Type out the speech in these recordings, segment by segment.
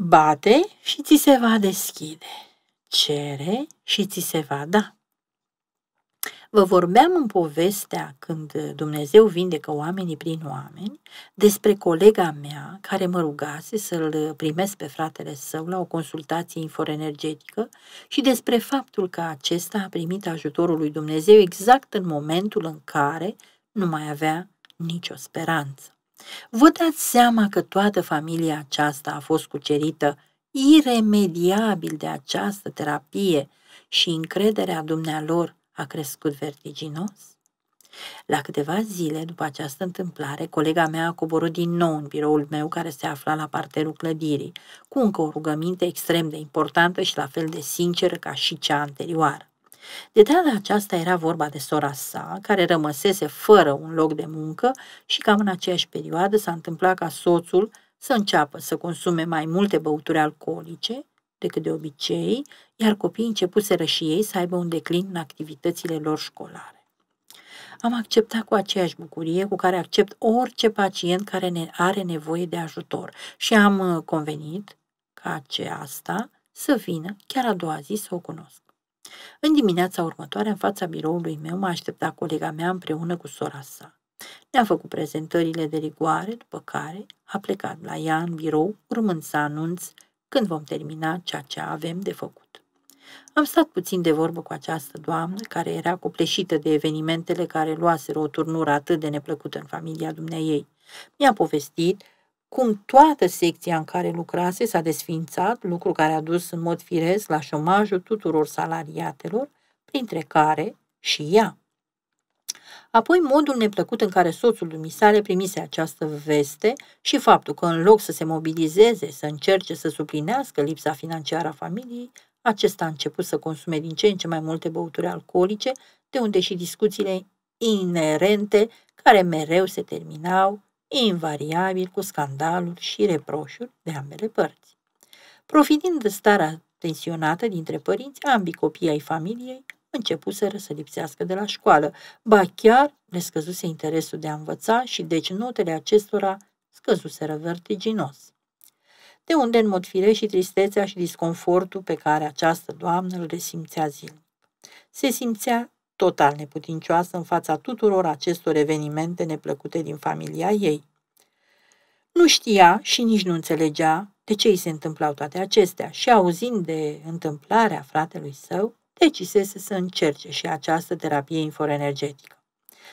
Bate și ți se va deschide. Cere și ți se va da. Vă vorbeam în povestea când Dumnezeu vindecă oamenii prin oameni despre colega mea care mă rugase să-l primesc pe fratele său la o consultație inforenergetică și despre faptul că acesta a primit ajutorul lui Dumnezeu exact în momentul în care nu mai avea nicio speranță. Vă dați seama că toată familia aceasta a fost cucerită iremediabil de această terapie și încrederea dumnealor a crescut vertiginos? La câteva zile după această întâmplare, colega mea a coborât din nou în biroul meu care se afla la parterul clădirii, cu încă o rugăminte extrem de importantă și la fel de sinceră ca și cea anterioară. De data aceasta era vorba de sora sa, care rămăsese fără un loc de muncă și cam în aceeași perioadă s-a întâmplat ca soțul să înceapă să consume mai multe băuturi alcoolice decât de obicei, iar copiii începuseră și ei să aibă un declin în activitățile lor școlare am acceptat cu aceeași bucurie cu care accept orice pacient care ne are nevoie de ajutor și am uh, convenit ca aceasta să vină chiar a doua zi să o cunosc. În dimineața următoare, în fața biroului meu, mă aștepta colega mea împreună cu sora sa. Ne-a făcut prezentările de rigoare, după care a plecat la ea în birou, urmând să anunț când vom termina ceea ce avem de făcut. Am stat puțin de vorbă cu această doamnă, care era copleșită de evenimentele care luaseră o turnură atât de neplăcută în familia ei. Mi-a povestit cum toată secția în care lucrase s-a desfințat, lucru care a dus în mod firesc la șomajul tuturor salariatelor, printre care și ea. Apoi modul neplăcut în care soțul dumisale primise această veste și faptul că în loc să se mobilizeze, să încerce să suplinească lipsa financiară a familiei, acesta a început să consume din ce în ce mai multe băuturi alcoolice, de unde și discuțiile inerente care mereu se terminau invariabil cu scandaluri și reproșuri de ambele părți. Profitind de starea tensionată dintre părinți, ambii copii ai familiei începuseră să lipsească de la școală, ba chiar le scăzuse interesul de a învăța și deci notele acestora scăzuseră vertiginos. De unde în mod fire și tristețea și disconfortul pe care această doamnă îl resimțea zilnic. Se simțea total neputincioasă în fața tuturor acestor evenimente neplăcute din familia ei. Nu știa și nici nu înțelegea de ce îi se întâmplau toate acestea și auzind de întâmplarea fratelui său, decisese să încerce și această terapie inforenergetică.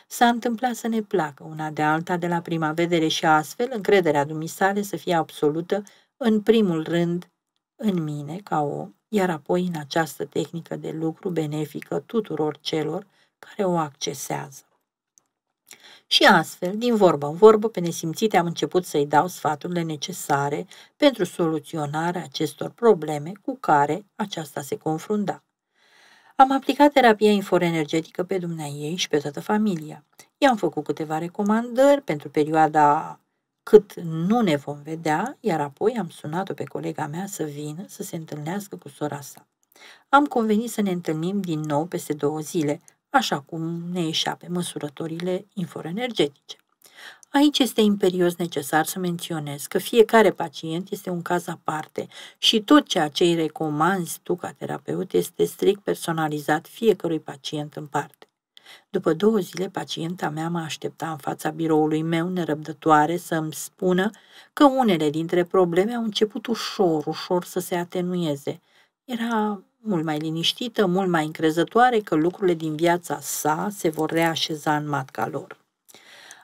S-a întâmplat să ne placă una de alta de la prima vedere și astfel încrederea dumisale să fie absolută, în primul rând, în mine ca om iar apoi în această tehnică de lucru benefică tuturor celor care o accesează. Și astfel, din vorbă în vorbă, pe nesimțite am început să-i dau sfaturile necesare pentru soluționarea acestor probleme cu care aceasta se confrunda. Am aplicat terapia inforenergetică pe dumneai ei și pe toată familia. I-am făcut câteva recomandări pentru perioada cât nu ne vom vedea, iar apoi am sunat-o pe colega mea să vină să se întâlnească cu sora sa. Am convenit să ne întâlnim din nou peste două zile, așa cum ne ieșea pe măsurătorile infoenergetice. Aici este imperios necesar să menționez că fiecare pacient este un caz aparte și tot ceea ce îi recomanzi tu ca terapeut este strict personalizat fiecărui pacient în parte. După două zile, pacienta mea mă aștepta în fața biroului meu nerăbdătoare să-mi spună că unele dintre probleme au început ușor, ușor să se atenueze. Era mult mai liniștită, mult mai încrezătoare că lucrurile din viața sa se vor reașeza în matca lor.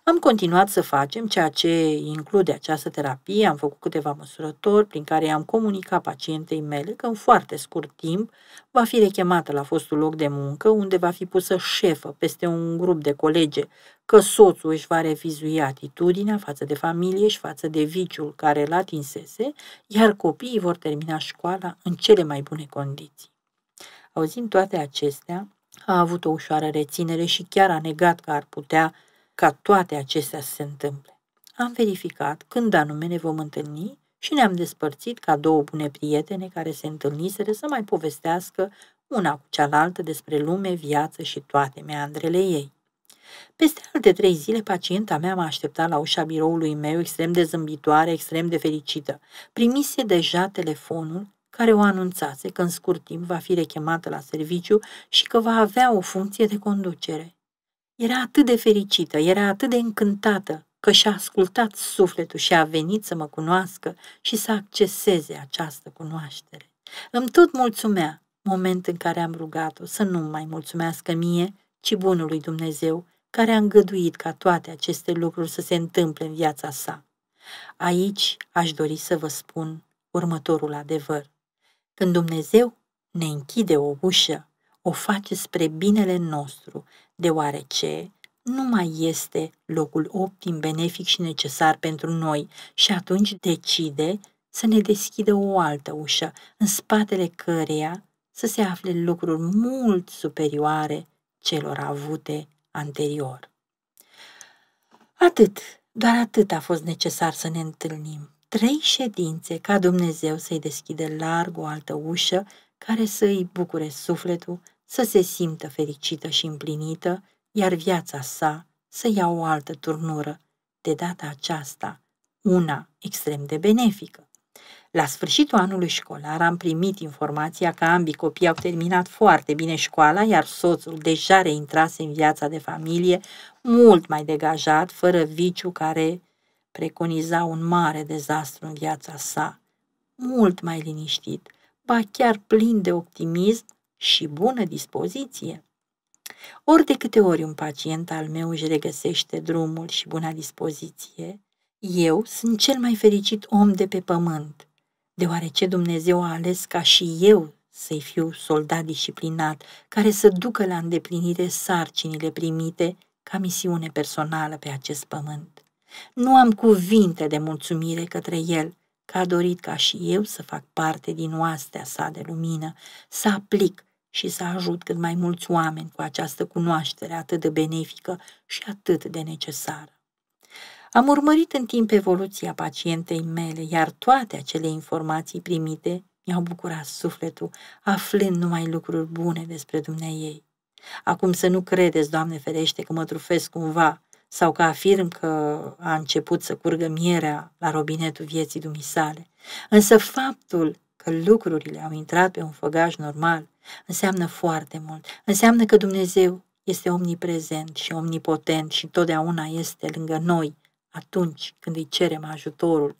Am continuat să facem ceea ce include această terapie, am făcut câteva măsurători prin care am comunicat pacientei mele că în foarte scurt timp va fi rechemată la fostul loc de muncă, unde va fi pusă șefă peste un grup de colege, că soțul își va revizui atitudinea față de familie și față de viciul care l-a atinsese, iar copiii vor termina școala în cele mai bune condiții. Auzind toate acestea, a avut o ușoară reținere și chiar a negat că ar putea ca toate acestea să se întâmple. Am verificat când anume ne vom întâlni și ne-am despărțit ca două bune prietene care se întâlniseră să mai povestească una cu cealaltă despre lume, viață și toate meandrele ei. Peste alte trei zile, pacienta mea m-a așteptat la ușa biroului meu, extrem de zâmbitoare, extrem de fericită. Primise deja telefonul care o anunțase că în scurt timp va fi rechemată la serviciu și că va avea o funcție de conducere. Era atât de fericită, era atât de încântată că și-a ascultat sufletul și a venit să mă cunoască și să acceseze această cunoaștere. Îmi tot mulțumea, moment în care am rugat-o să nu mai mulțumească mie, ci bunului Dumnezeu, care a îngăduit ca toate aceste lucruri să se întâmple în viața sa. Aici aș dori să vă spun următorul adevăr. Când Dumnezeu ne închide o ușă, o face spre binele nostru, deoarece nu mai este locul optim, benefic și necesar pentru noi și atunci decide să ne deschidă o altă ușă, în spatele căreia să se afle lucruri mult superioare celor avute anterior. Atât, doar atât a fost necesar să ne întâlnim. Trei ședințe ca Dumnezeu să-i deschidă larg o altă ușă care să i bucure sufletul să se simtă fericită și împlinită, iar viața sa să ia o altă turnură, de data aceasta, una extrem de benefică. La sfârșitul anului școlar am primit informația că ambii copii au terminat foarte bine școala, iar soțul deja reintrase în viața de familie, mult mai degajat, fără viciu care preconiza un mare dezastru în viața sa. Mult mai liniștit, ba chiar plin de optimism, și bună dispoziție. Ori de câte ori un pacient al meu își regăsește drumul și buna dispoziție, eu sunt cel mai fericit om de pe pământ, deoarece Dumnezeu a ales ca și eu să-i fiu soldat disciplinat, care să ducă la îndeplinire sarcinile primite ca misiune personală pe acest pământ. Nu am cuvinte de mulțumire către el, că a dorit ca și eu să fac parte din oastea sa de lumină, să aplic și să ajut cât mai mulți oameni cu această cunoaștere atât de benefică și atât de necesară. Am urmărit în timp evoluția pacientei mele, iar toate acele informații primite mi-au bucurat sufletul, aflând numai lucruri bune despre dumneai. Acum să nu credeți, Doamne ferește, că mă trufesc cumva sau că afirm că a început să curgă mierea la robinetul vieții dumisale. Însă faptul că lucrurile au intrat pe un făgaș normal, înseamnă foarte mult. Înseamnă că Dumnezeu este omniprezent și omnipotent și totdeauna este lângă noi atunci când îi cerem ajutorul.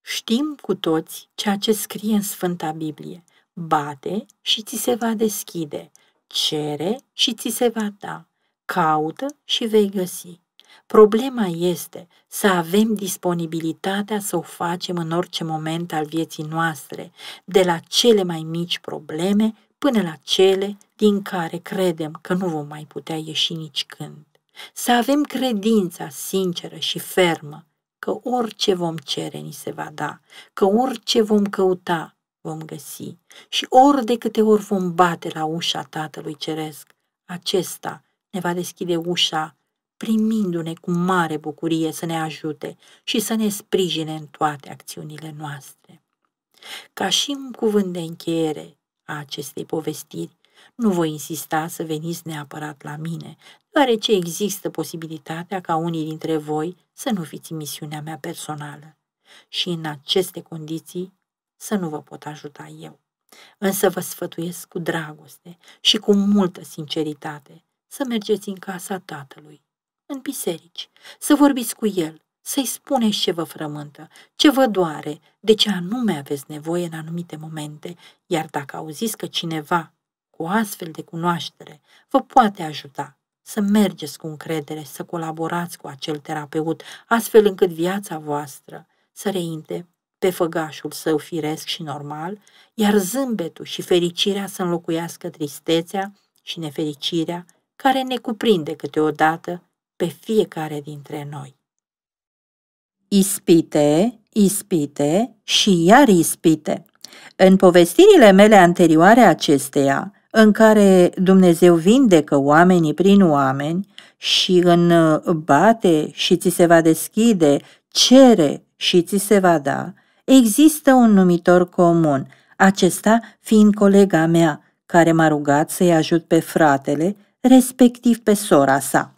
Știm cu toți ceea ce scrie în Sfânta Biblie. Bate și ți se va deschide, cere și ți se va da, caută și vei găsi. Problema este să avem disponibilitatea să o facem în orice moment al vieții noastre, de la cele mai mici probleme până la cele din care credem că nu vom mai putea ieși nici când. Să avem credința sinceră și fermă că orice vom cere ni se va da, că orice vom căuta vom găsi și ori de câte ori vom bate la ușa Tatălui Ceresc, acesta ne va deschide ușa primindu-ne cu mare bucurie să ne ajute și să ne sprijine în toate acțiunile noastre. Ca și în cuvânt de încheiere a acestei povestiri, nu voi insista să veniți neapărat la mine, deoarece există posibilitatea ca unii dintre voi să nu fiți în misiunea mea personală și în aceste condiții să nu vă pot ajuta eu. Însă vă sfătuiesc cu dragoste și cu multă sinceritate să mergeți în casa Tatălui în biserici, să vorbiți cu el, să-i spuneți ce vă frământă, ce vă doare, de ce anume aveți nevoie în anumite momente, iar dacă auziți că cineva cu astfel de cunoaștere vă poate ajuta să mergeți cu încredere, să colaborați cu acel terapeut, astfel încât viața voastră să reinte pe făgașul său firesc și normal, iar zâmbetul și fericirea să înlocuiască tristețea și nefericirea care ne cuprinde câteodată pe fiecare dintre noi. Ispite, ispite și iar ispite. În povestirile mele anterioare acesteia, în care Dumnezeu vindecă oamenii prin oameni și în uh, bate și ți se va deschide, cere și ți se va da, există un numitor comun, acesta fiind colega mea, care m-a rugat să-i ajut pe fratele, respectiv pe sora sa.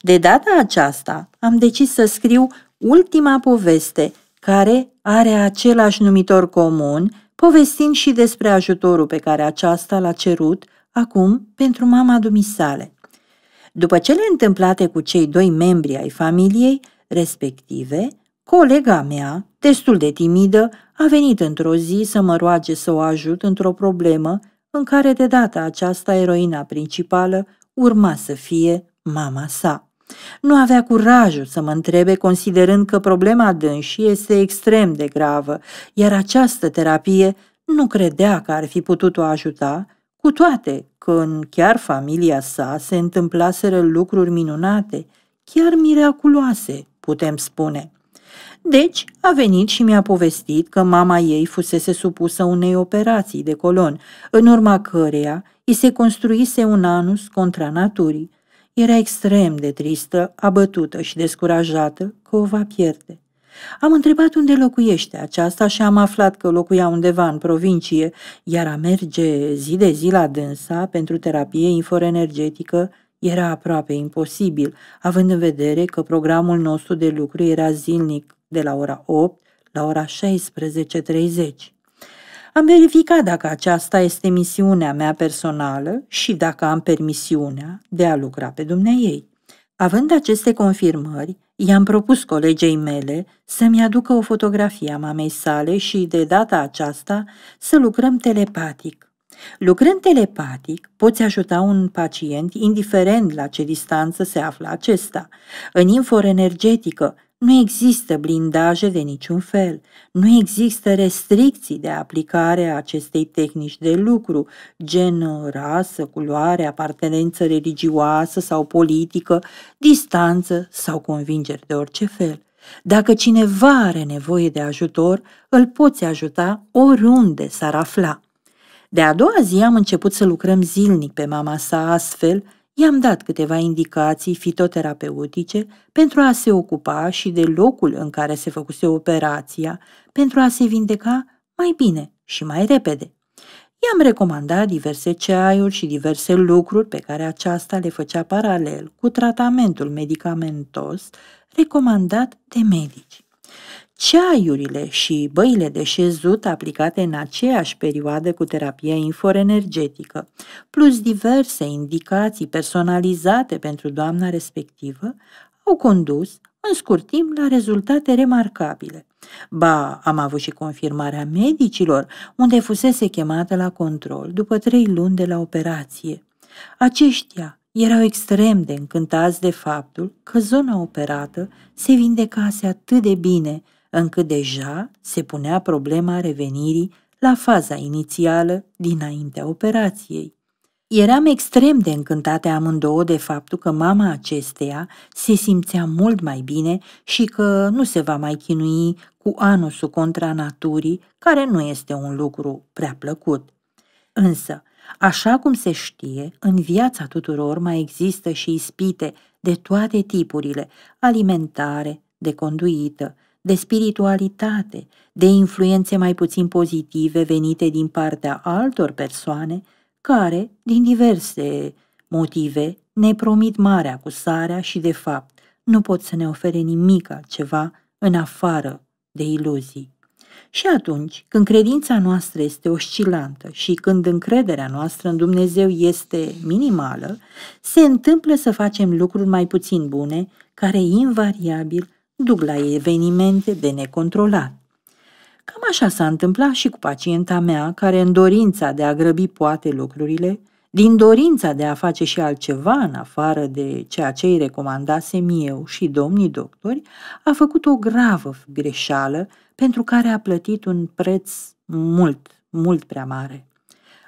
De data aceasta am decis să scriu ultima poveste care are același numitor comun, povestind și despre ajutorul pe care aceasta l-a cerut acum pentru mama dumisale. După cele întâmplate cu cei doi membri ai familiei respective, colega mea, destul de timidă, a venit într-o zi să mă roage să o ajut într-o problemă în care de data aceasta eroina principală urma să fie mama sa. Nu avea curajul să mă întrebe, considerând că problema dânsii este extrem de gravă, iar această terapie nu credea că ar fi putut o ajuta, cu toate că în chiar familia sa se întâmplaseră lucruri minunate, chiar miraculoase, putem spune. Deci a venit și mi-a povestit că mama ei fusese supusă unei operații de colon, în urma căreia i se construise un anus contra naturii, era extrem de tristă, abătută și descurajată că o va pierde. Am întrebat unde locuiește aceasta și am aflat că locuia undeva în provincie, iar a merge zi de zi la dânsa pentru terapie inforenergetică era aproape imposibil, având în vedere că programul nostru de lucru era zilnic de la ora 8 la ora 16.30. Am verificat dacă aceasta este misiunea mea personală și dacă am permisiunea de a lucra pe dumneiei. Având aceste confirmări, i-am propus colegei mele să-mi aducă o fotografie a mamei sale și, de data aceasta, să lucrăm telepatic. Lucrând telepatic, poți ajuta un pacient indiferent la ce distanță se află acesta. În energetică. Nu există blindaje de niciun fel, nu există restricții de aplicare a acestei tehnici de lucru, gen rasă, culoare, apartenență religioasă sau politică, distanță sau convingeri de orice fel. Dacă cineva are nevoie de ajutor, îl poți ajuta oriunde s-ar afla. De a doua zi am început să lucrăm zilnic pe mama sa astfel – i-am dat câteva indicații fitoterapeutice pentru a se ocupa și de locul în care se făcuse operația, pentru a se vindeca mai bine și mai repede. I-am recomandat diverse ceaiuri și diverse lucruri pe care aceasta le făcea paralel cu tratamentul medicamentos recomandat de medici ceaiurile și băile de șezut aplicate în aceeași perioadă cu terapia inforenergetică, plus diverse indicații personalizate pentru doamna respectivă, au condus, în scurt timp, la rezultate remarcabile. Ba, am avut și confirmarea medicilor, unde fusese chemată la control după trei luni de la operație. Aceștia erau extrem de încântați de faptul că zona operată se vindecase atât de bine încât deja se punea problema revenirii la faza inițială dinaintea operației. Eram extrem de încântate amândouă de faptul că mama acesteia se simțea mult mai bine și că nu se va mai chinui cu anusul contra naturii, care nu este un lucru prea plăcut. Însă, așa cum se știe, în viața tuturor mai există și ispite de toate tipurile, alimentare, de conduită, de spiritualitate, de influențe mai puțin pozitive venite din partea altor persoane care, din diverse motive, ne promit marea cu sarea și, de fapt, nu pot să ne ofere nimic altceva în afară de iluzii. Și atunci, când credința noastră este oscilantă și când încrederea noastră în Dumnezeu este minimală, se întâmplă să facem lucruri mai puțin bune, care invariabil duc la evenimente de necontrolat. Cam așa s-a întâmplat și cu pacienta mea, care în dorința de a grăbi poate lucrurile, din dorința de a face și altceva în afară de ceea ce îi recomandasem eu și domnii doctori, a făcut o gravă greșeală pentru care a plătit un preț mult, mult prea mare.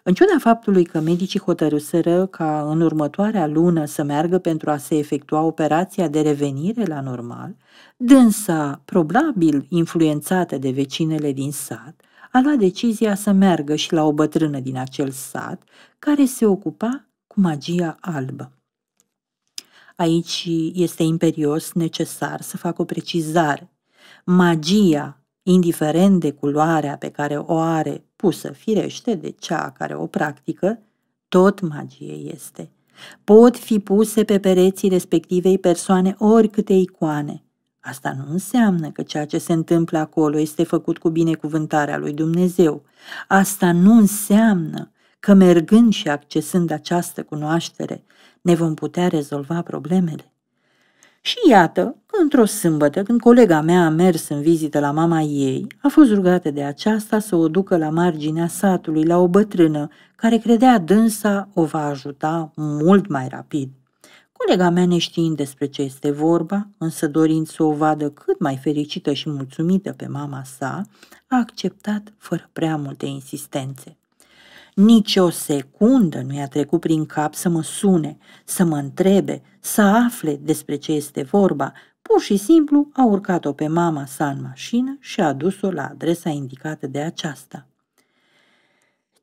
În ciuda faptului că medicii hotărâseră ca în următoarea lună să meargă pentru a se efectua operația de revenire la normal, dânsa, probabil influențată de vecinele din sat, a luat decizia să meargă și la o bătrână din acel sat, care se ocupa cu magia albă. Aici este imperios necesar să fac o precizare. Magia, indiferent de culoarea pe care o are supusă, firește, de cea care o practică, tot magie este. Pot fi puse pe pereții respectivei persoane oricâte icoane. Asta nu înseamnă că ceea ce se întâmplă acolo este făcut cu binecuvântarea lui Dumnezeu. Asta nu înseamnă că mergând și accesând această cunoaștere ne vom putea rezolva problemele. Și iată Într-o sâmbătă, când colega mea a mers în vizită la mama ei, a fost rugată de aceasta să o ducă la marginea satului, la o bătrână, care credea dânsa o va ajuta mult mai rapid. Colega mea, neștiind despre ce este vorba, însă dorind să o vadă cât mai fericită și mulțumită pe mama sa, a acceptat fără prea multe insistențe. Nici o secundă nu i-a trecut prin cap să mă sune, să mă întrebe, să afle despre ce este vorba, Pur și simplu a urcat-o pe mama sa în mașină și a dus-o la adresa indicată de aceasta.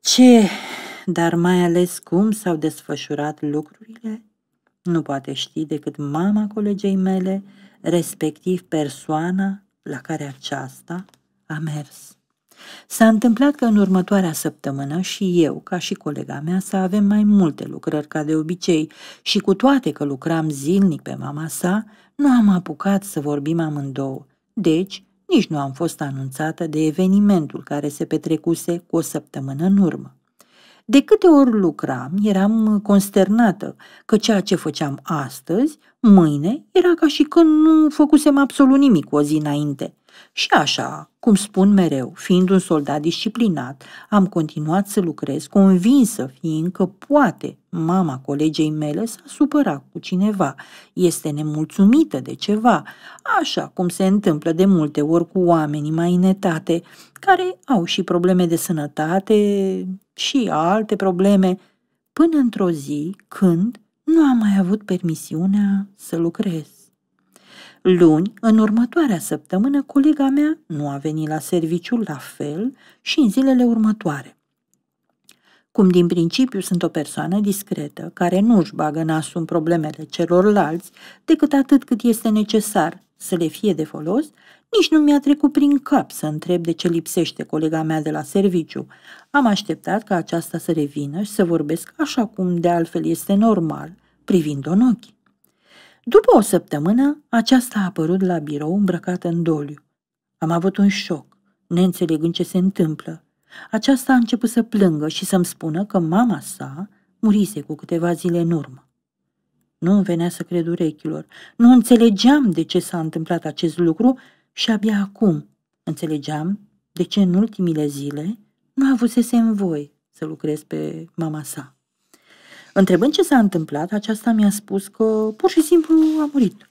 Ce, dar mai ales cum s-au desfășurat lucrurile, nu poate ști decât mama colegei mele, respectiv persoana la care aceasta a mers. S-a întâmplat că în următoarea săptămână și eu, ca și colega mea, să avem mai multe lucrări ca de obicei și cu toate că lucram zilnic pe mama sa, nu am apucat să vorbim amândouă, deci nici nu am fost anunțată de evenimentul care se petrecuse cu o săptămână în urmă. De câte ori lucram, eram consternată că ceea ce făceam astăzi, mâine, era ca și când nu făcusem absolut nimic o zi înainte. Și așa, cum spun mereu, fiind un soldat disciplinat, am continuat să lucrez, convinsă fiind că poate mama colegei mele s-a supărat cu cineva, este nemulțumită de ceva, așa cum se întâmplă de multe ori cu oamenii mai înetate, care au și probleme de sănătate și alte probleme, până într-o zi când nu am mai avut permisiunea să lucrez. Luni, în următoarea săptămână, colega mea nu a venit la serviciu la fel și în zilele următoare. Cum din principiu sunt o persoană discretă, care nu își bagă nasul în problemele celorlalți decât atât cât este necesar să le fie de folos, nici nu mi-a trecut prin cap să întreb de ce lipsește colega mea de la serviciu. Am așteptat ca aceasta să revină și să vorbesc așa cum de altfel este normal, privind-o în ochi. După o săptămână, aceasta a apărut la birou îmbrăcată în doliu. Am avut un șoc, neînțelegând ce se întâmplă. Aceasta a început să plângă și să-mi spună că mama sa murise cu câteva zile în urmă. Nu îmi venea să cred urechilor, nu înțelegeam de ce s-a întâmplat acest lucru și abia acum înțelegeam de ce în ultimile zile nu avusese în voi să lucrez pe mama sa. Întrebând ce s-a întâmplat, aceasta mi-a spus că pur și simplu a murit.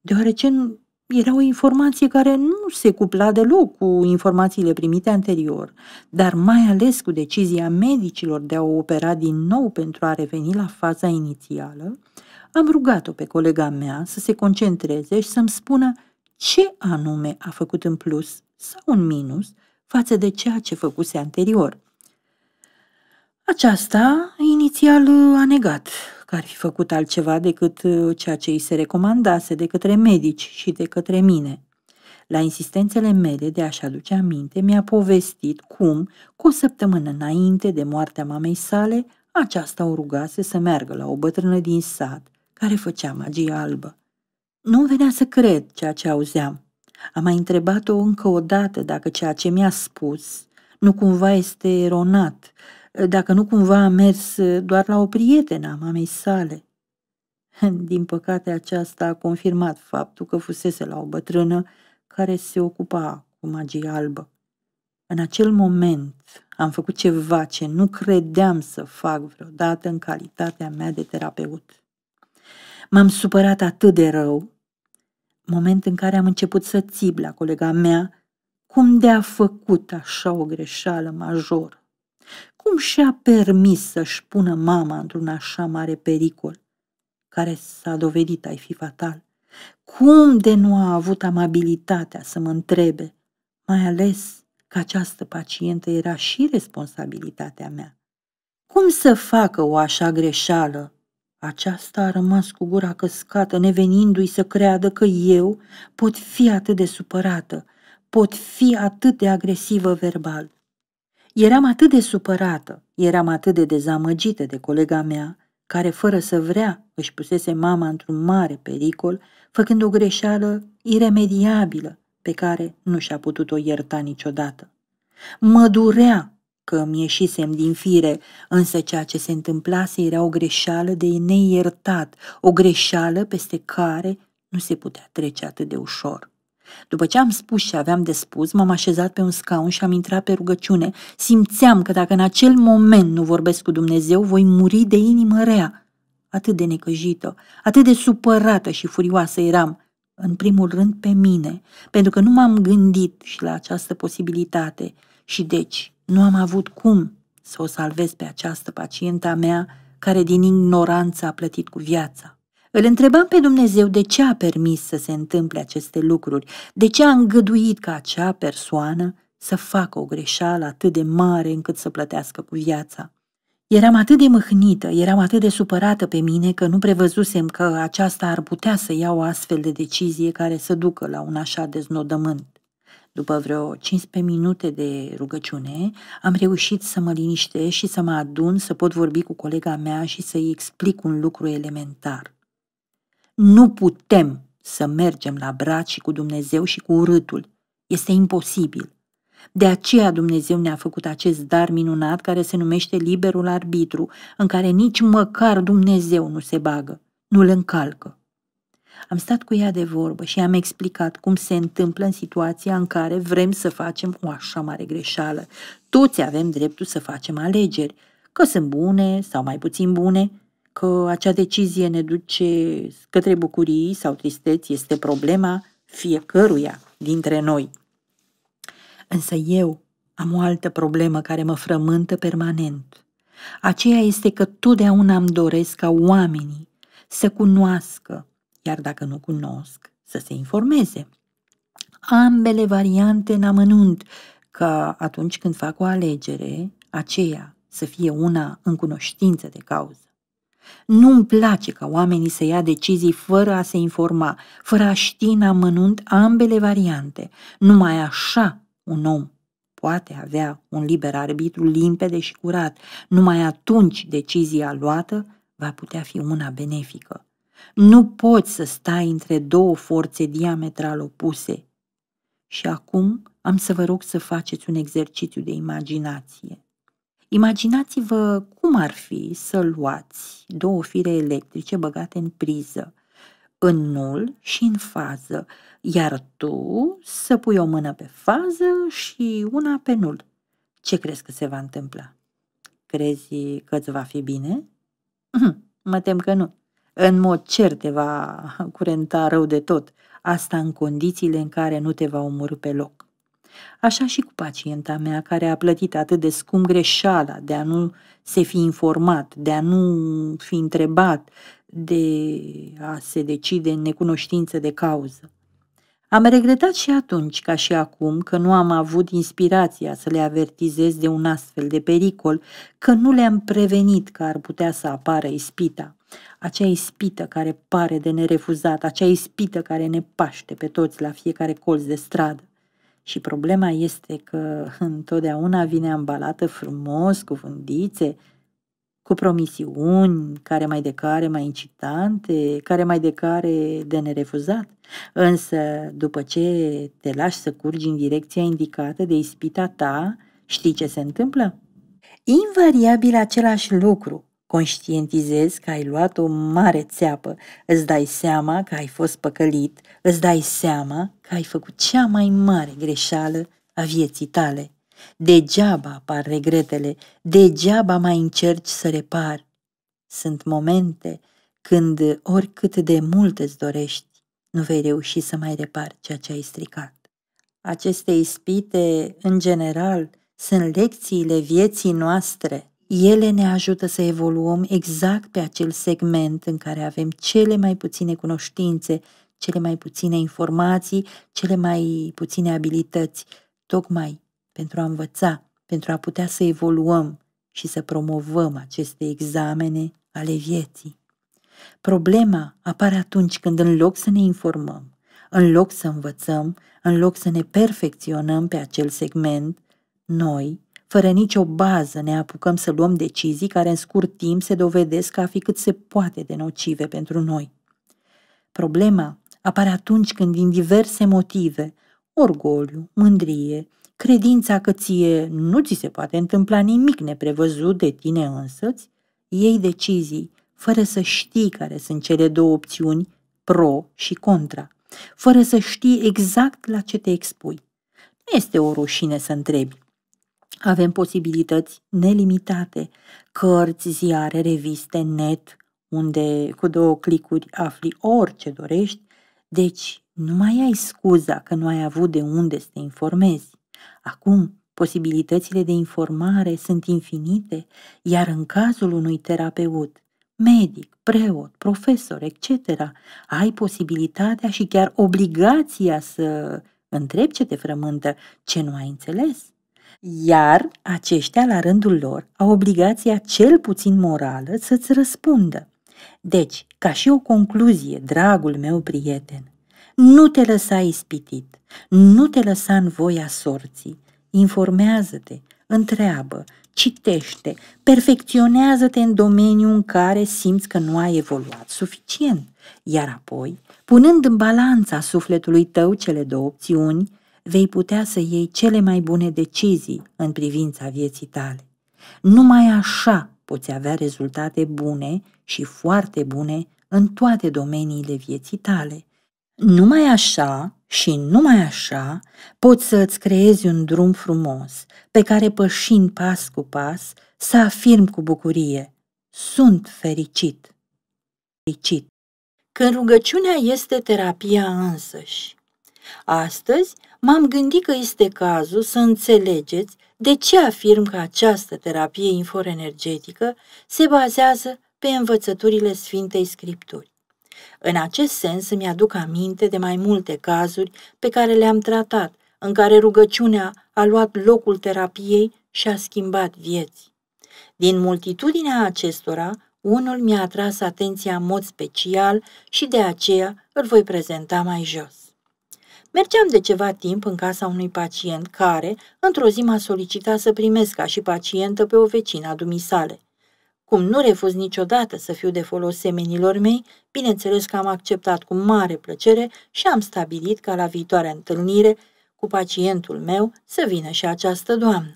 Deoarece era o informație care nu se cupla deloc cu informațiile primite anterior, dar mai ales cu decizia medicilor de a o opera din nou pentru a reveni la faza inițială, am rugat-o pe colega mea să se concentreze și să-mi spună ce anume a făcut în plus sau în minus față de ceea ce făcuse anterior. Aceasta, inițial, a negat că ar fi făcut altceva decât uh, ceea ce îi se recomandase de către medici și de către mine. La insistențele mele de a-și aduce aminte, mi-a povestit cum, cu o săptămână înainte de moartea mamei sale, aceasta o rugase să meargă la o bătrână din sat care făcea magie albă. Nu venea să cred ceea ce auzeam. Am mai întrebat-o încă o dată dacă ceea ce mi-a spus nu cumva este eronat dacă nu cumva a mers uh, doar la o prietenă a mamei sale. Din păcate, aceasta a confirmat faptul că fusese la o bătrână care se ocupa cu magie albă. În acel moment am făcut ceva ce nu credeam să fac vreodată în calitatea mea de terapeut. M-am supărat atât de rău, moment în care am început să țip la colega mea cum de a făcut așa o greșeală majoră. Cum și-a permis să-și pună mama într-un așa mare pericol, care s-a dovedit a fi fatal? Cum de nu a avut amabilitatea să mă întrebe, mai ales că această pacientă era și responsabilitatea mea? Cum să facă o așa greșeală? Aceasta a rămas cu gura căscată, nevenindu-i să creadă că eu pot fi atât de supărată, pot fi atât de agresivă verbal. Eram atât de supărată, eram atât de dezamăgită de colega mea, care fără să vrea își pusese mama într-un mare pericol, făcând o greșeală iremediabilă pe care nu și-a putut-o ierta niciodată. Mă durea că îmi ieșisem din fire, însă ceea ce se întâmplase era o greșeală de neiertat, o greșeală peste care nu se putea trece atât de ușor. După ce am spus și aveam de spus, m-am așezat pe un scaun și am intrat pe rugăciune. Simțeam că dacă în acel moment nu vorbesc cu Dumnezeu, voi muri de inimă rea. Atât de necăjită, atât de supărată și furioasă eram, în primul rând pe mine, pentru că nu m-am gândit și la această posibilitate și deci nu am avut cum să o salvez pe această pacienta mea care din ignoranță a plătit cu viața. Îl întrebam pe Dumnezeu de ce a permis să se întâmple aceste lucruri, de ce a îngăduit ca acea persoană să facă o greșeală atât de mare încât să plătească cu viața. Eram atât de mâhnită, eram atât de supărată pe mine că nu prevăzusem că aceasta ar putea să ia o astfel de decizie care să ducă la un așa deznodământ. După vreo 15 minute de rugăciune, am reușit să mă liniștesc și să mă adun, să pot vorbi cu colega mea și să-i explic un lucru elementar. Nu putem să mergem la braci și cu Dumnezeu și cu urâtul. Este imposibil. De aceea Dumnezeu ne-a făcut acest dar minunat care se numește liberul arbitru, în care nici măcar Dumnezeu nu se bagă, nu îl încalcă. Am stat cu ea de vorbă și am explicat cum se întâmplă în situația în care vrem să facem o așa mare greșeală. Toți avem dreptul să facem alegeri, că sunt bune sau mai puțin bune, că acea decizie ne duce către bucurii sau tristeți este problema fiecăruia dintre noi. Însă eu am o altă problemă care mă frământă permanent. Aceea este că totdeauna îmi doresc ca oamenii să cunoască, iar dacă nu cunosc, să se informeze. Ambele variante în amănunt, că atunci când fac o alegere, aceea să fie una în cunoștință de cauză nu-mi place ca oamenii să ia decizii fără a se informa, fără a ști în amănunt ambele variante. Numai așa un om poate avea un liber arbitru limpede și curat. Numai atunci decizia luată va putea fi una benefică. Nu poți să stai între două forțe diametral opuse. Și acum am să vă rog să faceți un exercițiu de imaginație. Imaginați-vă cum ar fi să luați două fire electrice băgate în priză, în nul și în fază, iar tu să pui o mână pe fază și una pe nul. Ce crezi că se va întâmpla? Crezi că îți va fi bine? Hm, mă tem că nu. În mod cert te va curenta rău de tot, asta în condițiile în care nu te va omorâ pe loc. Așa și cu pacienta mea, care a plătit atât de scump greșeala de a nu se fi informat, de a nu fi întrebat, de a se decide în necunoștință de cauză. Am regretat și atunci, ca și acum, că nu am avut inspirația să le avertizez de un astfel de pericol, că nu le-am prevenit că ar putea să apară ispita. Acea ispită care pare de nerefuzat, acea ispită care ne paște pe toți la fiecare colț de stradă. Și problema este că întotdeauna vine ambalată frumos, cu fundițe, cu promisiuni, care mai de care mai incitante, care mai de care de nerefuzat. Însă, după ce te lași să curgi în direcția indicată de ispita ta, știi ce se întâmplă? Invariabil același lucru, Conștientizezi că ai luat o mare țeapă, îți dai seama că ai fost păcălit, îți dai seama că ai făcut cea mai mare greșeală a vieții tale. Degeaba apar regretele, degeaba mai încerci să repar. Sunt momente când, oricât de mult îți dorești, nu vei reuși să mai repar ceea ce ai stricat. Aceste ispite, în general, sunt lecțiile vieții noastre – ele ne ajută să evoluăm exact pe acel segment în care avem cele mai puține cunoștințe, cele mai puține informații, cele mai puține abilități, tocmai pentru a învăța, pentru a putea să evoluăm și să promovăm aceste examene ale vieții. Problema apare atunci când în loc să ne informăm, în loc să învățăm, în loc să ne perfecționăm pe acel segment, noi fără nicio bază ne apucăm să luăm decizii care în scurt timp se dovedesc a fi cât se poate de nocive pentru noi. Problema apare atunci când din diverse motive, orgoliu, mândrie, credința că ție nu ți se poate întâmpla nimic neprevăzut de tine însăți, iei decizii fără să știi care sunt cele două opțiuni, pro și contra, fără să știi exact la ce te expui. Nu este o rușine să întrebi. Avem posibilități nelimitate, cărți, ziare, reviste, net, unde cu două clicuri afli orice dorești, deci nu mai ai scuza că nu ai avut de unde să te informezi. Acum, posibilitățile de informare sunt infinite, iar în cazul unui terapeut, medic, preot, profesor, etc., ai posibilitatea și chiar obligația să întrebi ce te frământă, ce nu ai înțeles iar aceștia, la rândul lor, au obligația cel puțin morală să-ți răspundă. Deci, ca și o concluzie, dragul meu prieten, nu te lăsa ispitit, nu te lăsa în voia sorții, informează-te, întreabă, citește, perfecționează-te în domeniul în care simți că nu ai evoluat suficient, iar apoi, punând în balanța sufletului tău cele două opțiuni, vei putea să iei cele mai bune decizii în privința vieții tale. Numai așa poți avea rezultate bune și foarte bune în toate domeniile vieții tale. Numai așa și numai așa poți să îți creezi un drum frumos pe care pășind pas cu pas să afirm cu bucurie Sunt fericit! Fericit! Când rugăciunea este terapia însăși, Astăzi m-am gândit că este cazul să înțelegeți de ce afirm că această terapie inforenergetică se bazează pe învățăturile Sfintei Scripturi. În acest sens îmi aduc aminte de mai multe cazuri pe care le-am tratat, în care rugăciunea a luat locul terapiei și a schimbat vieți. Din multitudinea acestora, unul mi-a atras atenția în mod special și de aceea îl voi prezenta mai jos. Mergeam de ceva timp în casa unui pacient care, într-o zi m-a solicitat să primesc ca și pacientă pe o vecină a dumisale. Cum nu refuz niciodată să fiu de folos semenilor mei, bineînțeles că am acceptat cu mare plăcere și am stabilit ca la viitoarea întâlnire cu pacientul meu să vină și această doamnă.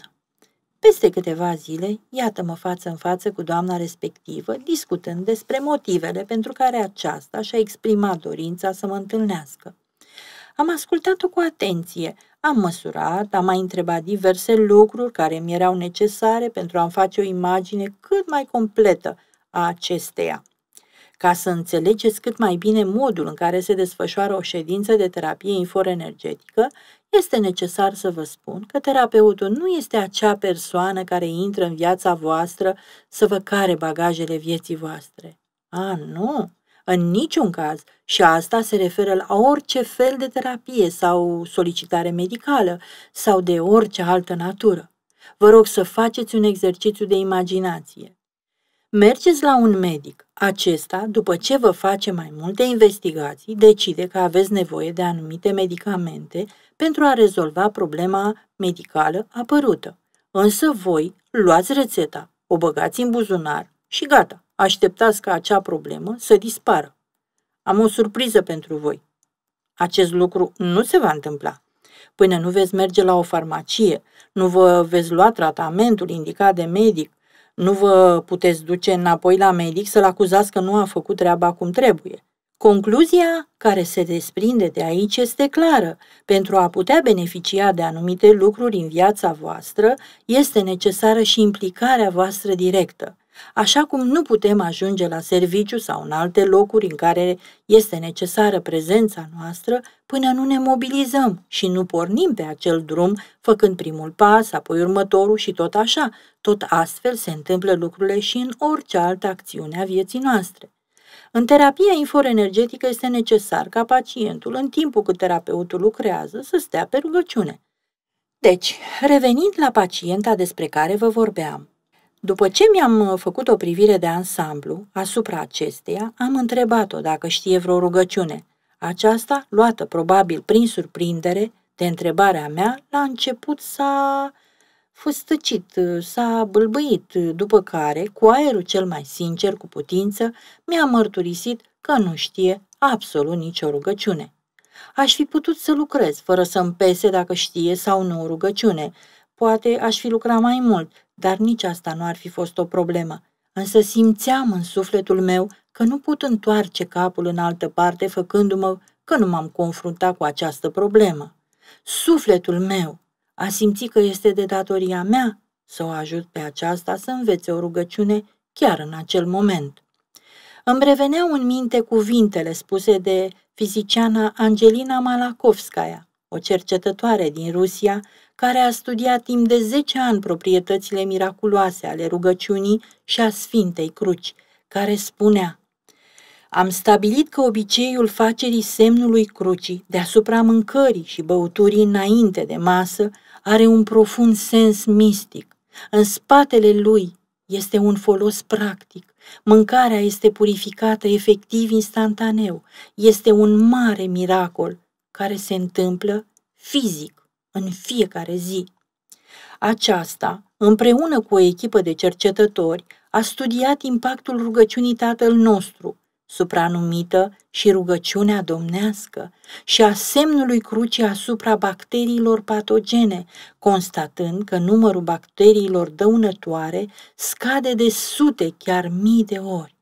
Peste câteva zile, iată-mă față în față cu doamna respectivă, discutând despre motivele pentru care aceasta și-a exprimat dorința să mă întâlnească. Am ascultat-o cu atenție, am măsurat, am mai întrebat diverse lucruri care mi erau necesare pentru a-mi face o imagine cât mai completă a acesteia. Ca să înțelegeți cât mai bine modul în care se desfășoară o ședință de terapie inforenergetică, este necesar să vă spun că terapeutul nu este acea persoană care intră în viața voastră să vă care bagajele vieții voastre. A, nu! În niciun caz, și asta se referă la orice fel de terapie sau solicitare medicală sau de orice altă natură. Vă rog să faceți un exercițiu de imaginație. Mergeți la un medic. Acesta, după ce vă face mai multe investigații, decide că aveți nevoie de anumite medicamente pentru a rezolva problema medicală apărută. Însă voi luați rețeta, o băgați în buzunar și gata așteptați ca acea problemă să dispară. Am o surpriză pentru voi. Acest lucru nu se va întâmpla. Până nu veți merge la o farmacie, nu vă veți lua tratamentul indicat de medic, nu vă puteți duce înapoi la medic să-l acuzați că nu a făcut treaba cum trebuie. Concluzia care se desprinde de aici este clară. Pentru a putea beneficia de anumite lucruri în viața voastră, este necesară și implicarea voastră directă așa cum nu putem ajunge la serviciu sau în alte locuri în care este necesară prezența noastră până nu ne mobilizăm și nu pornim pe acel drum, făcând primul pas, apoi următorul și tot așa. Tot astfel se întâmplă lucrurile și în orice altă acțiune a vieții noastre. În terapia inforenergetică este necesar ca pacientul, în timpul cât terapeutul lucrează, să stea pe rugăciune. Deci, revenind la pacienta despre care vă vorbeam, după ce mi-am uh, făcut o privire de ansamblu asupra acesteia, am întrebat-o dacă știe vreo rugăciune. Aceasta, luată probabil prin surprindere de întrebarea mea, la început s-a fustăcit, uh, s-a bâlbâit, uh, după care, cu aerul cel mai sincer cu putință, mi-a mărturisit că nu știe absolut nicio rugăciune. Aș fi putut să lucrez fără să-mi pese dacă știe sau nu o rugăciune. Poate aș fi lucrat mai mult, dar nici asta nu ar fi fost o problemă. Însă simțeam în sufletul meu că nu pot întoarce capul în altă parte făcându-mă că nu m-am confruntat cu această problemă. Sufletul meu a simțit că este de datoria mea să o ajut pe aceasta să învețe o rugăciune chiar în acel moment. Îmi reveneau în minte cuvintele spuse de fiziciana Angelina Malakovskaya, o cercetătoare din Rusia care a studiat timp de 10 ani proprietățile miraculoase ale rugăciunii și a Sfintei Cruci, care spunea Am stabilit că obiceiul facerii semnului crucii deasupra mâncării și băuturii înainte de masă are un profund sens mistic. În spatele lui este un folos practic. Mâncarea este purificată efectiv instantaneu. Este un mare miracol care se întâmplă fizic în fiecare zi. Aceasta, împreună cu o echipă de cercetători, a studiat impactul rugăciunii Tatăl nostru, supranumită și rugăciunea domnească, și a semnului crucii asupra bacteriilor patogene, constatând că numărul bacteriilor dăunătoare scade de sute, chiar mii de ori.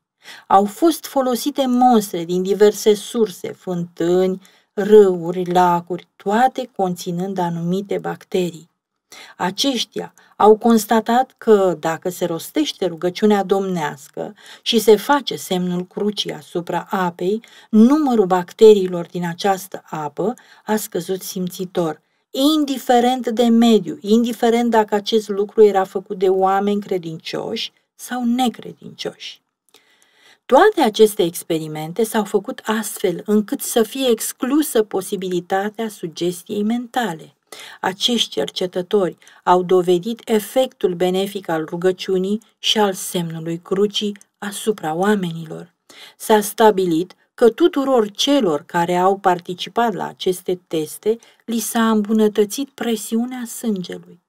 Au fost folosite monstre din diverse surse, fântâni, râuri, lacuri, toate conținând anumite bacterii. Aceștia au constatat că dacă se rostește rugăciunea domnească și se face semnul crucii asupra apei, numărul bacteriilor din această apă a scăzut simțitor, indiferent de mediu, indiferent dacă acest lucru era făcut de oameni credincioși sau necredincioși. Toate aceste experimente s-au făcut astfel încât să fie exclusă posibilitatea sugestiei mentale. Acești cercetători au dovedit efectul benefic al rugăciunii și al semnului crucii asupra oamenilor. S-a stabilit că tuturor celor care au participat la aceste teste li s-a îmbunătățit presiunea sângelui.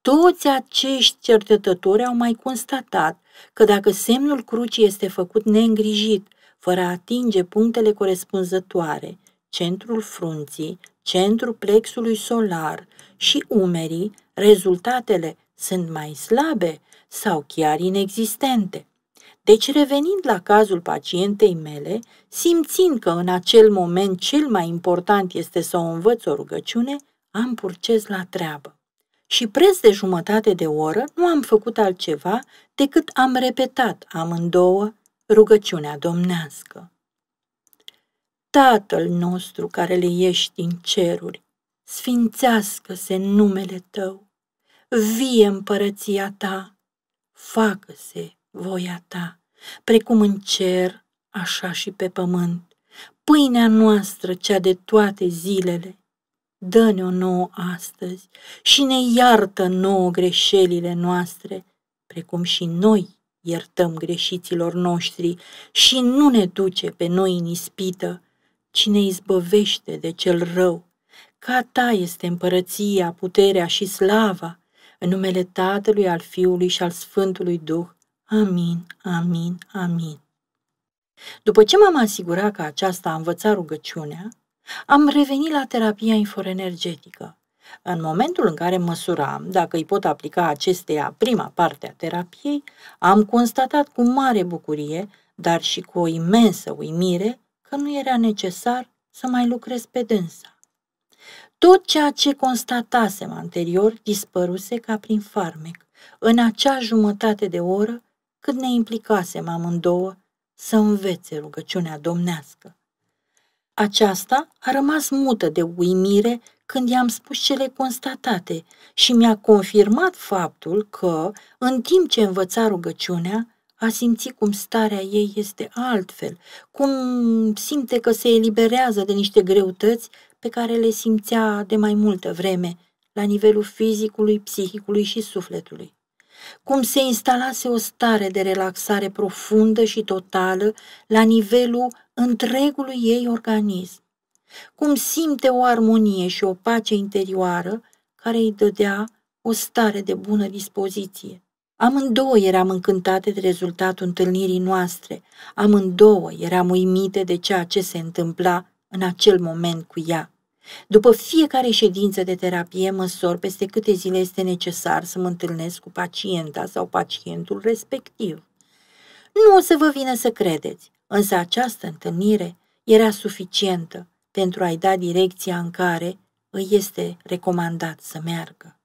Toți acești cercetători au mai constatat că dacă semnul crucii este făcut neîngrijit, fără a atinge punctele corespunzătoare, centrul frunții, centrul plexului solar și umerii, rezultatele sunt mai slabe sau chiar inexistente. Deci revenind la cazul pacientei mele, simțind că în acel moment cel mai important este să o învăț o rugăciune, am purces la treabă și preț de jumătate de oră nu am făcut altceva decât am repetat amândouă rugăciunea domnească. Tatăl nostru care le ieși din ceruri, sfințească-se numele tău, vie împărăția ta, facă-se voia ta, precum în cer, așa și pe pământ. Pâinea noastră, cea de toate zilele, dă-ne-o nouă astăzi și ne iartă nouă greșelile noastre, precum și noi iertăm greșiților noștri și nu ne duce pe noi în ispită, ci ne izbăvește de cel rău. Ca ta este împărăția, puterea și slava, în numele Tatălui, al Fiului și al Sfântului Duh. Amin, amin, amin. După ce m-am asigurat că aceasta a învățat rugăciunea, am revenit la terapia inforenergetică. În momentul în care măsuram dacă îi pot aplica acesteia prima parte a terapiei, am constatat cu mare bucurie, dar și cu o imensă uimire, că nu era necesar să mai lucrez pe dânsa. Tot ceea ce constatasem anterior dispăruse ca prin farmec, în acea jumătate de oră cât ne implicasem amândouă să învețe rugăciunea domnească. Aceasta a rămas mută de uimire când i-am spus cele constatate și mi-a confirmat faptul că, în timp ce învăța rugăciunea, a simțit cum starea ei este altfel, cum simte că se eliberează de niște greutăți pe care le simțea de mai multă vreme, la nivelul fizicului, psihicului și sufletului cum se instalase o stare de relaxare profundă și totală la nivelul întregului ei organism, cum simte o armonie și o pace interioară care îi dădea o stare de bună dispoziție. Amândouă eram încântate de rezultatul întâlnirii noastre, amândouă eram uimite de ceea ce se întâmpla în acel moment cu ea. După fiecare ședință de terapie, măsor peste câte zile este necesar să mă întâlnesc cu pacienta sau pacientul respectiv. Nu o să vă vină să credeți, însă această întâlnire era suficientă pentru a-i da direcția în care îi este recomandat să meargă.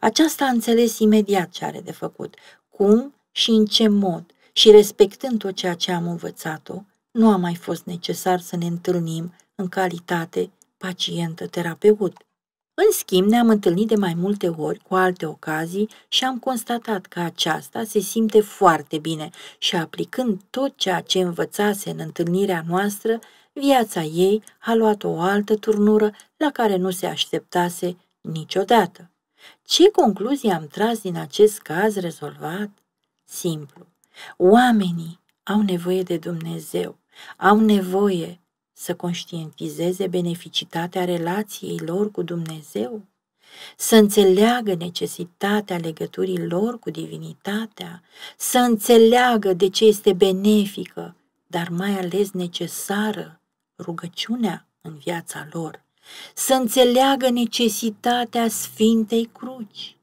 Aceasta a înțeles imediat ce are de făcut, cum și în ce mod, și respectând tot ceea ce am învățat-o, nu a mai fost necesar să ne întâlnim în calitate pacientă, terapeut. În schimb, ne-am întâlnit de mai multe ori cu alte ocazii și am constatat că aceasta se simte foarte bine și aplicând tot ceea ce învățase în întâlnirea noastră, viața ei a luat o altă turnură la care nu se așteptase niciodată. Ce concluzie am tras din acest caz rezolvat? Simplu. Oamenii au nevoie de Dumnezeu, au nevoie să conștientizeze beneficitatea relației lor cu Dumnezeu, să înțeleagă necesitatea legăturii lor cu divinitatea, să înțeleagă de ce este benefică, dar mai ales necesară, rugăciunea în viața lor, să înțeleagă necesitatea Sfintei Cruci,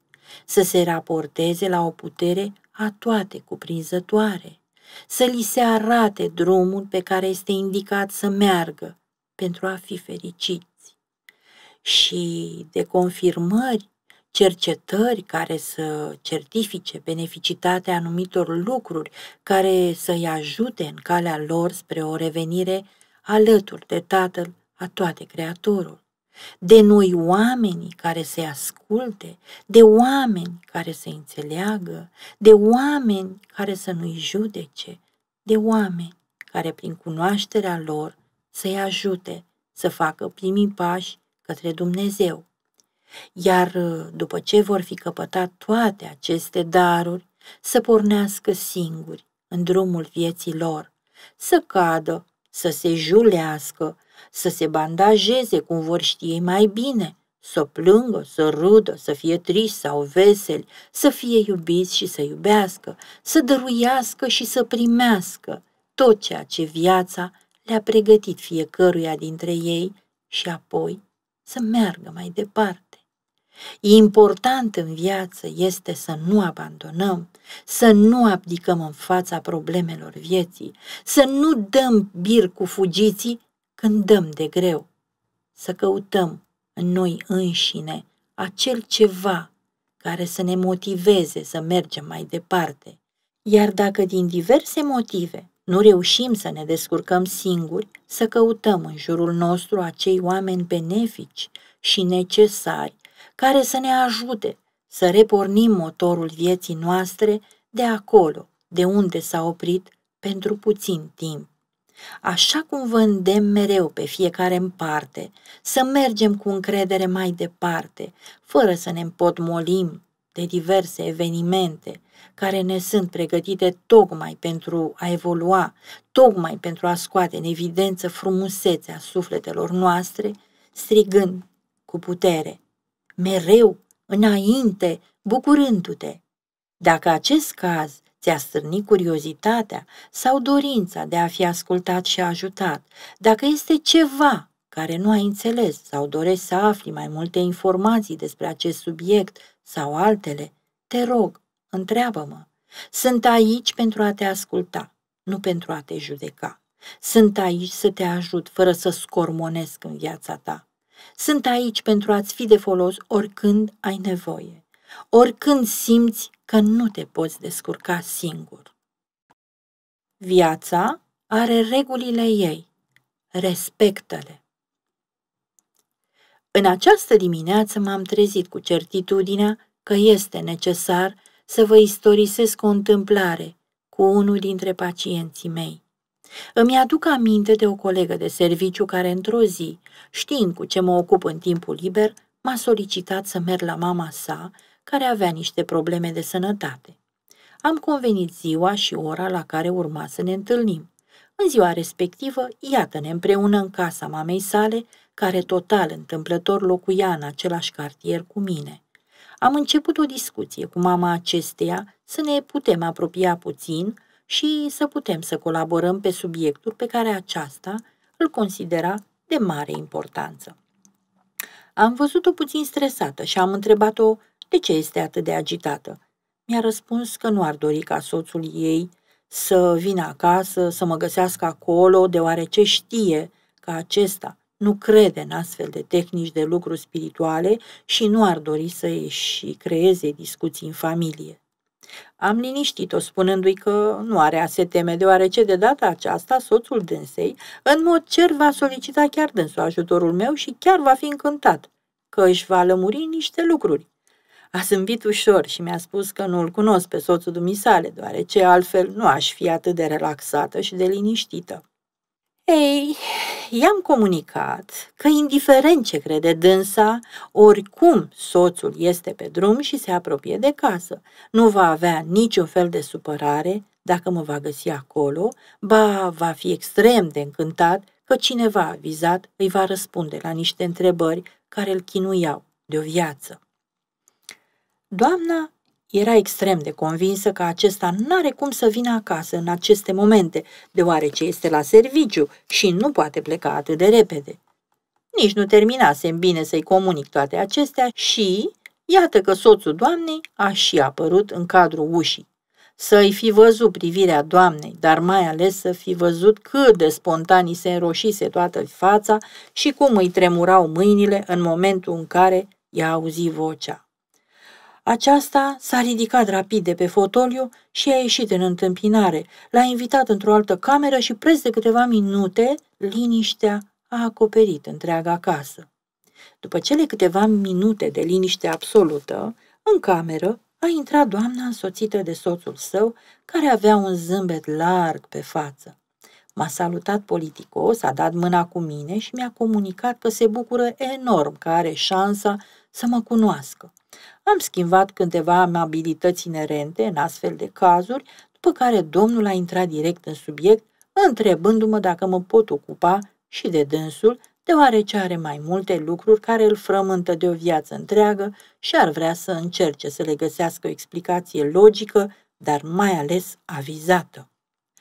să se raporteze la o putere a toate cuprinzătoare, să li se arate drumul pe care este indicat să meargă pentru a fi fericiți și de confirmări, cercetări care să certifice beneficitatea anumitor lucruri care să-i ajute în calea lor spre o revenire alături de Tatăl a toate Creatorul de noi oamenii care se asculte, de oameni care să înțeleagă, de oameni care să nu-i judece, de oameni care prin cunoașterea lor să-i ajute să facă primii pași către Dumnezeu. Iar ă, după ce vor fi căpătat toate aceste daruri, să pornească singuri în drumul vieții lor, să cadă, să se julească, să se bandajeze cum vor ști ei mai bine, să plângă, să râdă, să fie trist sau veseli, să fie iubiți și să iubească, să dăruiască și să primească tot ceea ce viața le-a pregătit fiecăruia dintre ei și apoi să meargă mai departe. Important în viață este să nu abandonăm, să nu abdicăm în fața problemelor vieții, să nu dăm bir cu fugiții când dăm de greu, să căutăm în noi înșine acel ceva care să ne motiveze să mergem mai departe. Iar dacă din diverse motive nu reușim să ne descurcăm singuri, să căutăm în jurul nostru acei oameni benefici și necesari care să ne ajute să repornim motorul vieții noastre de acolo, de unde s-a oprit pentru puțin timp. Așa cum vă îndemn mereu pe fiecare în parte, să mergem cu încredere mai departe, fără să ne împotmolim de diverse evenimente care ne sunt pregătite tocmai pentru a evolua, tocmai pentru a scoate în evidență frumusețea sufletelor noastre, strigând cu putere, mereu, înainte, bucurându-te. Dacă acest caz Ți-a stârnit curiozitatea sau dorința de a fi ascultat și ajutat. Dacă este ceva care nu ai înțeles sau dorești să afli mai multe informații despre acest subiect sau altele, te rog, întreabă-mă. Sunt aici pentru a te asculta, nu pentru a te judeca. Sunt aici să te ajut fără să scormonesc în viața ta. Sunt aici pentru a-ți fi de folos oricând ai nevoie, oricând simți că nu te poți descurca singur. Viața are regulile ei. Respectă-le. În această dimineață m-am trezit cu certitudinea că este necesar să vă istorisesc o întâmplare cu unul dintre pacienții mei. Îmi aduc aminte de o colegă de serviciu care într-o zi, știind cu ce mă ocup în timpul liber, m-a solicitat să merg la mama sa care avea niște probleme de sănătate. Am convenit ziua și ora la care urma să ne întâlnim. În ziua respectivă, iată-ne împreună în casa mamei sale, care total întâmplător locuia în același cartier cu mine. Am început o discuție cu mama acesteia să ne putem apropia puțin și să putem să colaborăm pe subiectul pe care aceasta îl considera de mare importanță. Am văzut-o puțin stresată și am întrebat-o de ce este atât de agitată? Mi-a răspuns că nu ar dori ca soțul ei să vină acasă, să mă găsească acolo, deoarece știe că acesta nu crede în astfel de tehnici de lucru spirituale și nu ar dori să își creeze discuții în familie. Am liniștit-o spunându-i că nu are a se teme, deoarece de data aceasta soțul dânsei, în mod cer, va solicita chiar dânsul ajutorul meu și chiar va fi încântat că își va lămuri niște lucruri. A zâmbit ușor și mi-a spus că nu-l cunosc pe soțul dumisale, deoarece altfel nu aș fi atât de relaxată și de liniștită. Ei, i-am comunicat că, indiferent ce crede dânsa, oricum soțul este pe drum și se apropie de casă. Nu va avea niciun fel de supărare dacă mă va găsi acolo, ba va fi extrem de încântat că cineva avizat îi va răspunde la niște întrebări care îl chinuiau de o viață. Doamna era extrem de convinsă că acesta n-are cum să vină acasă în aceste momente, deoarece este la serviciu și nu poate pleca atât de repede. Nici nu terminase în bine să-i comunic toate acestea și iată că soțul doamnei a și apărut în cadrul ușii. Să-i fi văzut privirea doamnei, dar mai ales să fi văzut cât de spontan se înroșise toată fața și cum îi tremurau mâinile în momentul în care i-a auzit vocea. Aceasta s-a ridicat rapid de pe fotoliu și a ieșit în întâmpinare. L-a invitat într-o altă cameră și preț de câteva minute, liniștea a acoperit întreaga casă. După cele câteva minute de liniște absolută, în cameră a intrat doamna însoțită de soțul său, care avea un zâmbet larg pe față. M-a salutat politicos, a dat mâna cu mine și mi-a comunicat că se bucură enorm că are șansa să mă cunoască. Am schimbat câteva amabilități inerente în astfel de cazuri, după care domnul a intrat direct în subiect, întrebându-mă dacă mă pot ocupa și de dânsul, deoarece are mai multe lucruri care îl frământă de o viață întreagă și ar vrea să încerce să le găsească o explicație logică, dar mai ales avizată.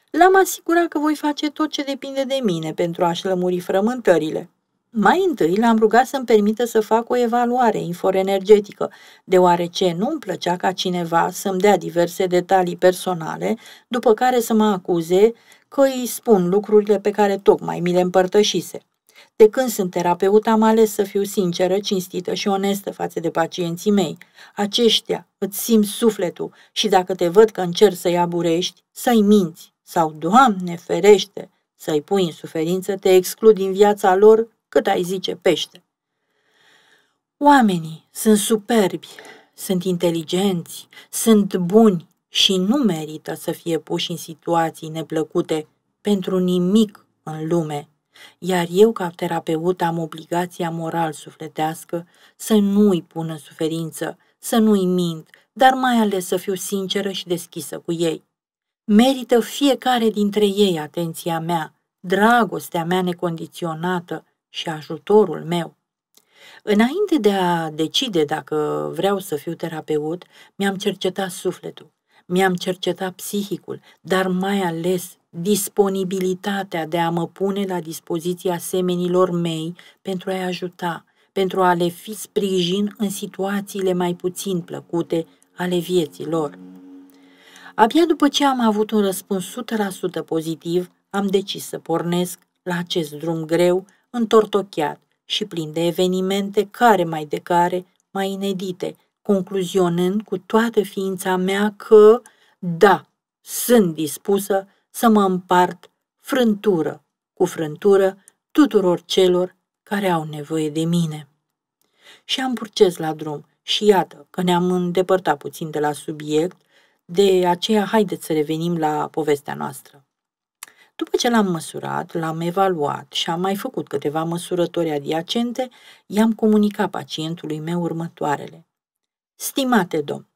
L-am asigurat că voi face tot ce depinde de mine pentru a-și lămuri frământările. Mai întâi l-am rugat să-mi permită să fac o evaluare inforenergetică, deoarece nu-mi plăcea ca cineva să-mi dea diverse detalii personale, după care să mă acuze că îi spun lucrurile pe care tocmai mi le împărtășise. De când sunt terapeut, am ales să fiu sinceră, cinstită și onestă față de pacienții mei. Aceștia îți simt sufletul și dacă te văd că încerci să-i aburești, să-i minți sau, Doamne ferește, să-i pui în suferință, te exclud din viața lor cât ai zice pește. Oamenii sunt superbi, sunt inteligenți, sunt buni și nu merită să fie puși în situații neplăcute pentru nimic în lume, iar eu ca terapeut am obligația moral-sufletească să nu-i pună suferință, să nu-i mint, dar mai ales să fiu sinceră și deschisă cu ei. Merită fiecare dintre ei atenția mea, dragostea mea necondiționată, și ajutorul meu. Înainte de a decide dacă vreau să fiu terapeut, mi-am cercetat sufletul, mi-am cercetat psihicul, dar mai ales disponibilitatea de a mă pune la dispoziția semenilor mei pentru a-i ajuta, pentru a le fi sprijin în situațiile mai puțin plăcute ale vieții lor. Abia după ce am avut un răspuns 100% pozitiv, am decis să pornesc la acest drum greu întortocheat și plin de evenimente care mai de care mai inedite, concluzionând cu toată ființa mea că, da, sunt dispusă să mă împart frântură cu frântură tuturor celor care au nevoie de mine. Și am purces la drum și iată că ne-am îndepărtat puțin de la subiect, de aceea haideți să revenim la povestea noastră. După ce l-am măsurat, l-am evaluat și am mai făcut câteva măsurători adiacente, i-am comunicat pacientului meu următoarele. Stimate domn,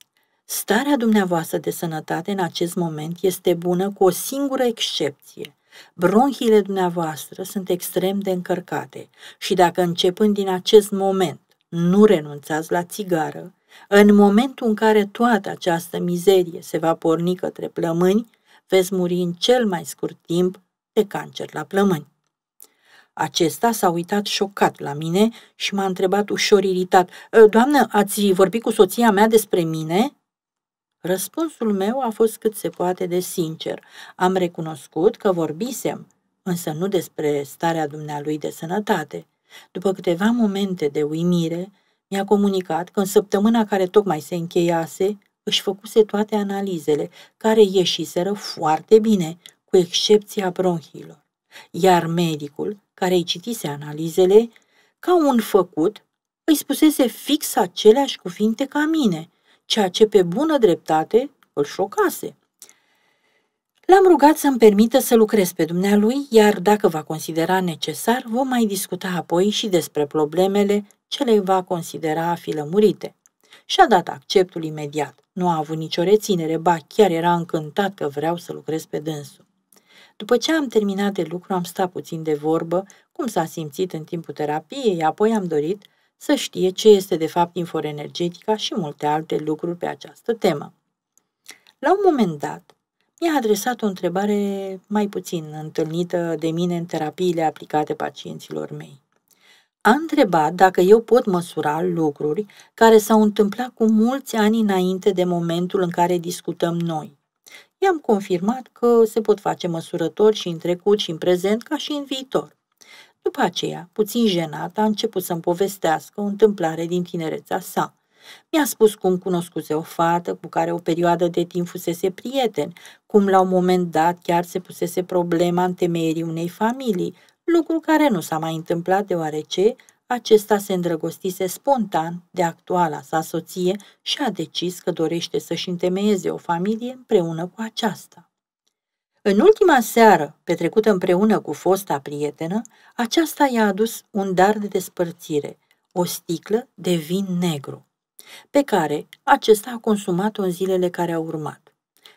starea dumneavoastră de sănătate în acest moment este bună cu o singură excepție – Bronhiile dumneavoastră sunt extrem de încărcate și dacă începând din acest moment nu renunțați la țigară, în momentul în care toată această mizerie se va porni către plămâni, veți muri în cel mai scurt timp de cancer la plămâni. Acesta s-a uitat șocat la mine și m-a întrebat ușor iritat, ă, Doamnă, ați vorbit cu soția mea despre mine?" Răspunsul meu a fost cât se poate de sincer. Am recunoscut că vorbisem, însă nu despre starea dumnealui de sănătate. După câteva momente de uimire, mi-a comunicat că în săptămâna care tocmai se încheiase, își făcuse toate analizele, care ieșiseră foarte bine, cu excepția bronhilor. Iar medicul, care îi citise analizele, ca un făcut, îi spusese fix aceleași cuvinte ca mine, ceea ce pe bună dreptate îl șocase. L-am rugat să-mi permită să lucrez pe dumnealui, iar dacă va considera necesar, vom mai discuta apoi și despre problemele ce le va considera a fi lămurite. Și-a dat acceptul imediat. Nu a avut nicio reținere, ba chiar era încântat că vreau să lucrez pe dânsul. După ce am terminat de lucru, am stat puțin de vorbă, cum s-a simțit în timpul terapiei, apoi am dorit să știe ce este de fapt infoenergetica și multe alte lucruri pe această temă. La un moment dat, mi-a adresat o întrebare mai puțin întâlnită de mine în terapiile aplicate pacienților mei. A întrebat dacă eu pot măsura lucruri care s-au întâmplat cu mulți ani înainte de momentul în care discutăm noi. I-am confirmat că se pot face măsurători și în trecut și în prezent ca și în viitor. După aceea, puțin jenat, a început să-mi povestească o întâmplare din tinerețea sa. Mi-a spus cum cunoscuse o fată cu care o perioadă de timp fusese prieten, cum la un moment dat chiar se pusese problema întemeierii unei familii, lucru care nu s-a mai întâmplat deoarece acesta se îndrăgostise spontan de actuala sa soție și a decis că dorește să-și întemeieze o familie împreună cu aceasta. În ultima seară, petrecută împreună cu fosta prietenă, aceasta i-a adus un dar de despărțire, o sticlă de vin negru, pe care acesta a consumat-o în zilele care au urmat.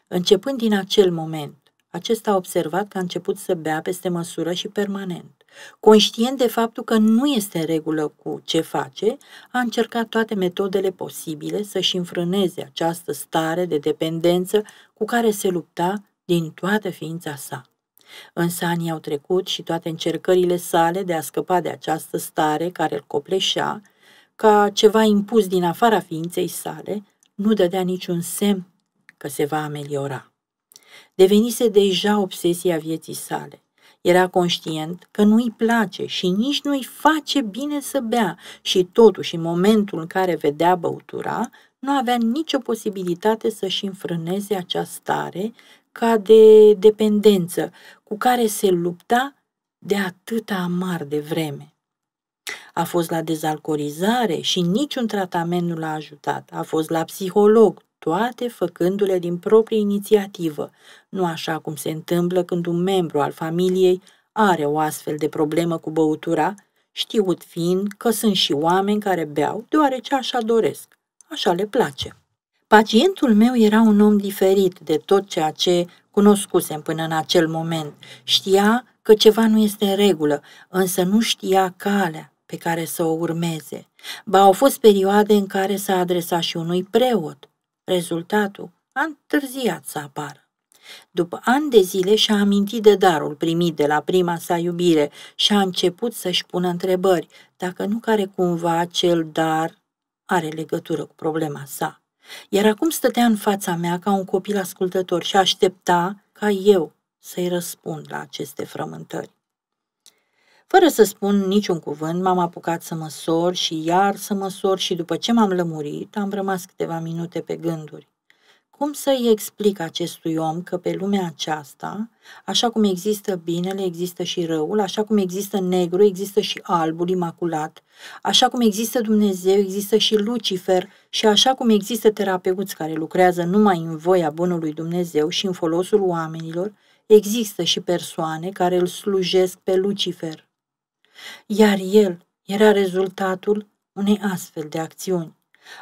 Începând din acel moment acesta a observat că a început să bea peste măsură și permanent. Conștient de faptul că nu este în regulă cu ce face, a încercat toate metodele posibile să-și înfrâneze această stare de dependență cu care se lupta din toată ființa sa. Însă anii au trecut și toate încercările sale de a scăpa de această stare care îl copleșea, ca ceva impus din afara ființei sale, nu dădea niciun semn că se va ameliora devenise deja obsesia vieții sale. Era conștient că nu-i place și nici nu-i face bine să bea și totuși în momentul în care vedea băutura, nu avea nicio posibilitate să-și înfrâneze acea stare ca de dependență cu care se lupta de atâta amar de vreme. A fost la dezalcorizare și niciun tratament nu l-a ajutat. A fost la psiholog, toate făcându-le din proprie inițiativă, nu așa cum se întâmplă când un membru al familiei are o astfel de problemă cu băutura, știut fiind că sunt și oameni care beau deoarece așa doresc, așa le place. Pacientul meu era un om diferit de tot ceea ce cunoscusem până în acel moment. Știa că ceva nu este în regulă, însă nu știa calea pe care să o urmeze. Ba au fost perioade în care s-a adresat și unui preot, Rezultatul a întârziat să apară. După ani de zile și-a amintit de darul primit de la prima sa iubire și a început să-și pună întrebări dacă nu care cumva acel dar are legătură cu problema sa. Iar acum stătea în fața mea ca un copil ascultător și aștepta ca eu să-i răspund la aceste frământări. Fără să spun niciun cuvânt, m-am apucat să măsor și iar să măsor și după ce m-am lămurit, am rămas câteva minute pe gânduri. Cum să-i explic acestui om că pe lumea aceasta, așa cum există binele, există și răul, așa cum există negru, există și albul imaculat, așa cum există Dumnezeu, există și Lucifer și așa cum există terapeuți care lucrează numai în voia bunului Dumnezeu și în folosul oamenilor, există și persoane care îl slujesc pe Lucifer iar el era rezultatul unei astfel de acțiuni.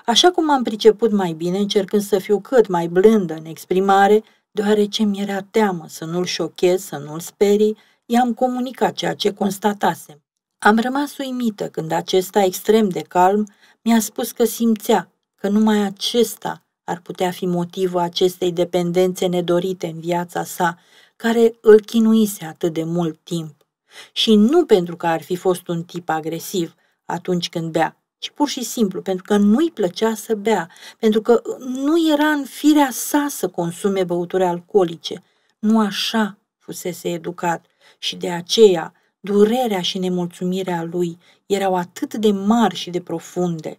Așa cum am priceput mai bine, încercând să fiu cât mai blândă în exprimare, deoarece mi era teamă să nu-l șochez, să nu-l sperii, i-am comunicat ceea ce constatasem. Am rămas uimită când acesta, extrem de calm, mi-a spus că simțea că numai acesta ar putea fi motivul acestei dependențe nedorite în viața sa, care îl chinuise atât de mult timp. Și nu pentru că ar fi fost un tip agresiv atunci când bea, ci pur și simplu pentru că nu-i plăcea să bea, pentru că nu era în firea sa să consume băuturi alcoolice. Nu așa fusese educat și de aceea durerea și nemulțumirea lui erau atât de mari și de profunde.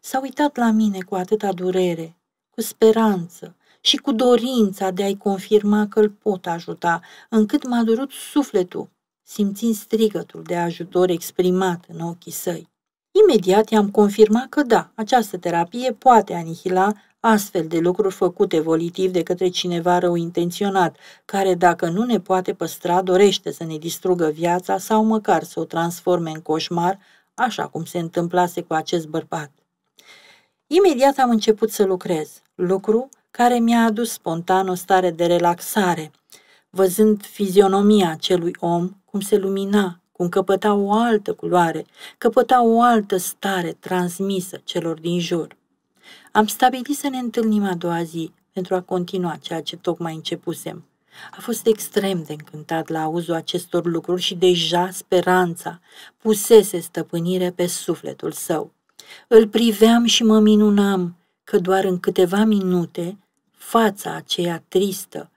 S-a uitat la mine cu atâta durere, cu speranță și cu dorința de a-i confirma că îl pot ajuta, încât m-a durut sufletul simțind strigătul de ajutor exprimat în ochii săi. Imediat i-am confirmat că da, această terapie poate anihila astfel de lucruri făcute volitiv de către cineva rău intenționat, care dacă nu ne poate păstra, dorește să ne distrugă viața sau măcar să o transforme în coșmar, așa cum se întâmplase cu acest bărbat. Imediat am început să lucrez, lucru care mi-a adus spontan o stare de relaxare. Văzând fizionomia acelui om, cum se lumina, cum căpăta o altă culoare, căpăta o altă stare transmisă celor din jur. Am stabilit să ne întâlnim a doua zi pentru a continua ceea ce tocmai începusem. A fost extrem de încântat la auzul acestor lucruri și deja speranța pusese stăpânire pe sufletul său. Îl priveam și mă minunam că doar în câteva minute fața aceea tristă,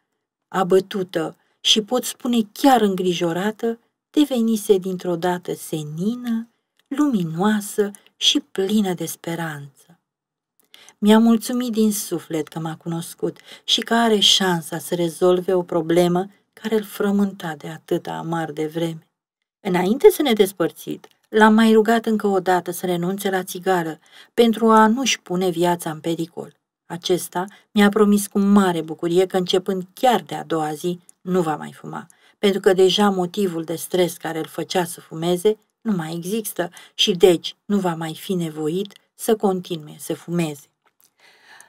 abătută, și pot spune chiar îngrijorată, devenise dintr-o dată senină, luminoasă și plină de speranță. Mi-a mulțumit din suflet că m-a cunoscut și că are șansa să rezolve o problemă care îl frământa de atâta amar de vreme. Înainte să ne despărțit, l-am mai rugat încă o dată să renunțe la țigară pentru a nu-și pune viața în pericol. Acesta mi-a promis cu mare bucurie că începând chiar de a doua zi nu va mai fuma, pentru că deja motivul de stres care îl făcea să fumeze nu mai există și deci nu va mai fi nevoit să continue să fumeze.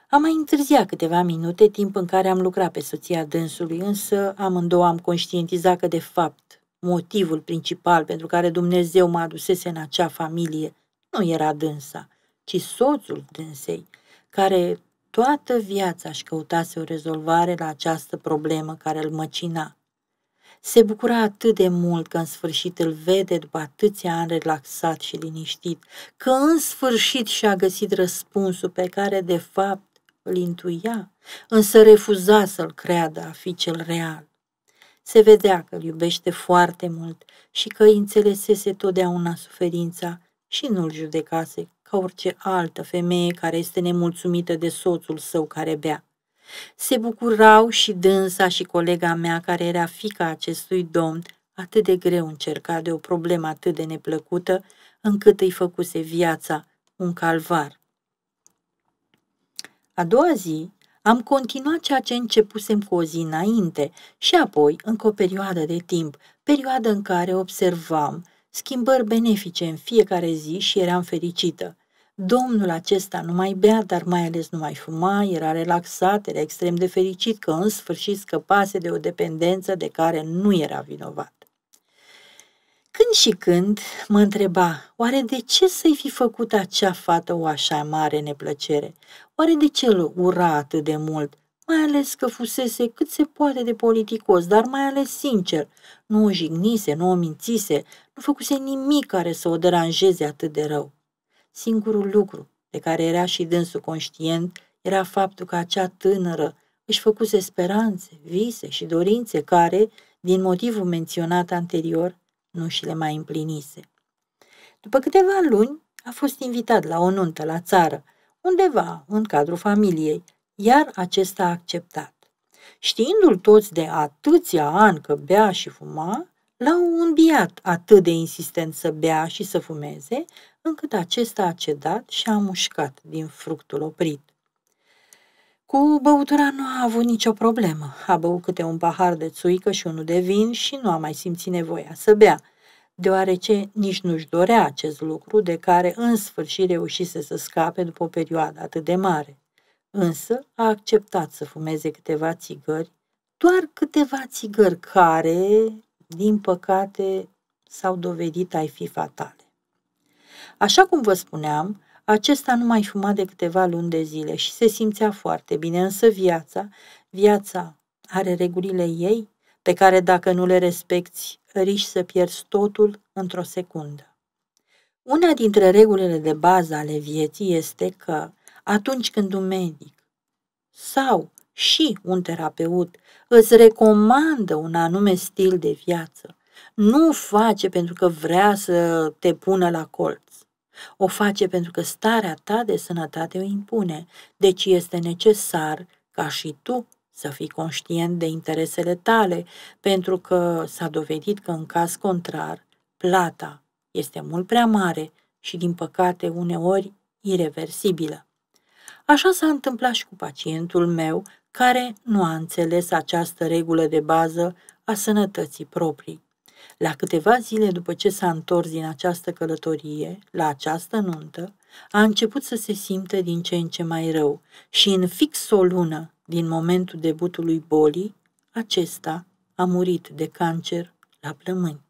Am mai întârziat câteva minute, timp în care am lucrat pe soția dânsului, însă amândouă am conștientizat că, de fapt, motivul principal pentru care Dumnezeu mă adusese în acea familie nu era dânsa, ci soțul dânsei, care Toată viața își căutase o rezolvare la această problemă care îl măcina. Se bucura atât de mult că în sfârșit îl vede după atâția ani relaxat și liniștit, că în sfârșit și-a găsit răspunsul pe care de fapt îl intuia, însă refuza să-l creadă a fi cel real. Se vedea că îl iubește foarte mult și că înțelesese totdeauna suferința și nu-l judecase ca orice altă femeie care este nemulțumită de soțul său care bea. Se bucurau și dânsa și colega mea, care era fica acestui domn, atât de greu încercat de o problemă atât de neplăcută, încât îi făcuse viața un calvar. A doua zi am continuat ceea ce începusem cu o zi înainte și apoi, încă o perioadă de timp, perioadă în care observam schimbări benefice în fiecare zi și eram fericită. Domnul acesta nu mai bea, dar mai ales nu mai fuma, era relaxat, era extrem de fericit că în sfârșit scăpase de o dependență de care nu era vinovat. Când și când mă întreba, oare de ce să-i fi făcut acea fată o așa mare neplăcere? Oare de ce îl ura atât de mult? Mai ales că fusese cât se poate de politicos, dar mai ales sincer. Nu o jignise, nu o mințise, nu făcuse nimic care să o deranjeze atât de rău. Singurul lucru de care era și dânsul conștient era faptul că acea tânără își făcuse speranțe, vise și dorințe care, din motivul menționat anterior, nu și le mai împlinise. După câteva luni, a fost invitat la o nuntă la țară, undeva în cadrul familiei, iar acesta a acceptat. Știindu-l toți de atâția ani că bea și fuma, l-au înviat atât de insistent să bea și să fumeze, încât acesta a cedat și a mușcat din fructul oprit. Cu băutura nu a avut nicio problemă. A băut câte un pahar de țuică și unul de vin și nu a mai simțit nevoia să bea, deoarece nici nu-și dorea acest lucru de care în sfârșit reușise să scape după o perioadă atât de mare. Însă a acceptat să fumeze câteva țigări, doar câteva țigări care, din păcate, s-au dovedit a fi fatale. Așa cum vă spuneam, acesta nu mai fuma de câteva luni de zile și se simțea foarte bine, însă viața, viața are regulile ei, pe care dacă nu le respecti, riști să pierzi totul într-o secundă. Una dintre regulile de bază ale vieții este că atunci când un medic sau și un terapeut îți recomandă un anume stil de viață nu o face pentru că vrea să te pună la colț. O face pentru că starea ta de sănătate o impune, deci este necesar ca și tu să fii conștient de interesele tale, pentru că s-a dovedit că în caz contrar, plata este mult prea mare și, din păcate, uneori irreversibilă. Așa s-a întâmplat și cu pacientul meu, care nu a înțeles această regulă de bază a sănătății proprii. La câteva zile după ce s-a întors din această călătorie, la această nuntă, a început să se simtă din ce în ce mai rău și în fix o lună din momentul debutului bolii, acesta a murit de cancer la plămâni.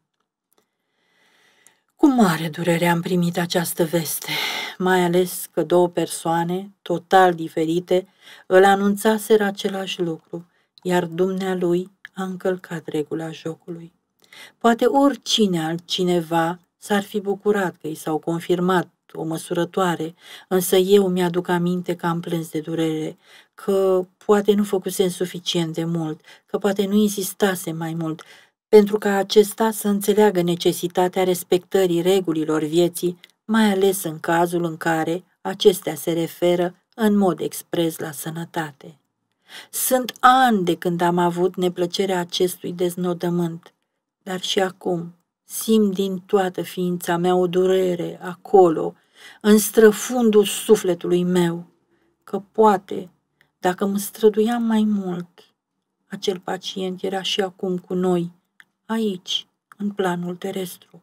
Cu mare durere am primit această veste, mai ales că două persoane, total diferite, îl anunțaseră același lucru, iar dumnealui a încălcat regula jocului. Poate oricine altcineva s-ar fi bucurat că i s-au confirmat o măsurătoare, însă eu mi-aduc aminte că am plâns de durere, că poate nu făcusem suficient de mult, că poate nu insistase mai mult, pentru ca acesta să înțeleagă necesitatea respectării regulilor vieții, mai ales în cazul în care acestea se referă în mod expres la sănătate. Sunt ani de când am avut neplăcerea acestui deznodământ. Dar și acum simt din toată ființa mea o durere acolo, în străfundul sufletului meu, că poate, dacă mă străduiam mai mult, acel pacient era și acum cu noi, aici, în planul terestru.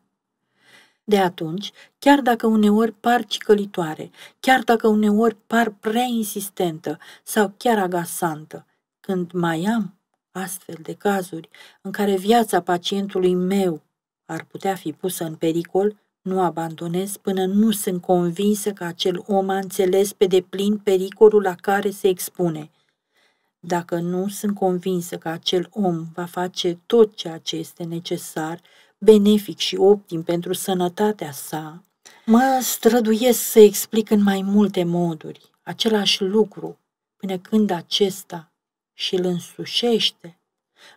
De atunci, chiar dacă uneori par cicălitoare, chiar dacă uneori par prea insistentă sau chiar agasantă, când mai am astfel de cazuri în care viața pacientului meu ar putea fi pusă în pericol, nu abandonez până nu sunt convinsă că acel om a înțeles pe deplin pericolul la care se expune. Dacă nu sunt convinsă că acel om va face tot ceea ce este necesar, benefic și optim pentru sănătatea sa, mă străduiesc să explic în mai multe moduri același lucru, până când acesta și îl însușește.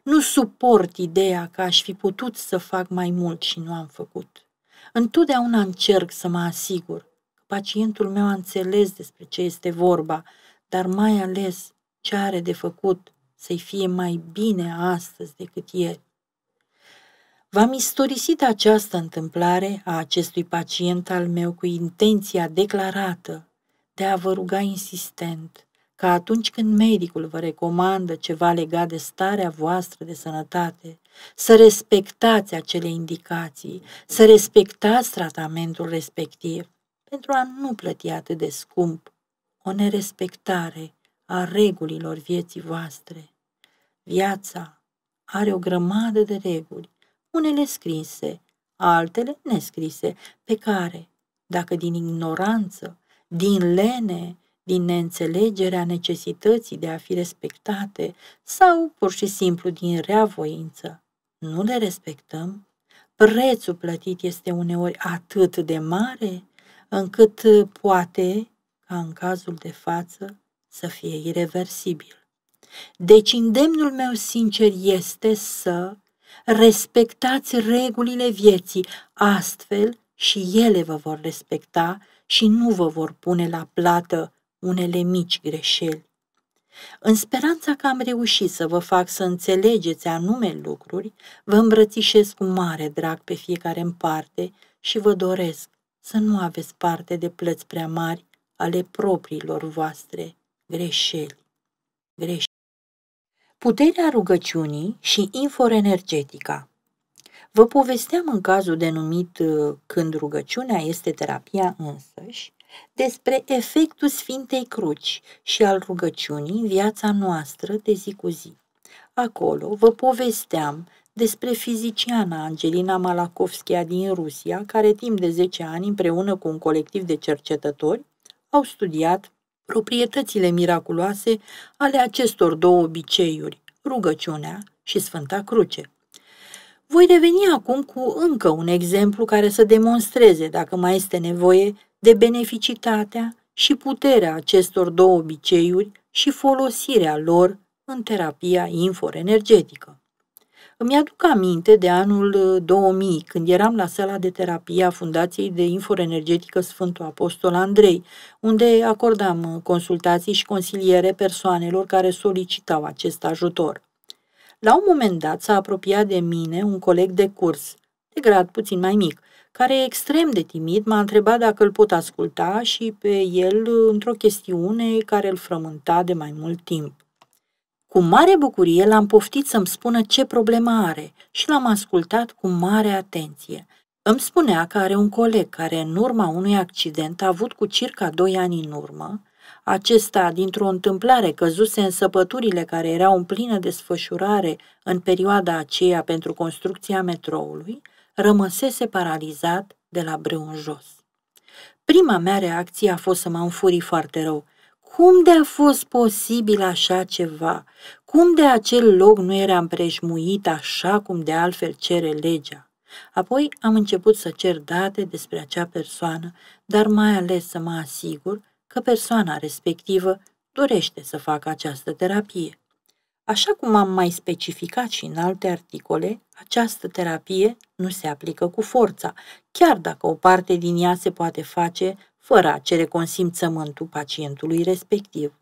Nu suport ideea că aș fi putut să fac mai mult și nu am făcut. Întotdeauna încerc să mă asigur că pacientul meu a înțeles despre ce este vorba, dar mai ales ce are de făcut să-i fie mai bine astăzi decât ieri. V-am istorisit această întâmplare a acestui pacient al meu cu intenția declarată de a vă ruga insistent că atunci când medicul vă recomandă ceva legat de starea voastră de sănătate, să respectați acele indicații, să respectați tratamentul respectiv, pentru a nu plăti atât de scump o nerespectare a regulilor vieții voastre. Viața are o grămadă de reguli, unele scrise, altele nescrise, pe care, dacă din ignoranță, din lene, din neînțelegerea necesității de a fi respectate sau pur și simplu din reavoință. Nu le respectăm? Prețul plătit este uneori atât de mare încât poate, ca în cazul de față, să fie irreversibil. Deci îndemnul meu sincer este să respectați regulile vieții, astfel și ele vă vor respecta și nu vă vor pune la plată unele mici greșeli. În speranța că am reușit să vă fac să înțelegeți anume lucruri, vă îmbrățișez cu mare drag pe fiecare în parte și vă doresc să nu aveți parte de plăți prea mari ale propriilor voastre greșeli. greșeli. Puterea rugăciunii și inforenergetica Vă povesteam în cazul denumit uh, când rugăciunea este terapia însăși, despre efectul Sfintei Cruci și al rugăciunii în viața noastră de zi cu zi. Acolo vă povesteam despre fiziciana Angelina Malakovskia din Rusia, care timp de 10 ani, împreună cu un colectiv de cercetători, au studiat proprietățile miraculoase ale acestor două obiceiuri, rugăciunea și Sfânta Cruce. Voi reveni acum cu încă un exemplu care să demonstreze, dacă mai este nevoie, de beneficitatea și puterea acestor două obiceiuri și folosirea lor în terapia inforenergetică. Îmi aduc aminte de anul 2000, uh, când eram la sala de terapie a Fundației de Inforenergetică Sfântul Apostol Andrei, unde acordam uh, consultații și consiliere persoanelor care solicitau acest ajutor. La un moment dat s-a apropiat de mine un coleg de curs, de grad puțin mai mic, care extrem de timid m-a întrebat dacă îl pot asculta și pe el într-o chestiune care îl frământa de mai mult timp. Cu mare bucurie l-am poftit să-mi spună ce problemă are și l-am ascultat cu mare atenție. Îmi spunea că are un coleg care, în urma unui accident a avut cu circa 2 ani în urmă, acesta, dintr-o întâmplare, căzuse în săpăturile care erau în plină desfășurare în perioada aceea pentru construcția metroului, rămăsese paralizat de la brâu în jos. Prima mea reacție a fost să mă înfuri foarte rău. Cum de a fost posibil așa ceva? Cum de acel loc nu era împrejmuit așa cum de altfel cere legea? Apoi am început să cer date despre acea persoană, dar mai ales să mă asigur că persoana respectivă dorește să facă această terapie. Așa cum am mai specificat și în alte articole, această terapie nu se aplică cu forța, chiar dacă o parte din ea se poate face fără a cere consimțământul pacientului respectiv.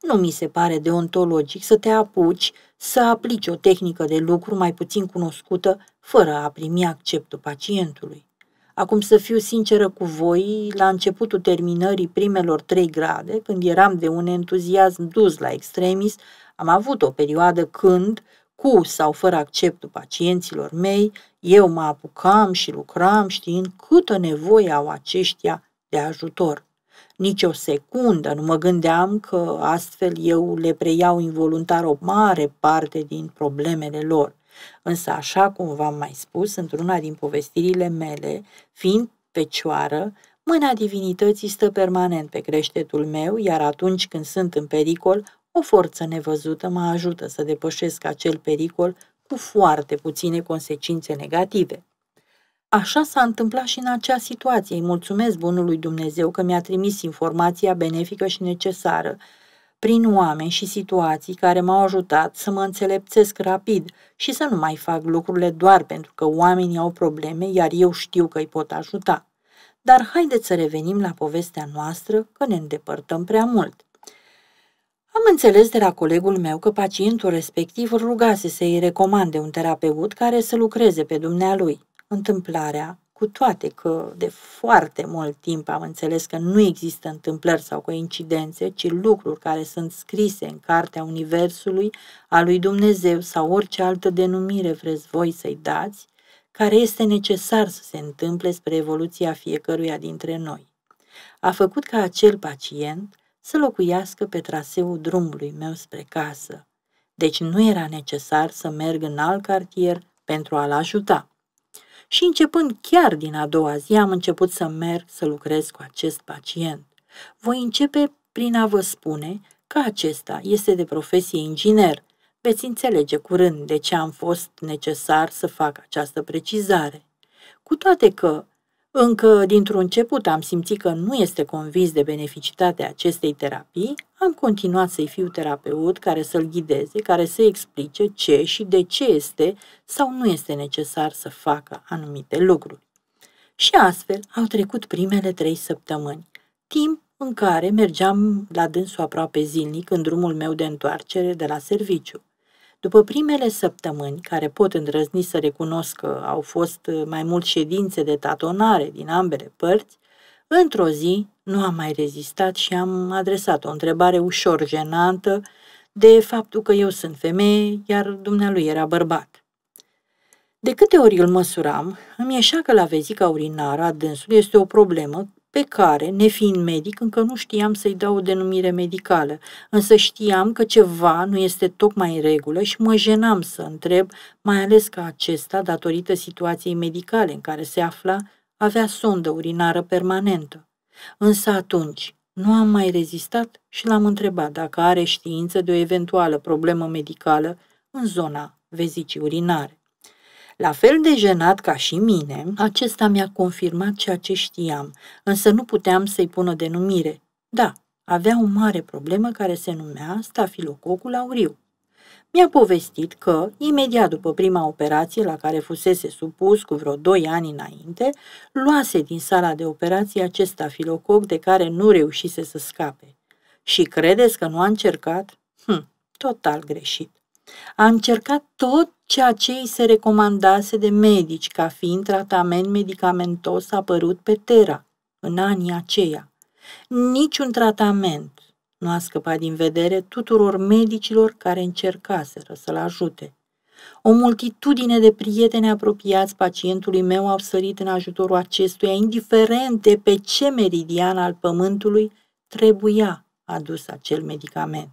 Nu mi se pare deontologic să te apuci să aplici o tehnică de lucru mai puțin cunoscută fără a primi acceptul pacientului. Acum să fiu sinceră cu voi, la începutul terminării primelor trei grade, când eram de un entuziasm dus la extremis, am avut o perioadă când, cu sau fără acceptul pacienților mei, eu mă apucam și lucram știind câtă nevoie au aceștia de ajutor. Nici o secundă nu mă gândeam că astfel eu le preiau involuntar o mare parte din problemele lor. Însă, așa cum v-am mai spus, într-una din povestirile mele, fiind fecioară, mâna divinității stă permanent pe creștetul meu, iar atunci când sunt în pericol, o forță nevăzută mă ajută să depășesc acel pericol cu foarte puține consecințe negative. Așa s-a întâmplat și în acea situație. Îi mulțumesc bunului Dumnezeu că mi-a trimis informația benefică și necesară, prin oameni și situații care m-au ajutat să mă înțelepțesc rapid și să nu mai fac lucrurile doar pentru că oamenii au probleme, iar eu știu că îi pot ajuta. Dar haideți să revenim la povestea noastră, că ne îndepărtăm prea mult. Am înțeles de la colegul meu că pacientul respectiv rugase să i recomande un terapeut care să lucreze pe dumnealui. Întâmplarea, cu toate că de foarte mult timp am înțeles că nu există întâmplări sau coincidențe, ci lucruri care sunt scrise în cartea Universului, a lui Dumnezeu sau orice altă denumire vreți voi să-i dați, care este necesar să se întâmple spre evoluția fiecăruia dintre noi. A făcut ca acel pacient să locuiască pe traseul drumului meu spre casă, deci nu era necesar să merg în alt cartier pentru a-l ajuta. Și începând chiar din a doua zi am început să merg să lucrez cu acest pacient. Voi începe prin a vă spune că acesta este de profesie inginer. Veți înțelege curând de ce am fost necesar să fac această precizare. Cu toate că încă dintr-un început am simțit că nu este convins de beneficitatea acestei terapii, am continuat să-i fiu terapeut care să-l ghideze, care să explice ce și de ce este sau nu este necesar să facă anumite lucruri. Și astfel au trecut primele trei săptămâni, timp în care mergeam la dânsul aproape zilnic în drumul meu de întoarcere de la serviciu. După primele săptămâni, care pot îndrăzni să recunosc că au fost uh, mai mult ședințe de tatonare din ambele părți, într-o zi nu am mai rezistat și am adresat o întrebare ușor jenantă de faptul că eu sunt femeie, iar dumnealui era bărbat. De câte ori îl măsuram, îmi ieșea că la vezica urinară a dânsului este o problemă pe care, nefiind medic, încă nu știam să-i dau o denumire medicală, însă știam că ceva nu este tocmai în regulă și mă jenam să întreb, mai ales că acesta, datorită situației medicale în care se afla, avea sondă urinară permanentă. Însă atunci nu am mai rezistat și l-am întrebat dacă are știință de o eventuală problemă medicală în zona vezicii urinare. La fel de jenat ca și mine, acesta mi-a confirmat ceea ce știam, însă nu puteam să-i pun o denumire. Da, avea o mare problemă care se numea stafilococul auriu. Mi-a povestit că, imediat după prima operație la care fusese supus cu vreo doi ani înainte, luase din sala de operație acest stafilococ de care nu reușise să scape. Și credeți că nu a încercat? Hm, total greșit. A încercat tot ceea ce îi se recomandase de medici ca fiind tratament medicamentos apărut pe Terra în anii aceia. Niciun tratament nu a scăpat din vedere tuturor medicilor care încercaseră să-l ajute. O multitudine de prieteni apropiați pacientului meu au sărit în ajutorul acestuia, indiferent de pe ce meridian al pământului trebuia adus acel medicament.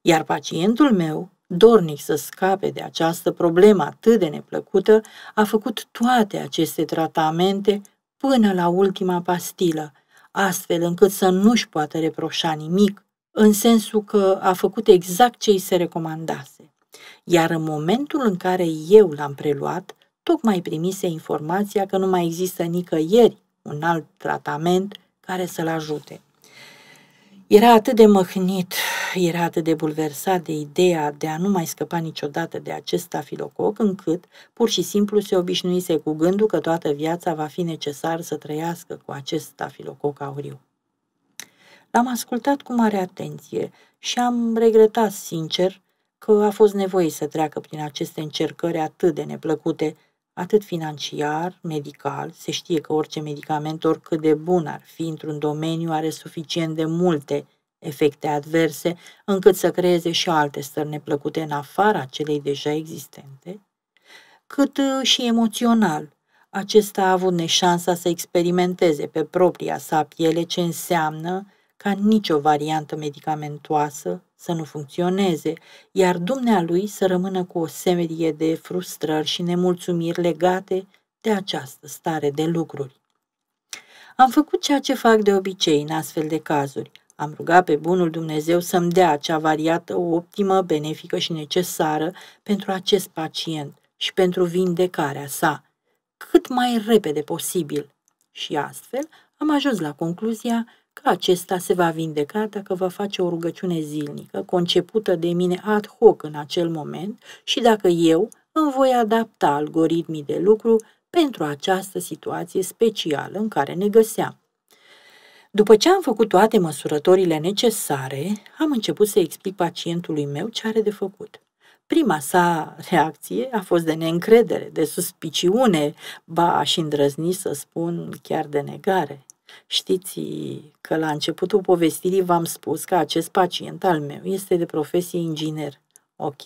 Iar pacientul meu dornic să scape de această problemă atât de neplăcută, a făcut toate aceste tratamente până la ultima pastilă, astfel încât să nu-și poată reproșa nimic, în sensul că a făcut exact ce îi se recomandase. Iar în momentul în care eu l-am preluat, tocmai primise informația că nu mai există nicăieri un alt tratament care să-l ajute. Era atât de măhnit, era atât de bulversat de ideea de a nu mai scăpa niciodată de acest stafilococ, încât pur și simplu se obișnuise cu gândul că toată viața va fi necesar să trăiască cu acest stafilococ auriu. L-am ascultat cu mare atenție și am regretat sincer că a fost nevoie să treacă prin aceste încercări atât de neplăcute atât financiar, medical, se știe că orice medicament, oricât de bun ar fi într-un domeniu, are suficient de multe efecte adverse, încât să creeze și alte stări neplăcute în afara celei deja existente, cât uh, și emoțional. Acesta a avut neșansa să experimenteze pe propria sa piele ce înseamnă ca nicio variantă medicamentoasă să nu funcționeze, iar dumnealui să rămână cu o semerie de frustrări și nemulțumiri legate de această stare de lucruri. Am făcut ceea ce fac de obicei în astfel de cazuri. Am rugat pe bunul Dumnezeu să-mi dea acea variată optimă, benefică și necesară pentru acest pacient și pentru vindecarea sa, cât mai repede posibil. Și astfel am ajuns la concluzia că acesta se va vindeca dacă va face o rugăciune zilnică, concepută de mine ad hoc în acel moment și dacă eu îmi voi adapta algoritmii de lucru pentru această situație specială în care ne găseam. După ce am făcut toate măsurătorile necesare, am început să explic pacientului meu ce are de făcut. Prima sa reacție a fost de neîncredere, de suspiciune, ba și îndrăzni să spun chiar de negare. Știți că la începutul povestirii v-am spus că acest pacient al meu este de profesie inginer. Ok,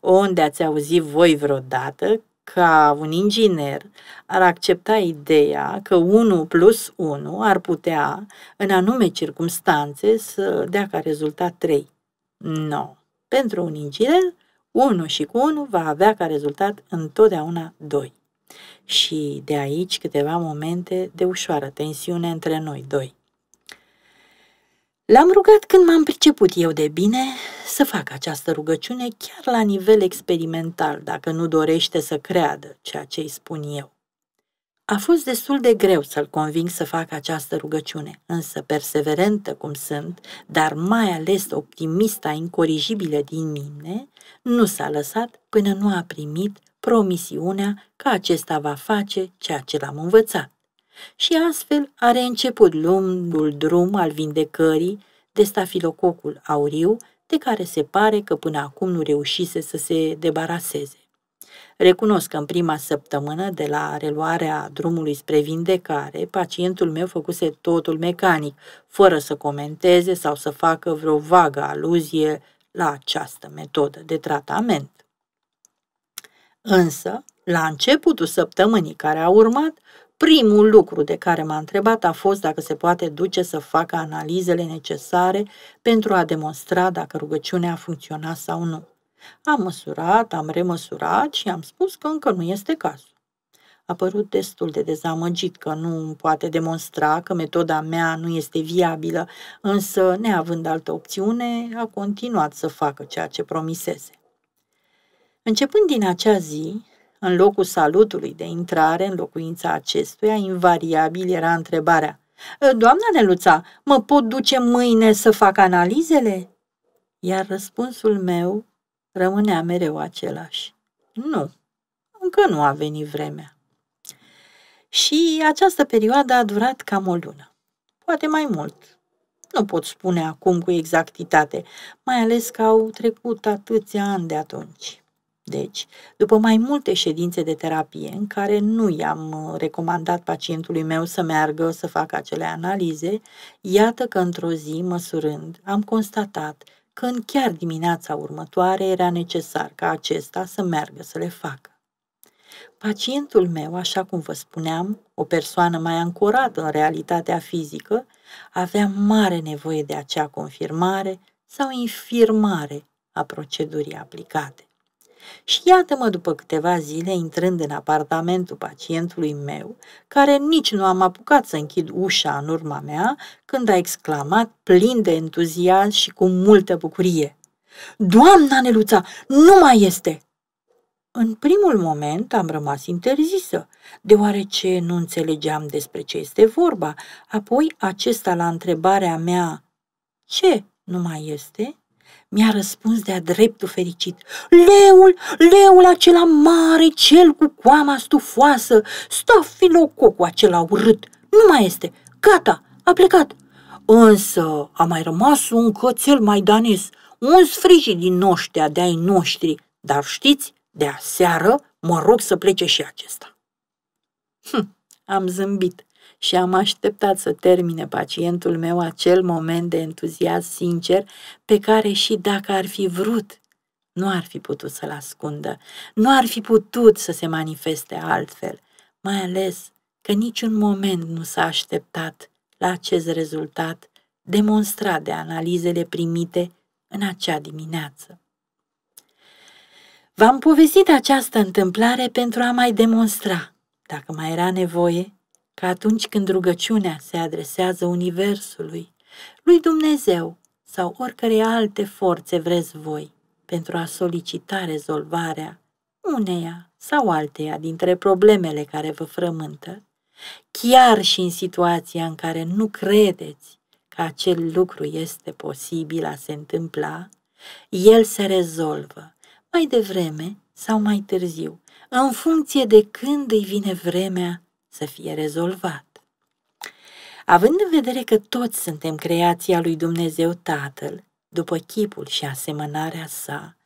unde ați auzit voi vreodată ca un inginer ar accepta ideea că 1 plus 1 ar putea, în anume circumstanțe, să dea ca rezultat 3. Nu. No. Pentru un inginer, 1 și cu 1 va avea ca rezultat întotdeauna 2 și de aici câteva momente de ușoară tensiune între noi doi. L-am rugat când m-am priceput eu de bine să fac această rugăciune chiar la nivel experimental, dacă nu dorește să creadă ceea ce îi spun eu. A fost destul de greu să-l conving să facă această rugăciune, însă perseverentă cum sunt, dar mai ales optimista incorigibilă din mine, nu s-a lăsat până nu a primit promisiunea că acesta va face ceea ce l-am învățat. Și astfel a reînceput lungul drum al vindecării de stafilococul auriu, de care se pare că până acum nu reușise să se debaraseze. Recunosc că în prima săptămână de la reluarea drumului spre vindecare, pacientul meu făcuse totul mecanic, fără să comenteze sau să facă vreo vagă aluzie la această metodă de tratament. Însă, la începutul săptămânii care a urmat, primul lucru de care m-a întrebat a fost dacă se poate duce să facă analizele necesare pentru a demonstra dacă rugăciunea a funcționat sau nu. Am măsurat, am remăsurat și am spus că încă nu este cazul. A părut destul de dezamăgit că nu îmi poate demonstra că metoda mea nu este viabilă, însă, neavând altă opțiune, a continuat să facă ceea ce promisese. Începând din acea zi, în locul salutului de intrare în locuința acestuia, invariabil era întrebarea ă, Doamna Neluța, mă pot duce mâine să fac analizele?" Iar răspunsul meu rămânea mereu același. Nu, încă nu a venit vremea. Și această perioadă a durat cam o lună, poate mai mult. Nu pot spune acum cu exactitate, mai ales că au trecut atâția ani de atunci. Deci, după mai multe ședințe de terapie în care nu i-am uh, recomandat pacientului meu să meargă să facă acele analize, iată că într-o zi, măsurând, am constatat că în chiar dimineața următoare era necesar ca acesta să meargă să le facă. Pacientul meu, așa cum vă spuneam, o persoană mai ancorată în realitatea fizică, avea mare nevoie de acea confirmare sau infirmare a procedurii aplicate. Și iată-mă după câteva zile intrând în apartamentul pacientului meu, care nici nu am apucat să închid ușa în urma mea, când a exclamat plin de entuziasm și cu multă bucurie. Doamna Neluța, nu mai este! În primul moment am rămas interzisă, deoarece nu înțelegeam despre ce este vorba. Apoi acesta la întrebarea mea, ce nu mai este? mi-a răspuns de-a dreptul fericit. Leul, leul acela mare, cel cu coama stufoasă, filococul acela urât, nu mai este, gata, a plecat. Însă a mai rămas un cățel danes, un sfrijit din noștea de ai noștri, dar știți, de aseară mă rog să plece și acesta. Hm, am zâmbit și am așteptat să termine pacientul meu acel moment de entuziasm sincer pe care și dacă ar fi vrut, nu ar fi putut să-l ascundă, nu ar fi putut să se manifeste altfel, mai ales că niciun moment nu s-a așteptat la acest rezultat demonstrat de analizele primite în acea dimineață. V-am povestit această întâmplare pentru a mai demonstra, dacă mai era nevoie, că atunci când rugăciunea se adresează Universului, lui Dumnezeu sau oricărei alte forțe vreți voi pentru a solicita rezolvarea uneia sau alteia dintre problemele care vă frământă, chiar și în situația în care nu credeți că acel lucru este posibil a se întâmpla, el se rezolvă mai devreme sau mai târziu, în funcție de când îi vine vremea să fie rezolvat. Având în vedere că toți suntem creația lui Dumnezeu Tatăl, după chipul și asemănarea sa,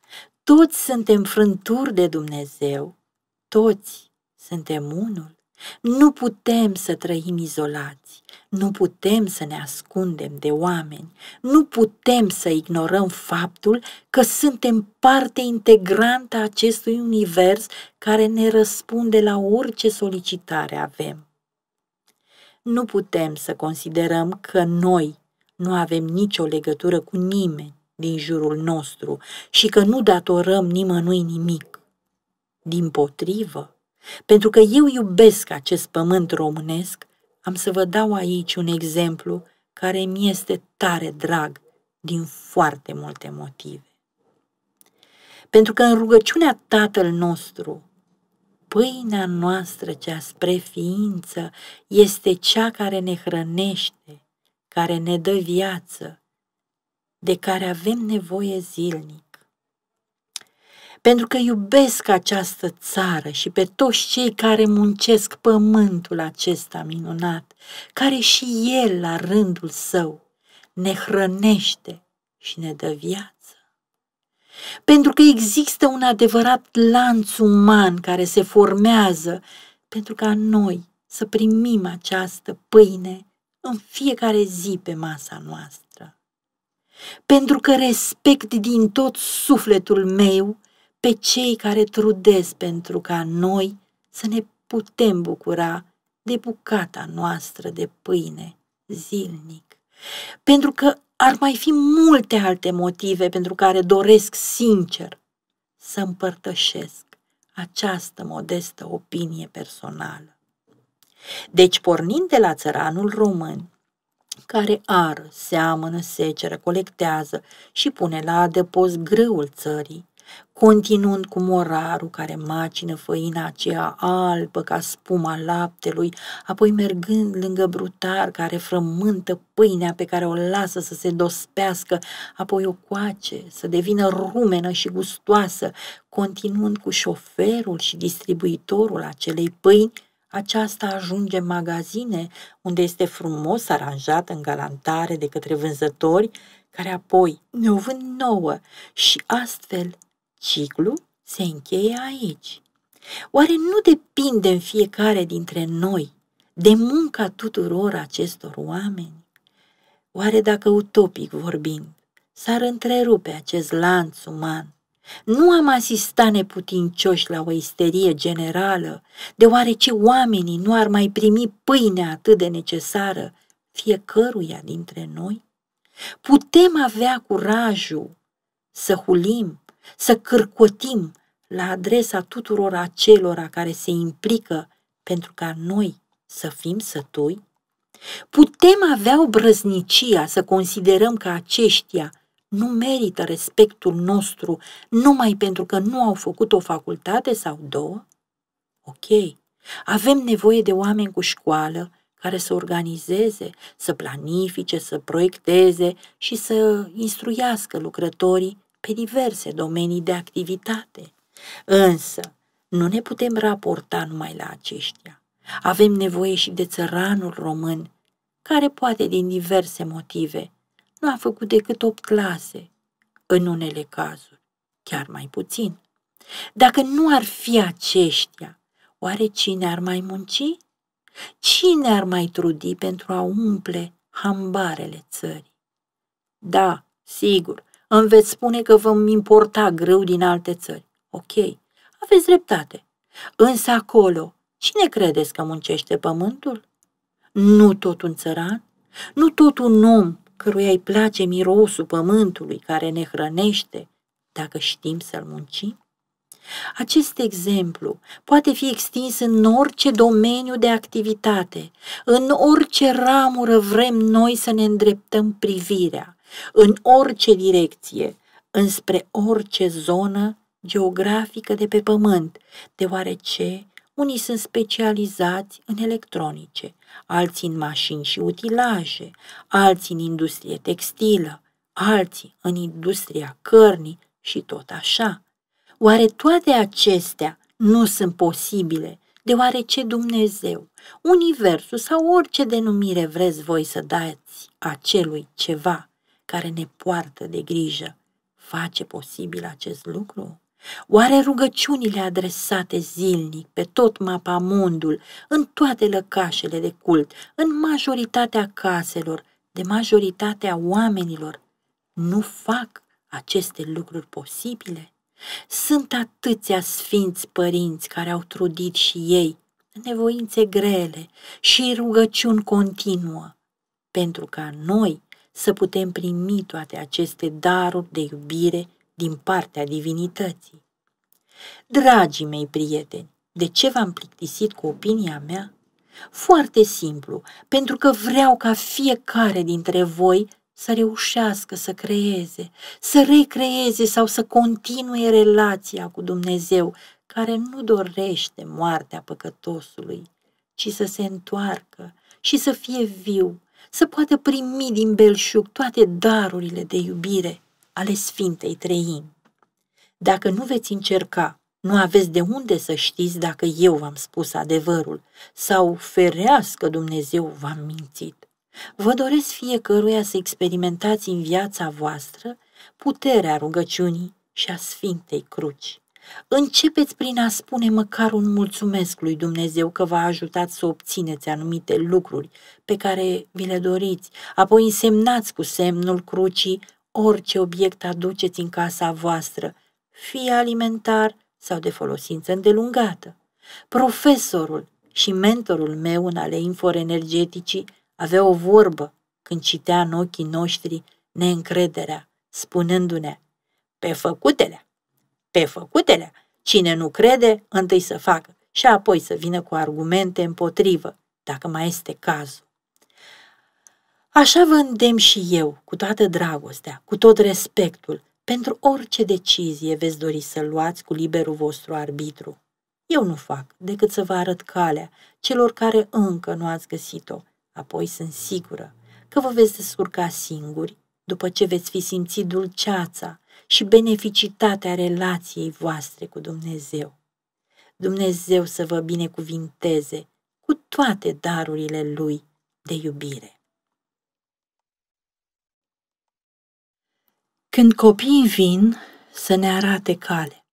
toți suntem frânturi de Dumnezeu, toți suntem unul, nu putem să trăim izolați. Nu putem să ne ascundem de oameni, nu putem să ignorăm faptul că suntem parte integrantă a acestui univers care ne răspunde la orice solicitare avem. Nu putem să considerăm că noi nu avem nicio legătură cu nimeni din jurul nostru și că nu datorăm nimănui nimic. Din potrivă, pentru că eu iubesc acest pământ românesc, am să vă dau aici un exemplu care mi este tare drag din foarte multe motive. Pentru că în rugăciunea Tatăl nostru, pâinea noastră cea spre ființă este cea care ne hrănește, care ne dă viață, de care avem nevoie zilnic pentru că iubesc această țară și pe toți cei care muncesc pământul acesta minunat, care și el la rândul său ne hrănește și ne dă viață. Pentru că există un adevărat lanț uman care se formează pentru ca noi să primim această pâine în fiecare zi pe masa noastră. Pentru că respect din tot sufletul meu pe cei care trudesc pentru ca noi să ne putem bucura de bucata noastră de pâine zilnic. Pentru că ar mai fi multe alte motive pentru care doresc sincer să împărtășesc această modestă opinie personală. Deci, pornind de la țăranul român, care ar, seamănă, seceră, colectează și pune la adăpost grâul țării, continuând cu morarul care macină făina aceea albă ca spuma laptelui, apoi mergând lângă brutar care frământă pâinea pe care o lasă să se dospească, apoi o coace, să devină rumenă și gustoasă, continuând cu șoferul și distribuitorul acelei pâini, aceasta ajunge în magazine, unde este frumos aranjată în galantare de către vânzători, care apoi ne o vând nouă și astfel Ciclu se încheie aici. Oare nu depinde în fiecare dintre noi de munca tuturor acestor oameni? Oare dacă utopic vorbind, s-ar întrerupe acest lanț uman? Nu am asistat neputincioși la o isterie generală, deoarece oamenii nu ar mai primi pâinea atât de necesară fiecăruia dintre noi? Putem avea curajul să hulim să cârcotim la adresa tuturor acelora care se implică pentru ca noi să fim sătui? Putem avea obrăznicia să considerăm că aceștia nu merită respectul nostru numai pentru că nu au făcut o facultate sau două? Ok, avem nevoie de oameni cu școală care să organizeze, să planifice, să proiecteze și să instruiască lucrătorii pe diverse domenii de activitate. Însă, nu ne putem raporta numai la aceștia. Avem nevoie și de țăranul român, care poate din diverse motive nu a făcut decât opt clase, în unele cazuri chiar mai puțin. Dacă nu ar fi aceștia, oare cine ar mai munci? Cine ar mai trudi pentru a umple hambarele țării? Da, sigur, îmi veți spune că vom importa grâu din alte țări. Ok, aveți dreptate. Însă acolo, cine credeți că muncește pământul? Nu tot un țăran? Nu tot un om căruia îi place mirosul pământului care ne hrănește, dacă știm să-l muncim? Acest exemplu poate fi extins în orice domeniu de activitate, în orice ramură vrem noi să ne îndreptăm privirea în orice direcție, înspre orice zonă geografică de pe pământ, deoarece unii sunt specializați în electronice, alții în mașini și utilaje, alții în industrie textilă, alții în industria cărnii și tot așa. Oare toate acestea nu sunt posibile, deoarece Dumnezeu, Universul sau orice denumire vreți voi să dați acelui ceva, care ne poartă de grijă face posibil acest lucru? Oare rugăciunile adresate zilnic pe tot mapamondul, în toate lăcașele de cult, în majoritatea caselor, de majoritatea oamenilor, nu fac aceste lucruri posibile? Sunt atâția sfinți părinți care au trudit și ei nevoințe grele și rugăciuni continuă, pentru ca noi să putem primi toate aceste daruri de iubire din partea divinității. Dragii mei prieteni, de ce v-am plictisit cu opinia mea? Foarte simplu, pentru că vreau ca fiecare dintre voi să reușească să creeze, să recreeze sau să continue relația cu Dumnezeu, care nu dorește moartea păcătosului, ci să se întoarcă și să fie viu să poată primi din belșug toate darurile de iubire ale Sfintei Treimi. Dacă nu veți încerca, nu aveți de unde să știți dacă eu v-am spus adevărul sau ferească Dumnezeu v-am mințit. Vă doresc fiecăruia să experimentați în viața voastră puterea rugăciunii și a Sfintei Cruci. Începeți prin a spune măcar un mulțumesc lui Dumnezeu că v-a ajutat să obțineți anumite lucruri pe care vi le doriți, apoi însemnați cu semnul crucii orice obiect aduceți în casa voastră, fie alimentar sau de folosință îndelungată. Profesorul și mentorul meu în ale inforenergeticii avea o vorbă când citea în ochii noștri neîncrederea, spunându-ne, pe făcutele! pe făcutele, cine nu crede, întâi să facă și apoi să vină cu argumente împotrivă, dacă mai este cazul. Așa vă îndemn și eu, cu toată dragostea, cu tot respectul, pentru orice decizie veți dori să luați cu liberul vostru arbitru. Eu nu fac decât să vă arăt calea celor care încă nu ați găsit-o, apoi sunt sigură că vă veți descurca singuri după ce veți fi simțit dulceața și beneficitatea relației voastre cu Dumnezeu. Dumnezeu să vă binecuvinteze cu toate darurile Lui de iubire. Când copiii vin să ne arate cale.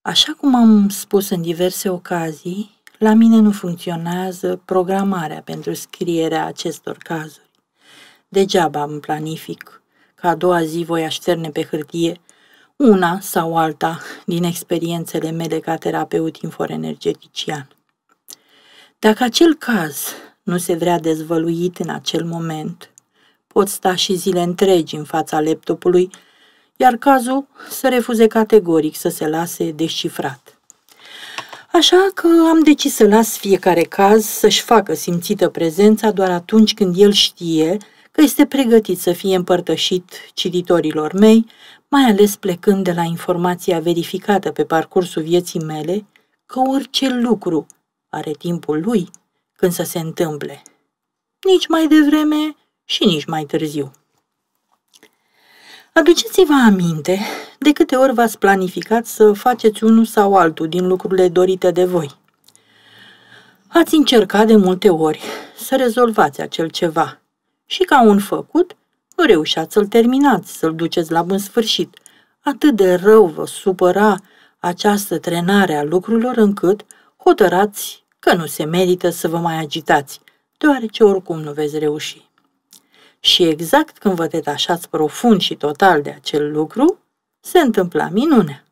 Așa cum am spus în diverse ocazii, la mine nu funcționează programarea pentru scrierea acestor cazuri. Degeaba îmi planific că a doua zi voi așterne pe hârtie una sau alta din experiențele mele ca terapeut inforenergetician. Dacă acel caz nu se vrea dezvăluit în acel moment, pot sta și zile întregi în fața laptopului, iar cazul să refuze categoric să se lase descifrat. Așa că am decis să las fiecare caz să-și facă simțită prezența doar atunci când el știe că este pregătit să fie împărtășit cititorilor mei, mai ales plecând de la informația verificată pe parcursul vieții mele, că orice lucru are timpul lui când să se întâmple. Nici mai devreme și nici mai târziu. Aduceți-vă aminte de câte ori v-ați planificat să faceți unul sau altul din lucrurile dorite de voi. Ați încercat de multe ori să rezolvați acel ceva, și ca un făcut, nu reușeați să-l terminați, să-l duceți la bun sfârșit. Atât de rău vă supăra această trenare a lucrurilor încât hotărați că nu se merită să vă mai agitați, deoarece oricum nu veți reuși. Și exact când vă detașați profund și total de acel lucru, se întâmpla minunea.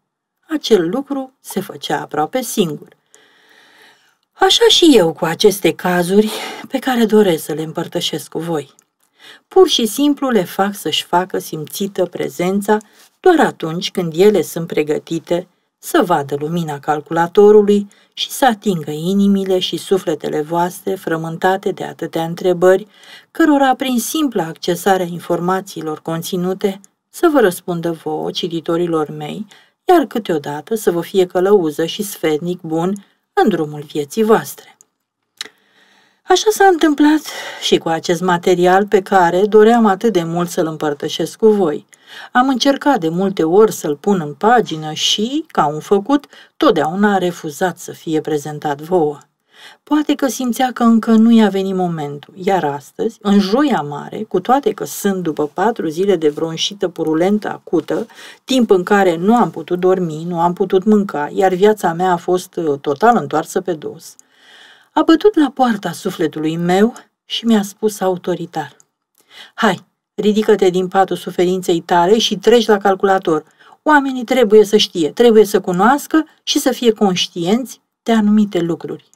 Acel lucru se făcea aproape singur. Așa și eu cu aceste cazuri pe care doresc să le împărtășesc cu voi. Pur și simplu le fac să-și facă simțită prezența doar atunci când ele sunt pregătite să vadă lumina calculatorului și să atingă inimile și sufletele voastre frământate de atâtea întrebări, cărora prin simpla accesarea informațiilor conținute să vă răspundă vouă, cititorilor mei, iar câteodată să vă fie călăuză și sfetnic bun în drumul vieții voastre. Așa s-a întâmplat și cu acest material pe care doream atât de mult să-l împărtășesc cu voi. Am încercat de multe ori să-l pun în pagină și, ca un făcut, totdeauna a refuzat să fie prezentat vouă. Poate că simțea că încă nu i-a venit momentul, iar astăzi, în joia mare, cu toate că sunt după patru zile de bronșită purulentă acută, timp în care nu am putut dormi, nu am putut mânca, iar viața mea a fost uh, total întoarsă pe dos, a bătut la poarta sufletului meu și mi-a spus autoritar. Hai, ridică-te din patul suferinței tale și treci la calculator. Oamenii trebuie să știe, trebuie să cunoască și să fie conștienți de anumite lucruri.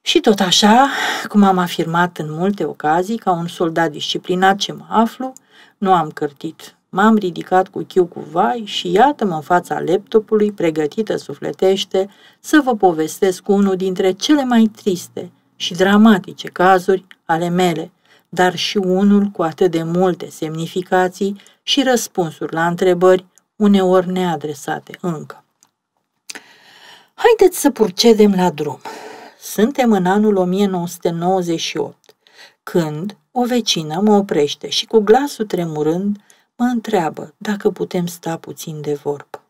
Și tot așa, cum am afirmat în multe ocazii, ca un soldat disciplinat ce mă aflu, nu am cărtit M-am ridicat cu chiu cu vai și iată-mă în fața laptopului, pregătită sufletește, să vă povestesc unul dintre cele mai triste și dramatice cazuri ale mele, dar și unul cu atât de multe semnificații și răspunsuri la întrebări, uneori neadresate încă. Haideți să procedem la drum. Suntem în anul 1998, când o vecină mă oprește și cu glasul tremurând mă întreabă dacă putem sta puțin de vorbă.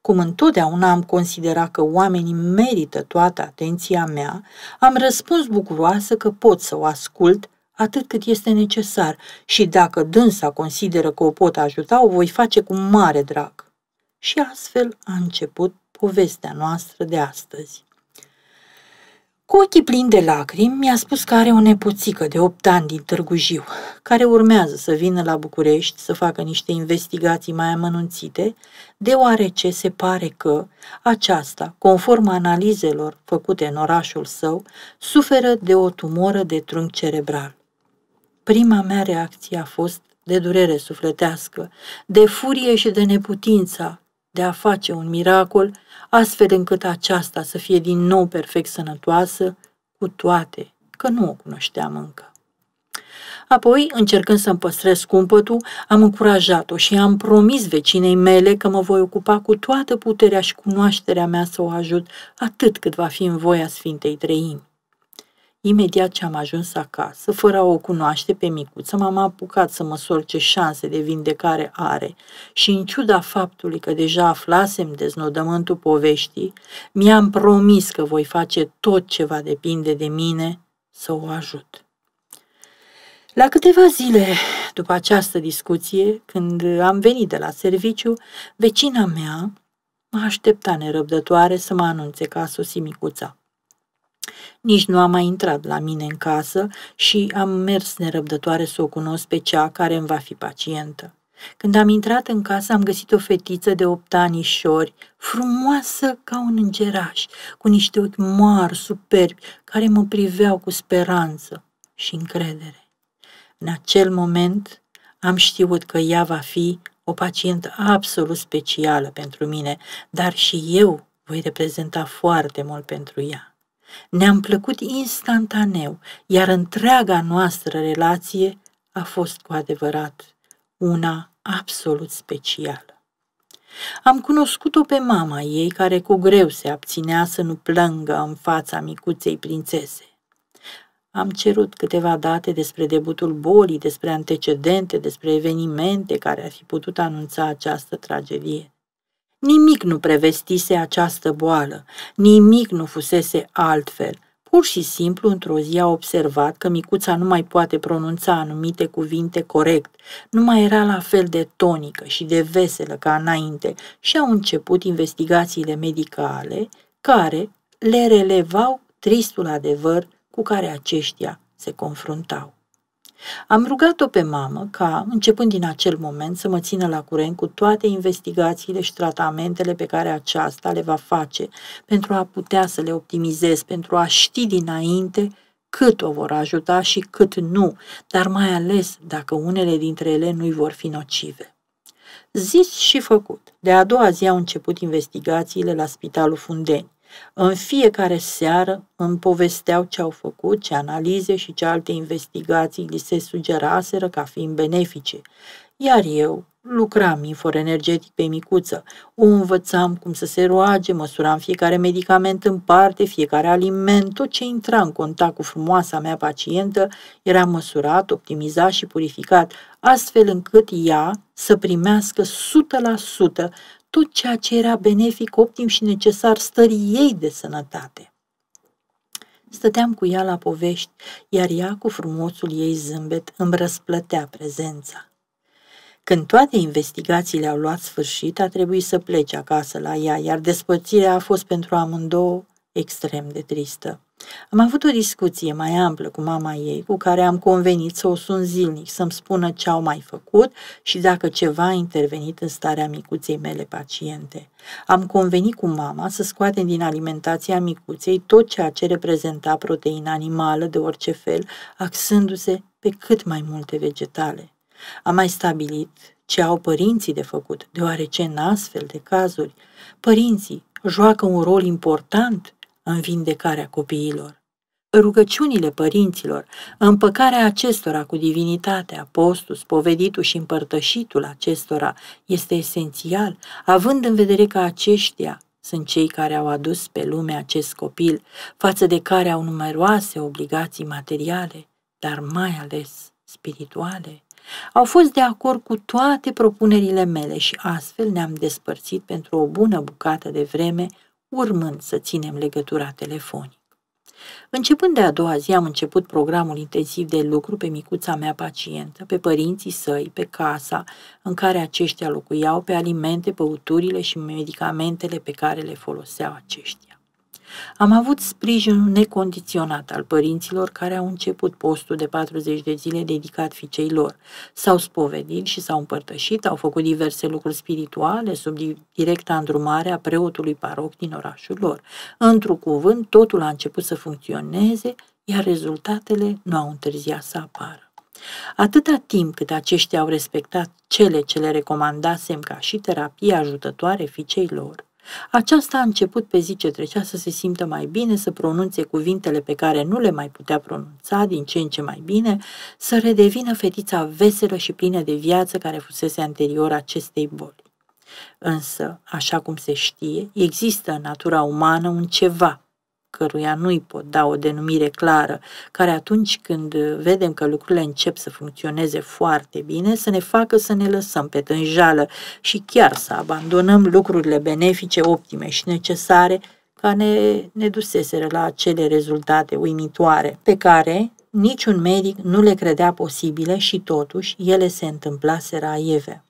Cum întotdeauna am considerat că oamenii merită toată atenția mea, am răspuns bucuroasă că pot să o ascult atât cât este necesar și dacă dânsa consideră că o pot ajuta, o voi face cu mare drag. Și astfel a început povestea noastră de astăzi. Cu ochii plini de lacrimi, mi-a spus că are o nepoțică de 8 ani din Târgu Jiu, care urmează să vină la București să facă niște investigații mai amănunțite, deoarece se pare că aceasta, conform analizelor făcute în orașul său, suferă de o tumoră de trunchi cerebral. Prima mea reacție a fost de durere sufletească, de furie și de neputința de a face un miracol, astfel încât aceasta să fie din nou perfect sănătoasă, cu toate că nu o cunoșteam încă. Apoi, încercând să-mi păstrez cumpătul, am încurajat-o și am promis vecinei mele că mă voi ocupa cu toată puterea și cunoașterea mea să o ajut atât cât va fi în voia Sfintei Treimi. Imediat ce am ajuns acasă, fără a o cunoaște pe micuță, m-am apucat să măsor ce șanse de vindecare are și, în ciuda faptului că deja aflasem deznodământul poveștii, mi-am promis că voi face tot ce va depinde de mine să o ajut. La câteva zile după această discuție, când am venit de la serviciu, vecina mea m-a aștepta nerăbdătoare să mă anunțe că a sosit micuța. Nici nu a mai intrat la mine în casă și am mers nerăbdătoare să o cunosc pe cea care îmi va fi pacientă. Când am intrat în casă, am găsit o fetiță de opt anișori, frumoasă ca un îngeraș, cu niște ochi mari, superbi, care mă priveau cu speranță și încredere. În acel moment am știut că ea va fi o pacientă absolut specială pentru mine, dar și eu voi reprezenta foarte mult pentru ea. Ne-am plăcut instantaneu, iar întreaga noastră relație a fost cu adevărat una absolut specială. Am cunoscut-o pe mama ei, care cu greu se abținea să nu plângă în fața micuței prințese. Am cerut câteva date despre debutul bolii, despre antecedente, despre evenimente care ar fi putut anunța această tragedie. Nimic nu prevestise această boală, nimic nu fusese altfel. Pur și simplu, într-o zi a observat că micuța nu mai poate pronunța anumite cuvinte corect, nu mai era la fel de tonică și de veselă ca înainte și au început investigațiile medicale care le relevau tristul adevăr cu care aceștia se confruntau. Am rugat-o pe mamă ca, începând din acel moment, să mă țină la curent cu toate investigațiile și tratamentele pe care aceasta le va face, pentru a putea să le optimizez, pentru a ști dinainte cât o vor ajuta și cât nu, dar mai ales dacă unele dintre ele nu-i vor fi nocive. Zis și făcut. De a doua zi au început investigațiile la Spitalul Fundeni. În fiecare seară îmi povesteau ce au făcut, ce analize și ce alte investigații li se sugeraseră ca fiind benefice, iar eu lucram energetic pe micuță, o învățam cum să se roage, măsuram fiecare medicament în parte, fiecare aliment, tot ce intra în contact cu frumoasa mea pacientă era măsurat, optimizat și purificat, astfel încât ea să primească 100% tot ceea ce era benefic, optim și necesar stării ei de sănătate. Stăteam cu ea la povești, iar ea, cu frumosul ei zâmbet, îmi răsplătea prezența. Când toate investigațiile au luat sfârșit, a trebuit să plece acasă la ea, iar despărțirea a fost pentru amândouă extrem de tristă. Am avut o discuție mai amplă cu mama ei, cu care am convenit să o sun zilnic, să-mi spună ce au mai făcut și dacă ceva a intervenit în starea micuței mele paciente. Am convenit cu mama să scoatem din alimentația micuței tot ceea ce reprezenta proteina animală de orice fel, axându-se pe cât mai multe vegetale. Am mai stabilit ce au părinții de făcut, deoarece în astfel de cazuri, părinții joacă un rol important în vindecarea copiilor. Rugăciunile părinților, împăcarea acestora cu divinitatea, postul, spoveditul și împărtășitul acestora este esențial, având în vedere că aceștia sunt cei care au adus pe lume acest copil, față de care au numeroase obligații materiale, dar mai ales spirituale. Au fost de acord cu toate propunerile mele și astfel ne-am despărțit pentru o bună bucată de vreme urmând să ținem legătura telefonică. Începând de a doua zi am început programul intensiv de lucru pe micuța mea pacientă, pe părinții săi, pe casa în care aceștia locuiau, pe alimente, păuturile și medicamentele pe care le foloseau aceștia. Am avut sprijinul necondiționat al părinților care au început postul de 40 de zile dedicat fiicei lor. S-au spovedit și s-au împărtășit, au făcut diverse lucruri spirituale sub directa îndrumare a preotului paroc din orașul lor. Într-un cuvânt, totul a început să funcționeze, iar rezultatele nu au întârziat să apară. Atâta timp cât aceștia au respectat cele ce le recomandasem ca și terapie ajutătoare fiicei lor, aceasta a început pe zi ce trecea să se simtă mai bine, să pronunțe cuvintele pe care nu le mai putea pronunța din ce în ce mai bine, să redevină fetița veselă și plină de viață care fusese anterior acestei boli. Însă, așa cum se știe, există în natura umană un ceva căruia nu-i pot da o denumire clară, care atunci când vedem că lucrurile încep să funcționeze foarte bine, să ne facă să ne lăsăm pe tânjală și chiar să abandonăm lucrurile benefice, optime și necesare, care ne, ne duseseră la acele rezultate uimitoare, pe care niciun medic nu le credea posibile și totuși ele se întâmplaseră aieve.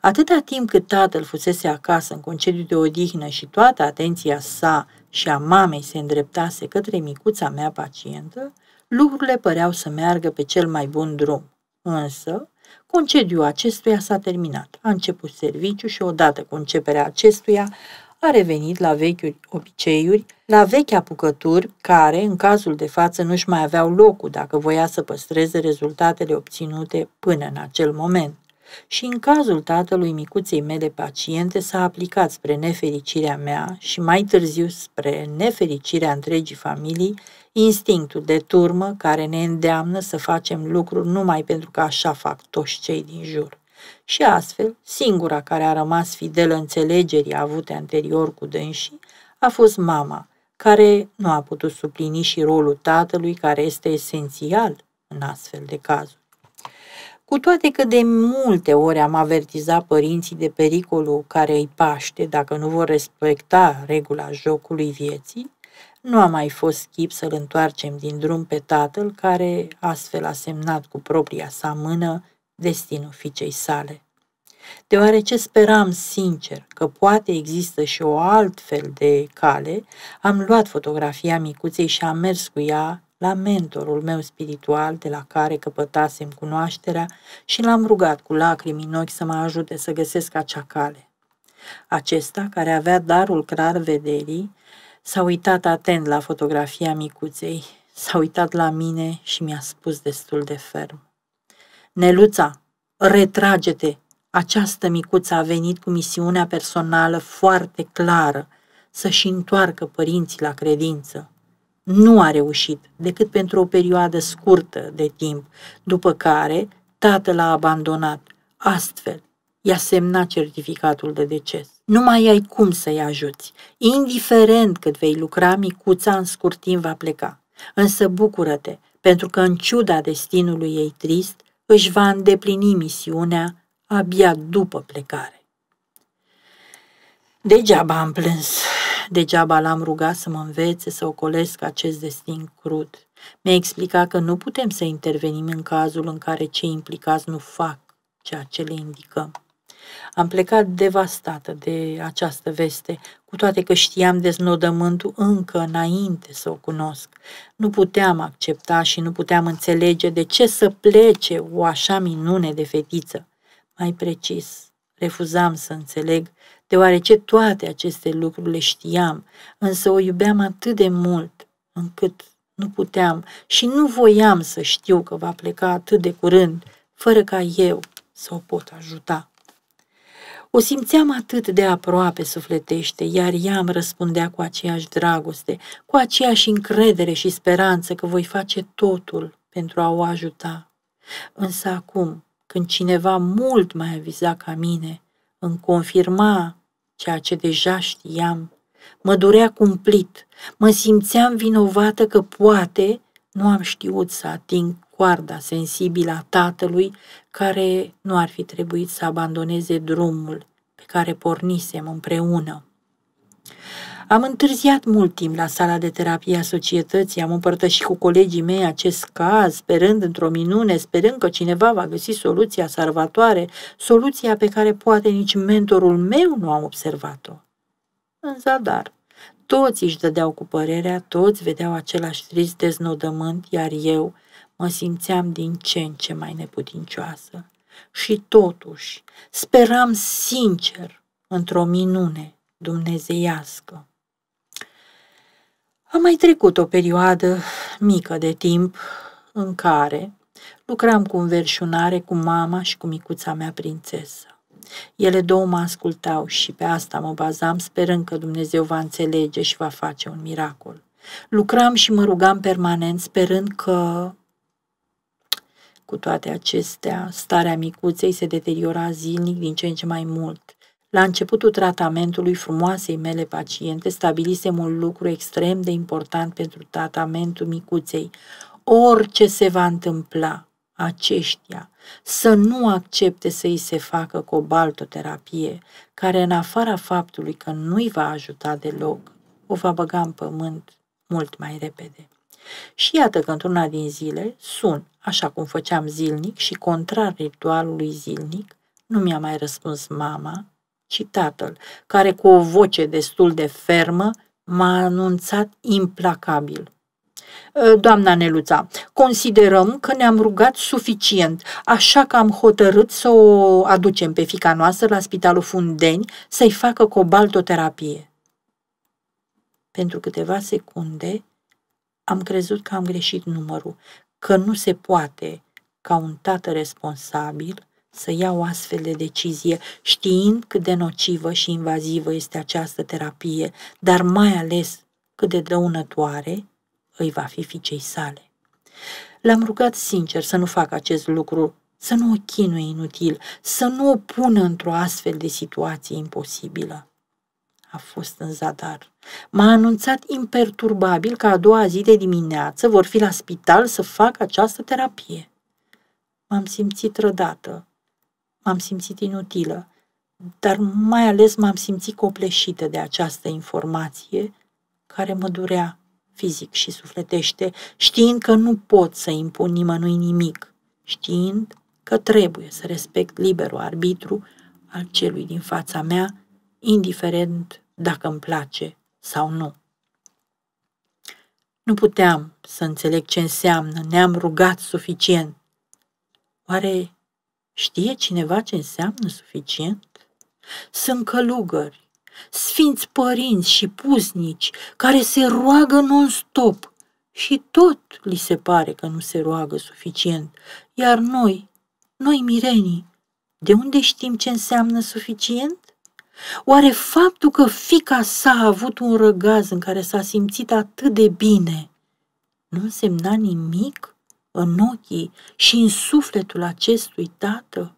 Atâta timp cât tatăl fusese acasă în concediu de odihnă și toată atenția sa și a mamei se îndreptase către micuța mea pacientă, lucrurile păreau să meargă pe cel mai bun drum. Însă, concediul acestuia s-a terminat. A început serviciu și odată cu începerea acestuia a revenit la vechiuri obiceiuri, la vechi apucături care, în cazul de față, nu-și mai aveau locul dacă voia să păstreze rezultatele obținute până în acel moment și în cazul tatălui micuței mele paciente s-a aplicat spre nefericirea mea și mai târziu spre nefericirea întregii familii instinctul de turmă care ne îndeamnă să facem lucruri numai pentru că așa fac toți cei din jur. Și astfel, singura care a rămas fidelă înțelegerii avute anterior cu dânsii a fost mama, care nu a putut suplini și rolul tatălui care este esențial în astfel de cazuri. Cu toate că de multe ori am avertizat părinții de pericolul care îi paște dacă nu vor respecta regula jocului vieții, nu a mai fost schip să-l întoarcem din drum pe tatăl care astfel a semnat cu propria sa mână destinul fiicei sale. Deoarece speram sincer că poate există și o altfel de cale, am luat fotografia micuței și am mers cu ea la mentorul meu spiritual, de la care căpătasem cunoașterea și l-am rugat cu lacrimi în ochi să mă ajute să găsesc acea cale. Acesta, care avea darul clar vederii, s-a uitat atent la fotografia micuței, s-a uitat la mine și mi-a spus destul de ferm. Neluța, retrage-te! Această micuță a venit cu misiunea personală foarte clară, să-și întoarcă părinții la credință nu a reușit decât pentru o perioadă scurtă de timp, după care tatăl a abandonat. Astfel, i-a semnat certificatul de deces. Nu mai ai cum să-i ajuți. Indiferent cât vei lucra, micuța în scurt timp va pleca. Însă bucură-te, pentru că în ciuda destinului ei trist, își va îndeplini misiunea abia după plecare. Degeaba am plâns, Degeaba l-am rugat să mă învețe să ocolesc acest destin crud. Mi-a explicat că nu putem să intervenim în cazul în care cei implicați nu fac ceea ce le indicăm. Am plecat devastată de această veste, cu toate că știam deznodământul încă înainte să o cunosc. Nu puteam accepta și nu puteam înțelege de ce să plece o așa minune de fetiță. Mai precis, refuzam să înțeleg deoarece toate aceste lucruri le știam, însă o iubeam atât de mult încât nu puteam și nu voiam să știu că va pleca atât de curând, fără ca eu să o pot ajuta. O simțeam atât de aproape sufletește, iar ea îmi răspundea cu aceeași dragoste, cu aceeași încredere și speranță că voi face totul pentru a o ajuta. Însă acum, când cineva mult mai aviza ca mine, îmi confirma ceea ce deja știam. Mă durea cumplit, mă simțeam vinovată că poate nu am știut să ating coarda sensibilă a tatălui care nu ar fi trebuit să abandoneze drumul pe care pornisem împreună. Am întârziat mult timp la sala de terapie a societății, am împărtășit cu colegii mei acest caz, sperând într-o minune, sperând că cineva va găsi soluția salvatoare, soluția pe care poate nici mentorul meu nu a observat-o. În zadar, toți își dădeau cu părerea, toți vedeau același trist deznodământ, iar eu mă simțeam din ce în ce mai neputincioasă. Și totuși, speram sincer într-o minune dumnezeiască. A mai trecut o perioadă mică de timp în care lucram cu înverșunare cu mama și cu micuța mea prințesă. Ele două mă ascultau și pe asta mă bazam, sperând că Dumnezeu va înțelege și va face un miracol. Lucram și mă rugam permanent, sperând că cu toate acestea, starea micuței se deteriora zilnic din ce în ce mai mult. La începutul tratamentului frumoasei mele paciente stabilisem un lucru extrem de important pentru tratamentul micuței. Orice se va întâmpla, aceștia să nu accepte să îi se facă cobaltoterapie, care în afara faptului că nu-i va ajuta deloc, o va băga în pământ mult mai repede. Și iată că într-una din zile sun, așa cum făceam zilnic și contrar ritualului zilnic, nu mi-a mai răspuns mama, ci tatăl, care cu o voce destul de fermă m-a anunțat implacabil. Ă, doamna Neluța, considerăm că ne-am rugat suficient, așa că am hotărât să o aducem pe fica noastră la Spitalul Fundeni să-i facă cobaltoterapie. Pentru câteva secunde am crezut că am greșit numărul, că nu se poate ca un tată responsabil să ia o astfel de decizie, știind cât de nocivă și invazivă este această terapie, dar mai ales cât de dăunătoare îi va fi fiicei sale. L-am rugat sincer să nu facă acest lucru, să nu o chinuie inutil, să nu o pună într-o astfel de situație imposibilă. A fost în zadar. M-a anunțat imperturbabil că a doua zi de dimineață vor fi la spital să facă această terapie. M-am simțit rădată, m-am simțit inutilă, dar mai ales m-am simțit copleșită de această informație care mă durea fizic și sufletește, știind că nu pot să impun nimănui nimic, știind că trebuie să respect liberul arbitru al celui din fața mea, indiferent dacă îmi place sau nu. Nu puteam să înțeleg ce înseamnă, ne-am rugat suficient. Oare Știe cineva ce înseamnă suficient? Sunt călugări, sfinți părinți și puznici care se roagă non-stop și tot li se pare că nu se roagă suficient, iar noi, noi mirenii, de unde știm ce înseamnă suficient? Oare faptul că fica sa a avut un răgaz în care s-a simțit atât de bine nu însemna nimic? în ochii și în sufletul acestui tată?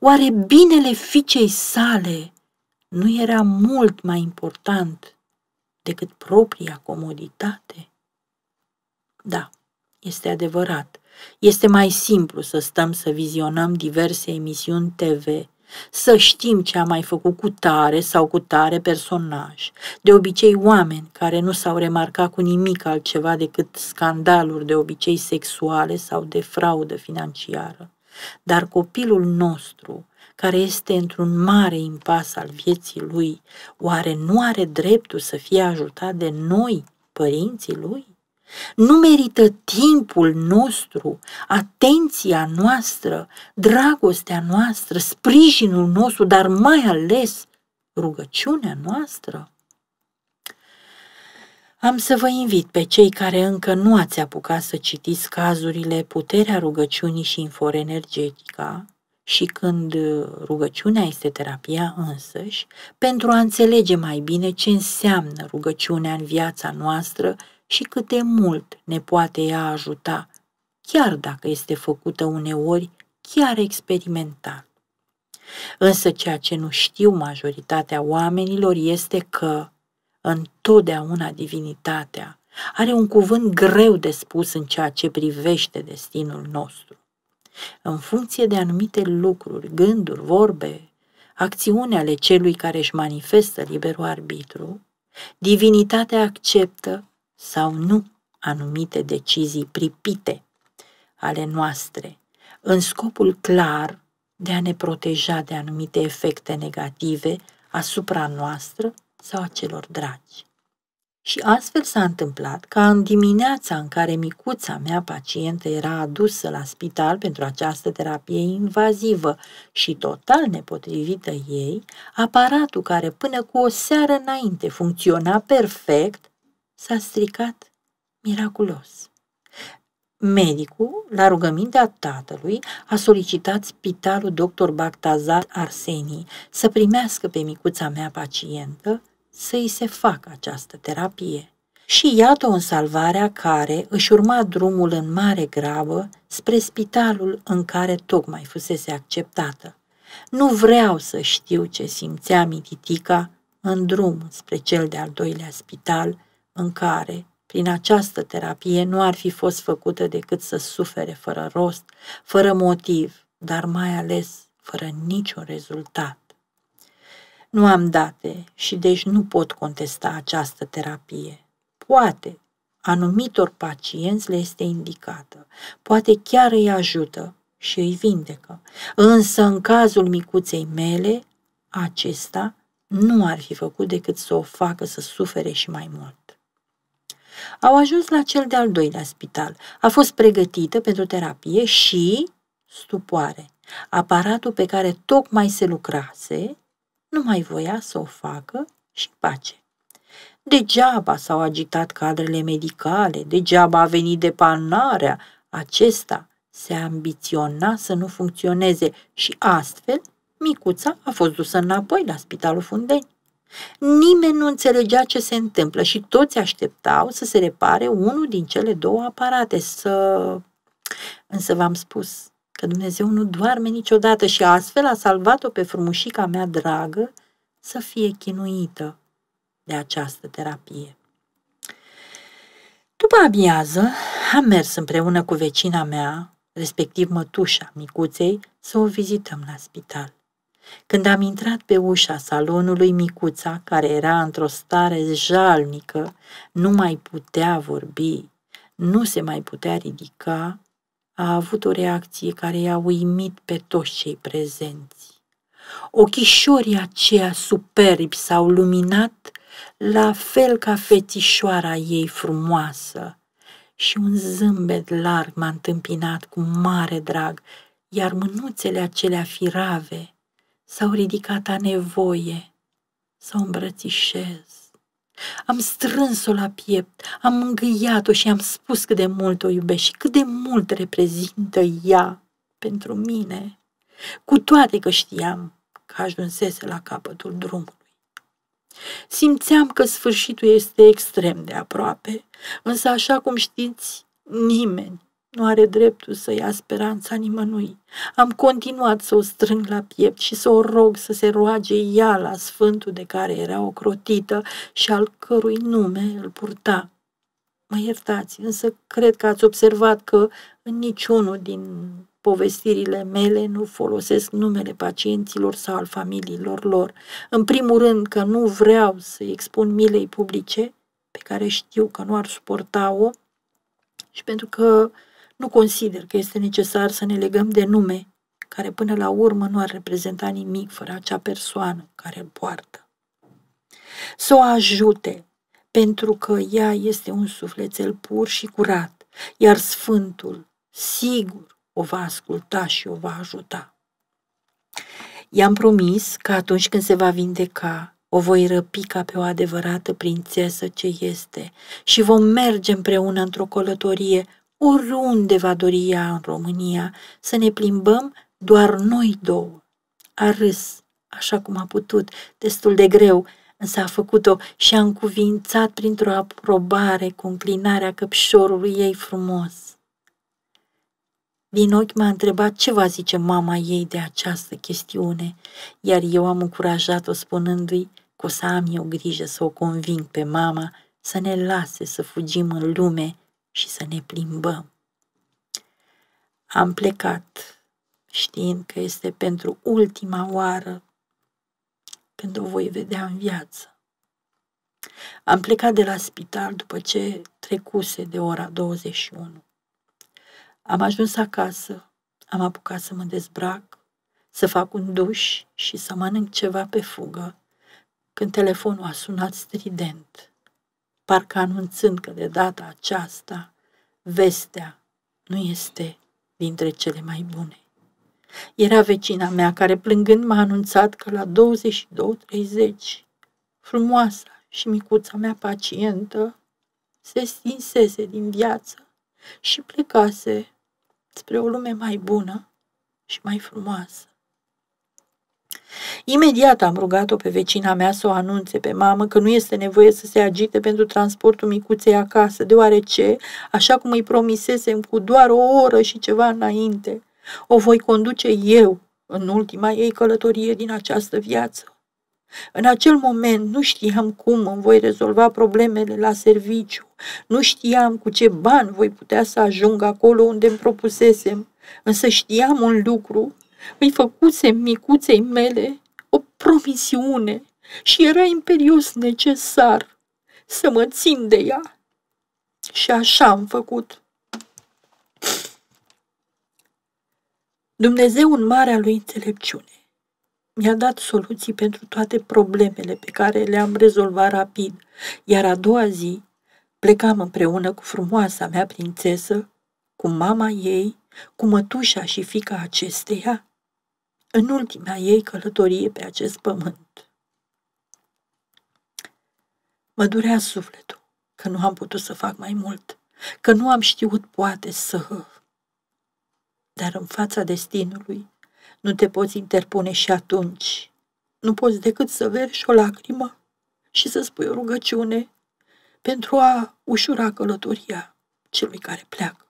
Oare binele fiicei sale nu era mult mai important decât propria comoditate? Da, este adevărat. Este mai simplu să stăm să vizionăm diverse emisiuni TV să știm ce a mai făcut cu tare sau cu tare personaj. De obicei oameni care nu s-au remarcat cu nimic altceva decât scandaluri de obicei sexuale sau de fraudă financiară. Dar copilul nostru, care este într-un mare impas al vieții lui, oare nu are dreptul să fie ajutat de noi, părinții lui? Nu merită timpul nostru, atenția noastră, dragostea noastră, sprijinul nostru, dar mai ales rugăciunea noastră? Am să vă invit pe cei care încă nu ați apucat să citiți cazurile Puterea rugăciunii și Infor energetica și când uh, rugăciunea este terapia însăși, pentru a înțelege mai bine ce înseamnă rugăciunea în viața noastră și cât de mult ne poate ea ajuta, chiar dacă este făcută uneori chiar experimental. Însă ceea ce nu știu majoritatea oamenilor este că întotdeauna divinitatea are un cuvânt greu de spus în ceea ce privește destinul nostru. În funcție de anumite lucruri, gânduri, vorbe, acțiune ale celui care își manifestă liberul arbitru, divinitatea acceptă sau nu anumite decizii pripite ale noastre, în scopul clar de a ne proteja de anumite efecte negative asupra noastră sau a celor dragi. Și astfel s-a întâmplat ca în dimineața în care micuța mea pacientă era adusă la spital pentru această terapie invazivă și total nepotrivită ei, aparatul care până cu o seară înainte funcționa perfect, s-a stricat miraculos. Medicul, la rugămintea tatălui, a solicitat spitalul dr. Bactazar Arsenii să primească pe micuța mea pacientă să îi se facă această terapie. Și iată o salvarea care își urma drumul în mare grabă spre spitalul în care tocmai fusese acceptată. Nu vreau să știu ce simțea mititica în drum spre cel de-al doilea spital, în care, prin această terapie, nu ar fi fost făcută decât să sufere fără rost, fără motiv, dar mai ales fără niciun rezultat. Nu am date și deci nu pot contesta această terapie. Poate anumitor pacienți le este indicată, poate chiar îi ajută și îi vindecă, însă în cazul micuței mele, acesta nu ar fi făcut decât să o facă să sufere și mai mult. Au ajuns la cel de-al doilea spital. A fost pregătită pentru terapie și stupoare. Aparatul pe care tocmai se lucrase nu mai voia să o facă și pace. Degeaba s-au agitat cadrele medicale, degeaba a venit depanarea. Acesta se ambiționa să nu funcționeze și astfel micuța a fost dusă înapoi la spitalul Fundeni. Nimeni nu înțelegea ce se întâmplă și toți așteptau să se repare unul din cele două aparate, să... Însă v-am spus că Dumnezeu nu doarme niciodată și astfel a salvat-o pe frumușica mea dragă să fie chinuită de această terapie. După amiază, am mers împreună cu vecina mea, respectiv mătușa micuței, să o vizităm la spital. Când am intrat pe ușa salonului, micuța, care era într-o stare jalnică, nu mai putea vorbi, nu se mai putea ridica, a avut o reacție care i-a uimit pe toți cei prezenți. Ochișorii aceia superbi s-au luminat, la fel ca fețișoara ei frumoasă, și un zâmbet larg m-a întâmpinat cu mare drag, iar mânuțele acelea firave – s-au ridicat a nevoie să o îmbrățișez. Am strâns-o la piept, am îngâiat o și am spus cât de mult o iubesc și cât de mult reprezintă ea pentru mine, cu toate că știam că ajunsese la capătul drumului. Simțeam că sfârșitul este extrem de aproape, însă, așa cum știți, nimeni nu are dreptul să ia speranța nimănui. Am continuat să o strâng la piept și să o rog să se roage ea la sfântul de care era ocrotită și al cărui nume îl purta. Mă iertați, însă cred că ați observat că în niciunul din povestirile mele nu folosesc numele pacienților sau al familiilor lor. În primul rând că nu vreau să expun milei publice, pe care știu că nu ar suporta-o, și pentru că nu consider că este necesar să ne legăm de nume care până la urmă nu ar reprezenta nimic fără acea persoană care îl poartă. Să o ajute, pentru că ea este un sufletel pur și curat, iar Sfântul, sigur, o va asculta și o va ajuta. I-am promis că atunci când se va vindeca, o voi răpi ca pe o adevărată prințesă ce este și vom merge împreună într-o călătorie oriunde va dori ea în România, să ne plimbăm doar noi două. A râs, așa cum a putut, destul de greu, însă a făcut-o și a încuvințat printr-o aprobare cu înclinarea căpșorului ei frumos. Din ochi m-a întrebat ce va zice mama ei de această chestiune, iar eu am încurajat-o spunându-i că o să am eu grijă să o conving pe mama să ne lase să fugim în lume și să ne plimbăm. Am plecat știind că este pentru ultima oară când o voi vedea în viață. Am plecat de la spital după ce trecuse de ora 21. Am ajuns acasă, am apucat să mă dezbrac, să fac un duș și să mănânc ceva pe fugă, când telefonul a sunat strident parcă anunțând că de data aceasta vestea nu este dintre cele mai bune. Era vecina mea care plângând m-a anunțat că la 22-30 frumoasa și micuța mea pacientă se stinsese din viață și plecase spre o lume mai bună și mai frumoasă. Imediat am rugat-o pe vecina mea să o anunțe pe mamă că nu este nevoie să se agite pentru transportul micuței acasă, deoarece, așa cum îi promisesem cu doar o oră și ceva înainte, o voi conduce eu în ultima ei călătorie din această viață. În acel moment nu știam cum îmi voi rezolva problemele la serviciu, nu știam cu ce bani voi putea să ajung acolo unde îmi propusesem, însă știam un lucru îi făcuse micuței mele o promisiune și era imperios necesar să mă țin de ea. Și așa am făcut. Dumnezeu în marea lui înțelepciune mi-a dat soluții pentru toate problemele pe care le-am rezolvat rapid, iar a doua zi plecam împreună cu frumoasa mea prințesă, cu mama ei, cu mătușa și fica acesteia, în ultima ei călătorie pe acest pământ. Mă durea sufletul că nu am putut să fac mai mult, că nu am știut poate să... Dar în fața destinului nu te poți interpune și atunci. Nu poți decât să verși o lacrimă și să spui o rugăciune pentru a ușura călătoria celui care pleacă.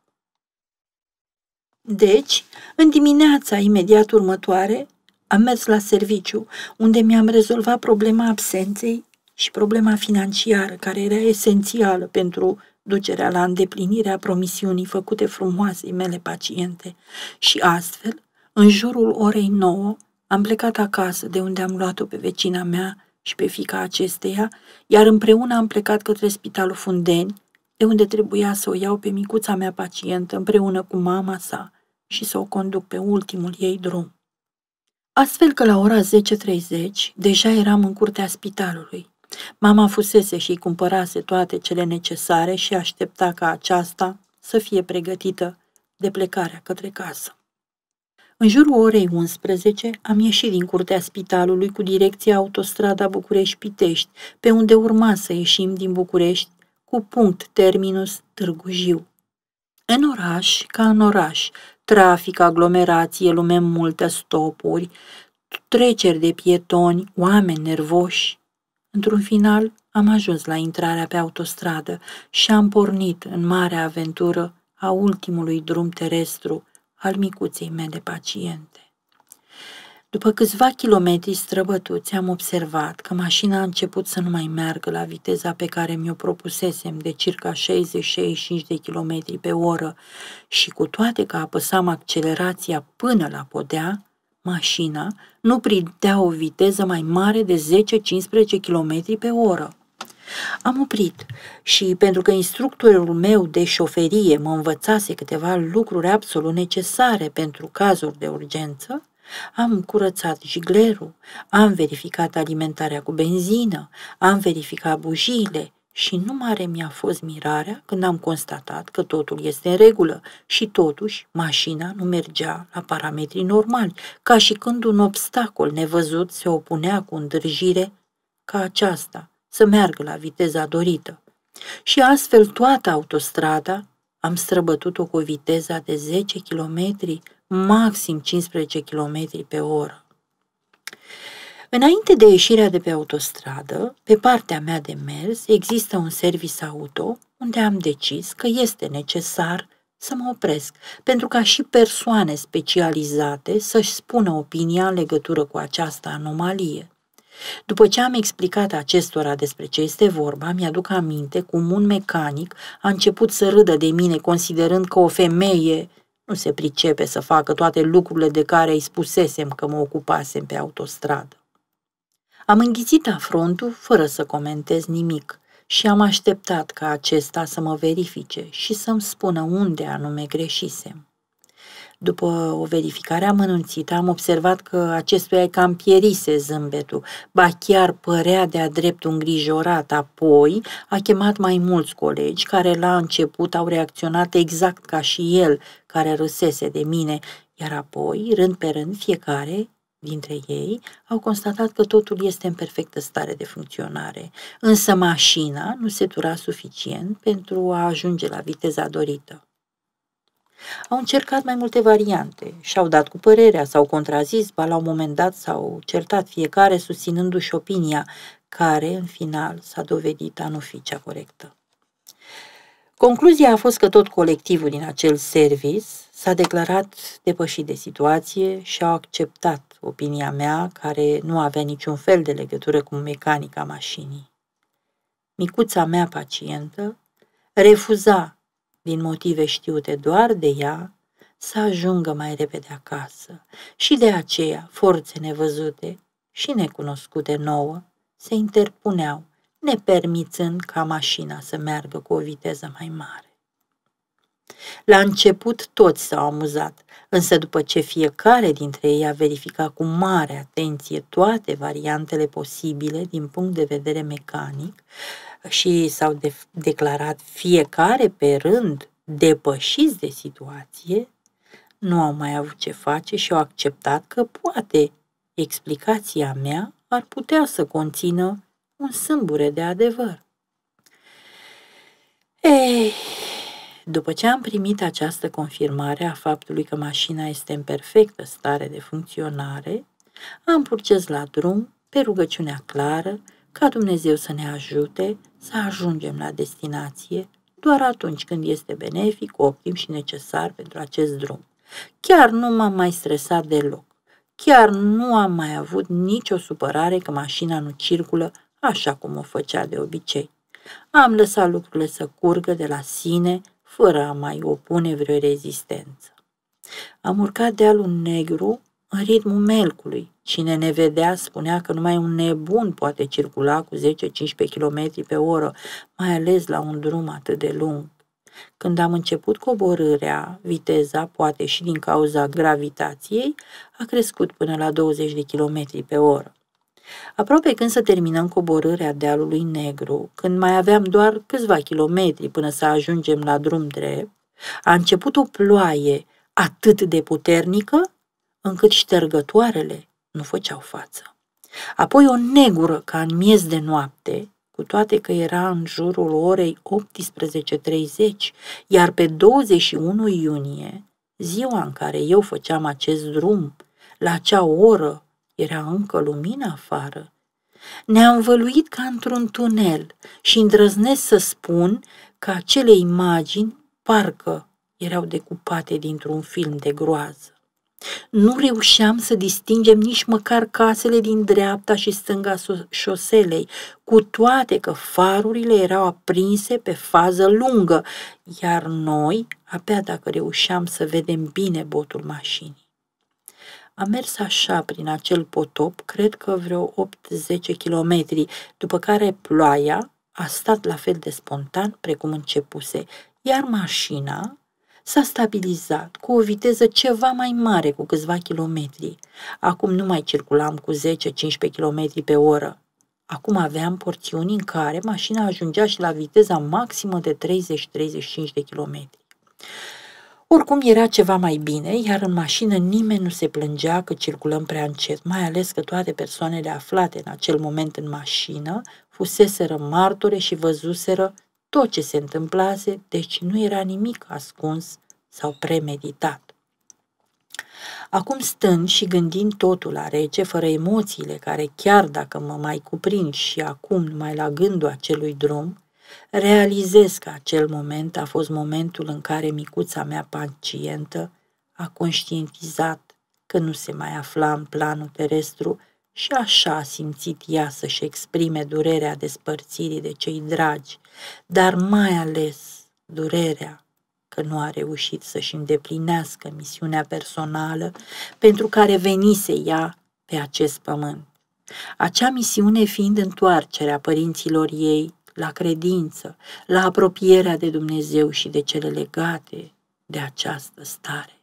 Deci, în dimineața imediat următoare, am mers la serviciu, unde mi-am rezolvat problema absenței și problema financiară, care era esențială pentru ducerea la îndeplinirea promisiunii făcute frumoasei mele paciente. Și astfel, în jurul orei nouă, am plecat acasă de unde am luat-o pe vecina mea și pe fica acesteia, iar împreună am plecat către Spitalul Fundeni, de unde trebuia să o iau pe micuța mea pacientă împreună cu mama sa și să o conduc pe ultimul ei drum. Astfel că la ora 10.30 deja eram în curtea spitalului. Mama fusese și cumpărase toate cele necesare și aștepta ca aceasta să fie pregătită de plecarea către casă. În jurul orei 11 am ieșit din curtea spitalului cu direcția autostrada București-Pitești, pe unde urma să ieșim din București cu punct terminus Târgu Jiu. În oraș, ca în oraș, trafic, aglomerație, lume multe stopuri, treceri de pietoni, oameni nervoși. Într-un final, am ajuns la intrarea pe autostradă și am pornit în marea aventură a ultimului drum terestru al micuței mele paciente. După câțiva kilometri străbătuți, am observat că mașina a început să nu mai meargă la viteza pe care mi-o propusesem de circa 60-65 de km pe oră și cu toate că apăsam accelerația până la podea, mașina nu prindea o viteză mai mare de 10-15 km pe oră. Am oprit și pentru că instructorul meu de șoferie mă învățase câteva lucruri absolut necesare pentru cazuri de urgență, am curățat jiglerul, am verificat alimentarea cu benzină, am verificat bujiile și nu mare mi-a fost mirarea când am constatat că totul este în regulă și totuși mașina nu mergea la parametrii normali, ca și când un obstacol nevăzut se opunea cu îndârjire ca aceasta să meargă la viteza dorită. Și astfel toată autostrada am străbătut-o cu viteza de 10 km maxim 15 km pe oră. Înainte de ieșirea de pe autostradă, pe partea mea de mers există un servis auto unde am decis că este necesar să mă opresc, pentru ca și persoane specializate să-și spună opinia în legătură cu această anomalie. După ce am explicat acestora despre ce este vorba, mi-aduc aminte cum un mecanic a început să râdă de mine considerând că o femeie nu se pricepe să facă toate lucrurile de care îi spusesem că mă ocupasem pe autostradă. Am înghițit afrontul fără să comentez nimic și am așteptat ca acesta să mă verifice și să-mi spună unde anume greșisem. După o verificare amănunțită, am observat că acestuia îi cam pierise zâmbetul, ba chiar părea de-a dreptul îngrijorat, apoi a chemat mai mulți colegi care la început au reacționat exact ca și el, care râsese de mine, iar apoi, rând pe rând, fiecare dintre ei au constatat că totul este în perfectă stare de funcționare, însă mașina nu se tura suficient pentru a ajunge la viteza dorită. Au încercat mai multe variante, și-au dat cu părerea, s-au contrazis, ba la un moment dat s-au certat fiecare susținându-și opinia, care, în final, s-a dovedit a nu fi cea corectă. Concluzia a fost că tot colectivul din acel service s-a declarat depășit de situație și a acceptat opinia mea, care nu avea niciun fel de legătură cu mecanica mașinii. Micuța mea pacientă refuza din motive știute doar de ea, să ajungă mai repede acasă și de aceea forțe nevăzute și necunoscute nouă se interpuneau, nepermițând ca mașina să meargă cu o viteză mai mare. La început toți s-au amuzat, însă după ce fiecare dintre ei a verificat cu mare atenție toate variantele posibile din punct de vedere mecanic, și s-au de- declarat fiecare pe rând depășiți de situație, nu au mai avut ce face și au acceptat că poate explicația mea ar putea să conțină un sâmbure de adevăr. Ei, după ce am primit această confirmare a faptului că mașina este în perfectă stare de funcționare, am purces la drum pe rugăciunea clară ca Dumnezeu să ne ajute să ajungem la destinație doar atunci când este benefic, optim și necesar pentru acest drum. Chiar nu m-am mai stresat deloc. Chiar nu am mai avut nicio supărare că mașina nu circulă așa cum o făcea de obicei. Am lăsat lucrurile să curgă de la sine, fără a mai opune vreo rezistență. Am urcat dealul negru în ritmul melcului, Cine ne vedea spunea că numai un nebun poate circula cu 10-15 km pe oră, mai ales la un drum atât de lung. Când am început coborârea, viteza, poate și din cauza gravitației, a crescut până la 20 de km pe oră. Aproape când să terminăm coborârea dealului negru, când mai aveam doar câțiva kilometri până să ajungem la drum drept, a început o ploaie atât de puternică încât ștergătoarele nu făceau față. Apoi o negură ca în miez de noapte, cu toate că era în jurul orei 18.30, iar pe 21 iunie, ziua în care eu făceam acest drum, la acea oră era încă lumină afară, ne-a învăluit ca într-un tunel și îndrăznesc să spun că acele imagini parcă erau decupate dintr-un film de groază. Nu reușeam să distingem nici măcar casele din dreapta și stânga șoselei, cu toate că farurile erau aprinse pe fază lungă, iar noi abia dacă reușeam să vedem bine botul mașinii. Am mers așa prin acel potop, cred că vreo 8-10 kilometri, după care ploaia a stat la fel de spontan precum începuse, iar mașina s-a stabilizat cu o viteză ceva mai mare cu câțiva kilometri. Acum nu mai circulam cu 10-15 km pe oră. Acum aveam porțiuni în care mașina ajungea și la viteza maximă de 30-35 de km. Oricum era ceva mai bine, iar în mașină nimeni nu se plângea că circulăm prea încet, mai ales că toate persoanele aflate în acel moment în mașină fuseseră martore și văzuseră tot ce se întâmplase, deci nu era nimic ascuns sau premeditat. Acum stând și gândind totul la rece, fără emoțiile care chiar dacă mă mai cuprind și acum numai la gândul acelui drum, realizez că acel moment a fost momentul în care micuța mea pacientă a conștientizat că nu se mai afla în planul terestru, și așa a simțit ea să-și exprime durerea despărțirii de cei dragi, dar mai ales durerea că nu a reușit să-și îndeplinească misiunea personală pentru care venise ea pe acest pământ. Acea misiune fiind întoarcerea părinților ei la credință, la apropierea de Dumnezeu și de cele legate de această stare.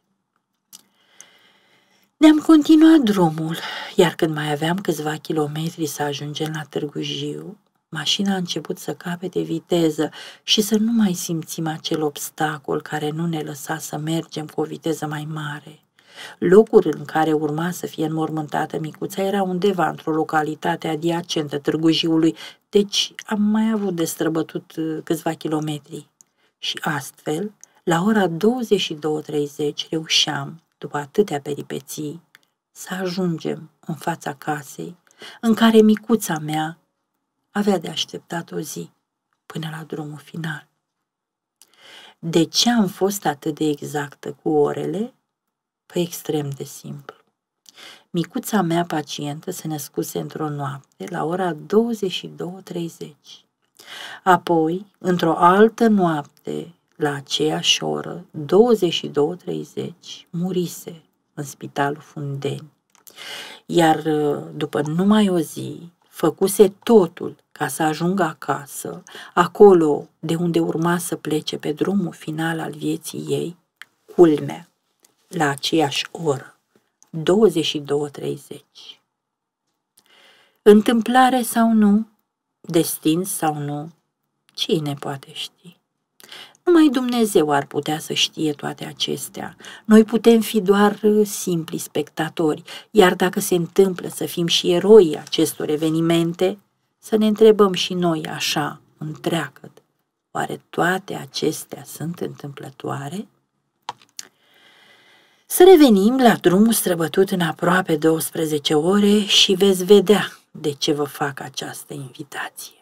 Ne-am continuat drumul, iar când mai aveam câțiva kilometri să ajungem la Târgu Jiu, mașina a început să capete viteză și să nu mai simțim acel obstacol care nu ne lăsa să mergem cu o viteză mai mare. Locul în care urma să fie înmormântată micuța era undeva într-o localitate adiacentă Târgu Jiului, deci am mai avut de străbătut uh, câțiva kilometri. Și astfel, la ora 22.30 reușeam după atâtea peripeții, să ajungem în fața casei în care micuța mea avea de așteptat o zi până la drumul final. De ce am fost atât de exactă cu orele? Păi extrem de simplu. Micuța mea pacientă se născuse într-o noapte la ora 22.30. Apoi, într-o altă noapte, la aceeași oră, 22.30, murise în spitalul Fundeni. Iar uh, după numai o zi, făcuse totul ca să ajungă acasă, acolo de unde urma să plece pe drumul final al vieții ei, culme. la aceeași oră, 22.30. Întâmplare sau nu, destin sau nu, cine poate ști? Numai Dumnezeu ar putea să știe toate acestea. Noi putem fi doar uh, simpli spectatori, iar dacă se întâmplă să fim și eroi acestor evenimente, să ne întrebăm și noi așa, întreagăt, oare toate acestea sunt întâmplătoare? Să revenim la drumul străbătut în aproape 12 ore și veți vedea de ce vă fac această invitație.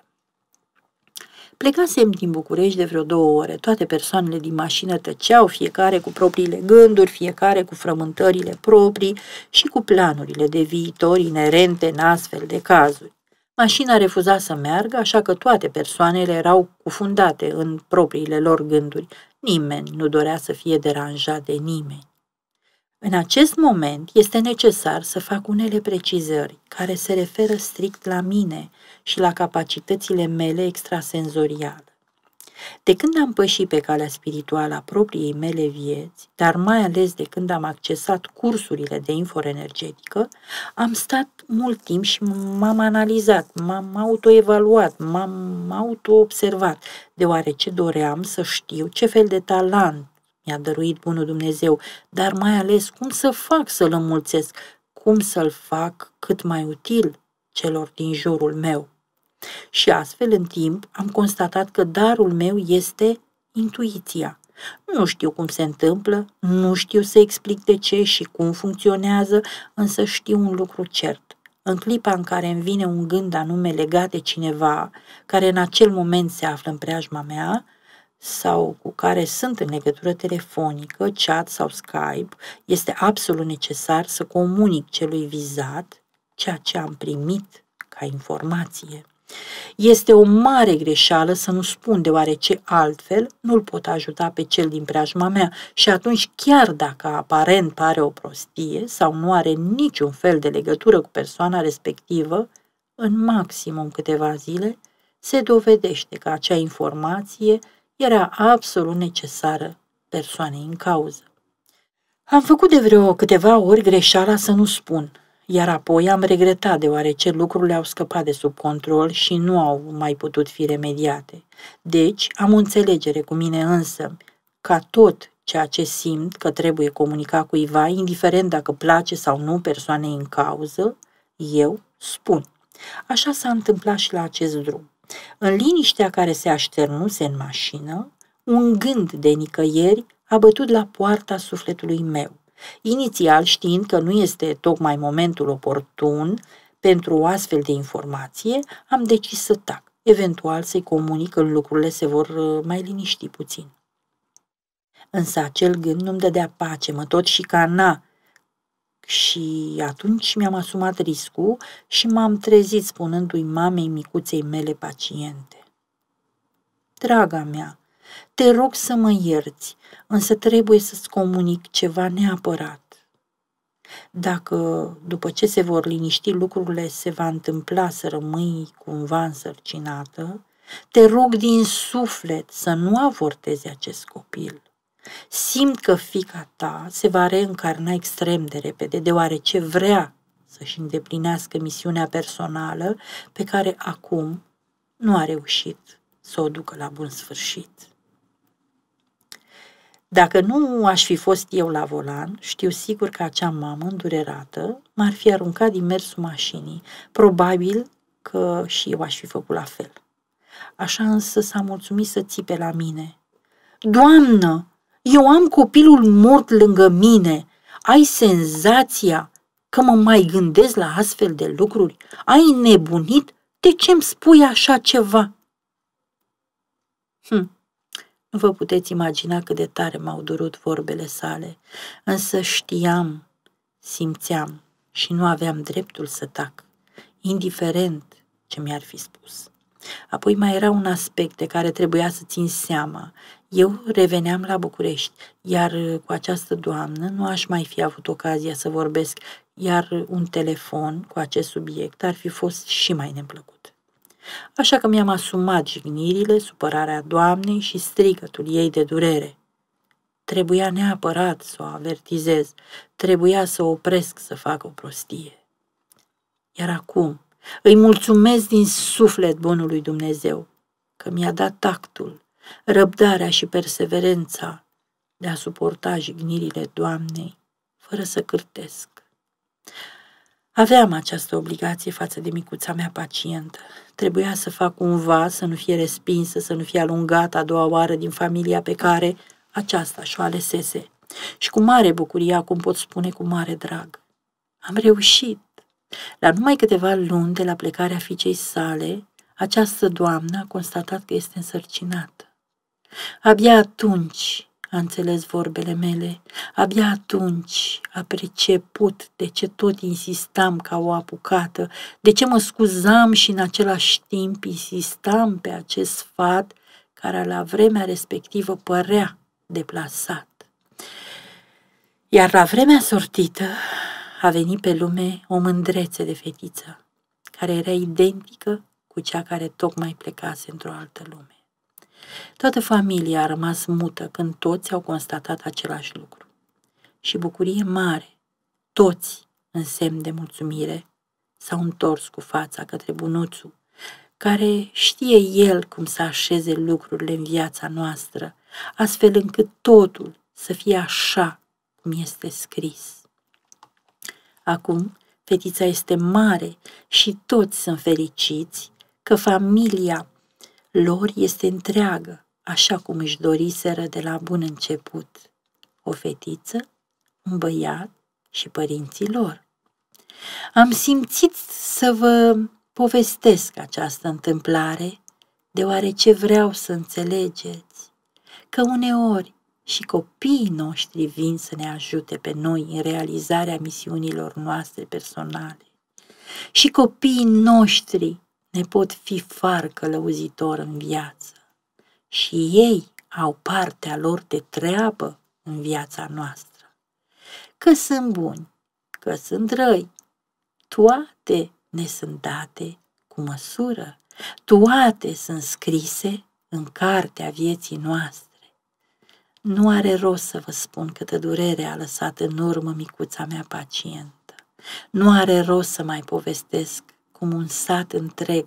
Plecasem din București de vreo două ore. Toate persoanele din mașină tăceau, fiecare cu propriile gânduri, fiecare cu frământările proprii și cu planurile de viitor inerente în astfel de cazuri. Mașina refuza să meargă, așa că toate persoanele erau cufundate în propriile lor gânduri. Nimeni nu dorea să fie deranjat de nimeni. În acest moment este necesar să fac unele precizări care se referă strict la mine – și la capacitățile mele extrasenzoriale. De când am pășit pe calea spirituală a propriei mele vieți, dar mai ales de când am accesat cursurile de energetică, am stat mult timp și m-am analizat, m-am autoevaluat, m-am autoobservat, deoarece doream să știu ce fel de talent mi-a dăruit Bunul Dumnezeu, dar mai ales cum să fac să-l înmulțesc, cum să-l fac cât mai util celor din jurul meu. Și astfel, în timp, am constatat că darul meu este intuiția. Nu știu cum se întâmplă, nu știu să explic de ce și cum funcționează, însă știu un lucru cert. În clipa în care îmi vine un gând anume legat de cineva care în acel moment se află în preajma mea sau cu care sunt în legătură telefonică, chat sau Skype, este absolut necesar să comunic celui vizat ceea ce am primit ca informație. Este o mare greșeală să nu spun, deoarece altfel nu-l pot ajuta pe cel din preajma mea și atunci chiar dacă aparent pare o prostie sau nu are niciun fel de legătură cu persoana respectivă, în maximum câteva zile, se dovedește că acea informație era absolut necesară persoanei în cauză. Am făcut de vreo câteva ori greșeala să nu spun, iar apoi am regretat deoarece lucrurile au scăpat de sub control și nu au mai putut fi remediate. Deci am o înțelegere cu mine însă, ca tot ceea ce simt că trebuie comunica cuiva, indiferent dacă place sau nu persoanei în cauză, eu spun. Așa s-a întâmplat și la acest drum. În liniștea care se așternuse în mașină, un gând de nicăieri a bătut la poarta sufletului meu inițial știind că nu este tocmai momentul oportun pentru o astfel de informație, am decis să tac. Eventual să-i comunic că lucrurile se vor uh, mai liniști puțin. Însă acel gând nu-mi dădea pace, mă tot șicana. Și atunci mi-am asumat riscul și m-am trezit spunându-i mamei micuței mele paciente. Draga mea, te rog să mă ierți, însă trebuie să-ți comunic ceva neapărat. Dacă, după ce se vor liniști lucrurile, se va întâmpla să rămâi cumva însărcinată, te rog din suflet să nu avortezi acest copil. Simt că fica ta se va reîncarna extrem de repede, deoarece vrea să-și îndeplinească misiunea personală pe care acum nu a reușit să o ducă la bun sfârșit. Dacă nu aș fi fost eu la volan, știu sigur că acea mamă îndurerată m-ar fi aruncat din mersul mașinii. Probabil că și eu aș fi făcut la fel. Așa însă s-a mulțumit să țipe la mine. Doamnă, eu am copilul mort lângă mine. Ai senzația că mă mai gândesc la astfel de lucruri? Ai nebunit? De ce îmi spui așa ceva? Hm, nu vă puteți imagina cât de tare m-au durut vorbele sale, însă știam, simțeam și nu aveam dreptul să tac, indiferent ce mi-ar fi spus. Apoi mai era un aspect de care trebuia să țin seama. Eu reveneam la București, iar cu această doamnă nu aș mai fi avut ocazia să vorbesc, iar un telefon cu acest subiect ar fi fost și mai neplăcut. Așa că mi-am asumat jignirile, supărarea doamnei și strigătul ei de durere. Trebuia neapărat să o avertizez, trebuia să o opresc să facă o prostie. Iar acum îi mulțumesc din suflet bunului Dumnezeu că mi-a dat tactul, răbdarea și perseverența de a suporta jignirile Doamnei fără să cârtesc. Aveam această obligație față de micuța mea pacientă. Trebuia să fac cumva să nu fie respinsă, să nu fie alungată a doua oară din familia pe care aceasta și-o alesese. Și cu mare bucurie, acum pot spune cu mare drag. Am reușit. La numai câteva luni de la plecarea fiicei sale, această doamnă a constatat că este însărcinată. Abia atunci a înțeles vorbele mele. Abia atunci a priceput de ce tot insistam ca o apucată, de ce mă scuzam și în același timp insistam pe acest sfat care la vremea respectivă părea deplasat. Iar la vremea sortită a venit pe lume o mândrețe de fetiță, care era identică cu cea care tocmai plecase într-o altă lume. Toată familia a rămas mută când toți au constatat același lucru. Și bucurie mare, toți, în semn de mulțumire, s-au întors cu fața către bunuțul, care știe el cum să așeze lucrurile în viața noastră, astfel încât totul să fie așa cum este scris. Acum, fetița este mare și toți sunt fericiți că familia lor este întreagă, așa cum își doriseră de la bun început, o fetiță, un băiat și părinții lor. Am simțit să vă povestesc această întâmplare, deoarece vreau să înțelegeți că uneori și copiii noștri vin să ne ajute pe noi în realizarea misiunilor noastre personale. Și copiii noștri ne pot fi far călăuzitor în viață și ei au partea lor de treabă în viața noastră. Că sunt buni, că sunt răi, toate ne sunt date cu măsură, toate sunt scrise în cartea vieții noastre. Nu are rost să vă spun câtă durere a lăsat în urmă micuța mea pacientă. Nu are rost să mai povestesc cum un sat întreg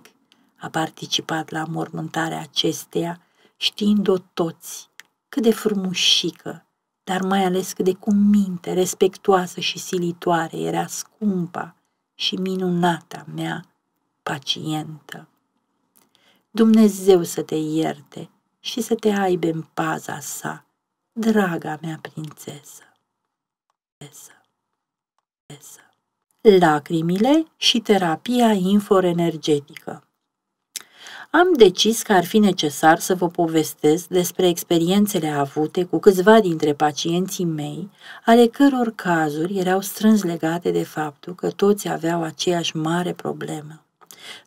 a participat la mormântarea acesteia, știind-o toți, cât de frumușică, dar mai ales cât de cuminte, respectuoasă și silitoare era scumpa și minunata mea pacientă. Dumnezeu să te ierte și să te aibă în paza sa, draga mea prințesă. Prințesă. Prințesă lacrimile și terapia inforenergetică. Am decis că ar fi necesar să vă povestesc despre experiențele avute cu câțiva dintre pacienții mei, ale căror cazuri erau strâns legate de faptul că toți aveau aceeași mare problemă.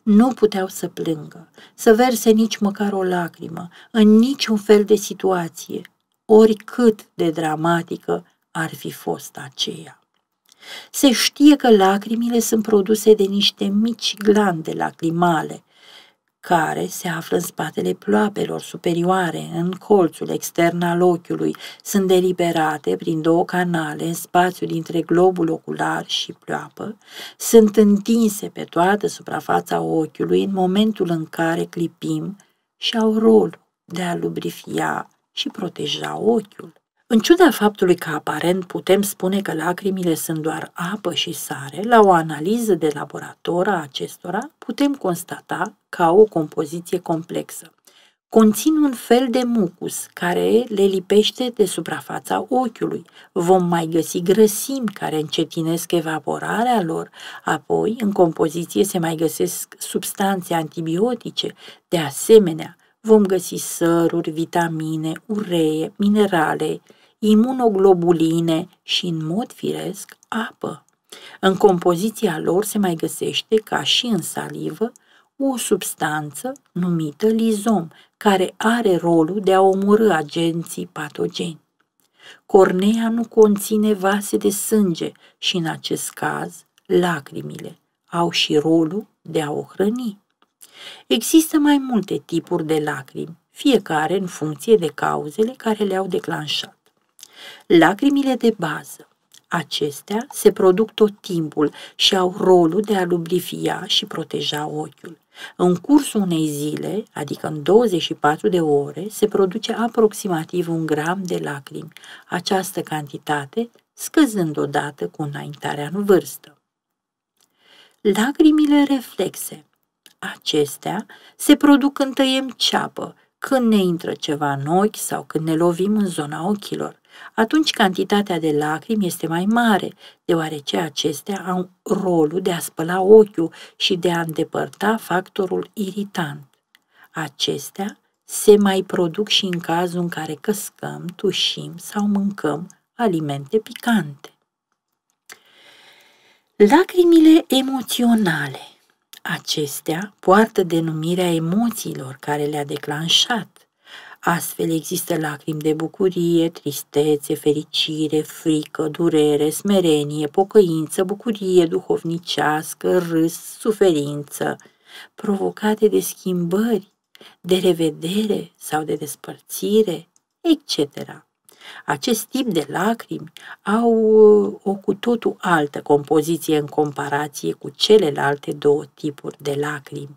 Nu puteau să plângă, să verse nici măcar o lacrimă, în niciun fel de situație, oricât de dramatică ar fi fost aceea. Se știe că lacrimile sunt produse de niște mici glande lacrimale, care se află în spatele ploapelor superioare, în colțul extern al ochiului, sunt deliberate prin două canale în spațiul dintre globul ocular și ploapă, sunt întinse pe toată suprafața ochiului în momentul în care clipim și au rolul de a lubrifia și proteja ochiul. În ciuda faptului că aparent putem spune că lacrimile sunt doar apă și sare, la o analiză de laborator a acestora putem constata că au o compoziție complexă. Conțin un fel de mucus care le lipește de suprafața ochiului. Vom mai găsi grăsimi care încetinesc evaporarea lor, apoi în compoziție se mai găsesc substanțe antibiotice. De asemenea, vom găsi săruri, vitamine, uree, minerale, imunoglobuline și, în mod firesc, apă. În compoziția lor se mai găsește, ca și în salivă, o substanță numită lizom, care are rolul de a omorâ agenții patogeni. Cornea nu conține vase de sânge și, în acest caz, lacrimile au și rolul de a o hrăni. Există mai multe tipuri de lacrimi, fiecare în funcție de cauzele care le-au declanșat. Lacrimile de bază. Acestea se produc tot timpul și au rolul de a lubrifia și proteja ochiul. În cursul unei zile, adică în 24 de ore, se produce aproximativ un gram de lacrimi, această cantitate scăzând odată cu înaintarea în vârstă. Lacrimile reflexe. Acestea se produc când tăiem ceapă, când ne intră ceva în ochi sau când ne lovim în zona ochilor atunci cantitatea de lacrimi este mai mare, deoarece acestea au rolul de a spăla ochiul și de a îndepărta factorul iritant. Acestea se mai produc și în cazul în care căscăm, tușim sau mâncăm alimente picante. Lacrimile emoționale. Acestea poartă denumirea emoțiilor care le-a declanșat. Astfel există lacrimi de bucurie, tristețe, fericire, frică, durere, smerenie, pocăință, bucurie duhovnicească, râs, suferință, provocate de schimbări, de revedere sau de despărțire, etc. Acest tip de lacrimi au uh, o cu totul altă compoziție în comparație cu celelalte două tipuri de lacrimi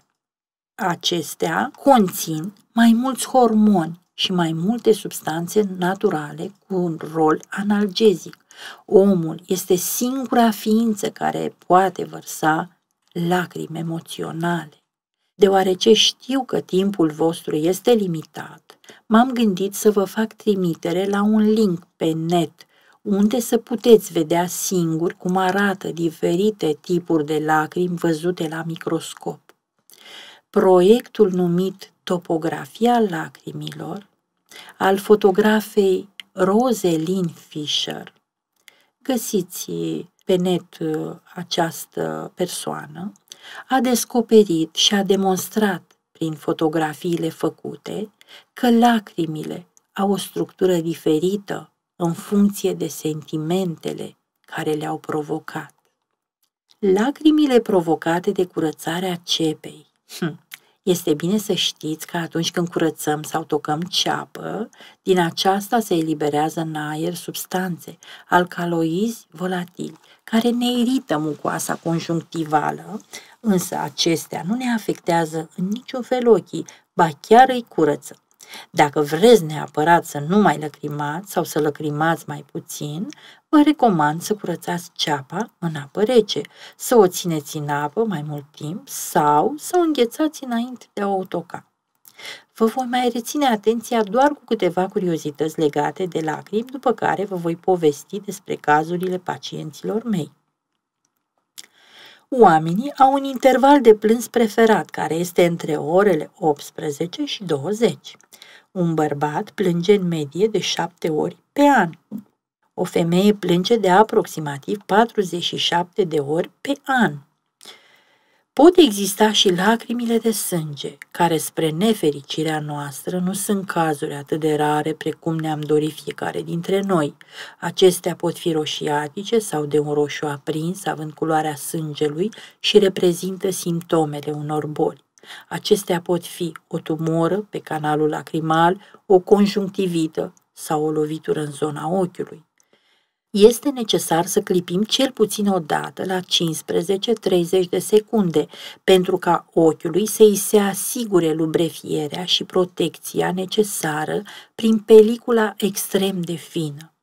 acestea conțin mai mulți hormoni și mai multe substanțe naturale cu un rol analgezic. Omul este singura ființă care poate vărsa lacrimi emoționale. Deoarece știu că timpul vostru este limitat, m-am gândit să vă fac trimitere la un link pe net unde să puteți vedea singur cum arată diferite tipuri de lacrimi văzute la microscop proiectul numit Topografia lacrimilor al fotografei Roselin Fisher. Găsiți pe net uh, această persoană, a descoperit și a demonstrat prin fotografiile făcute că lacrimile au o structură diferită în funcție de sentimentele care le-au provocat. Lacrimile provocate de curățarea cepei Hm. Este bine să știți că atunci când curățăm sau tocăm ceapă, din aceasta se eliberează în aer substanțe, alcaloizi volatili, care ne irită mucoasa conjunctivală, însă acestea nu ne afectează în niciun fel ochii, ba chiar îi curăță. Dacă vreți neapărat să nu mai lăcrimați sau să lăcrimați mai puțin, vă recomand să curățați ceapa în apă rece, să o țineți în apă mai mult timp sau să o înghețați înainte de a o toca. Vă voi mai reține atenția doar cu câteva curiozități legate de lacrimi, după care vă voi povesti despre cazurile pacienților mei. Oamenii au un interval de plâns preferat, care este între orele 18 și 20. Un bărbat plânge în medie de 7 ori pe an, o femeie plânge de aproximativ 47 de ori pe an. Pot exista și lacrimile de sânge, care spre nefericirea noastră nu sunt cazuri atât de rare precum ne-am dorit fiecare dintre noi. Acestea pot fi roșiatice sau de un roșu aprins, având culoarea sângelui și reprezintă simptomele unor boli. Acestea pot fi o tumoră pe canalul lacrimal, o conjunctivită sau o lovitură în zona ochiului este necesar să clipim cel puțin o dată la 15-30 de secunde pentru ca ochiului să-i se asigure lubrefierea și protecția necesară prin pelicula extrem de fină.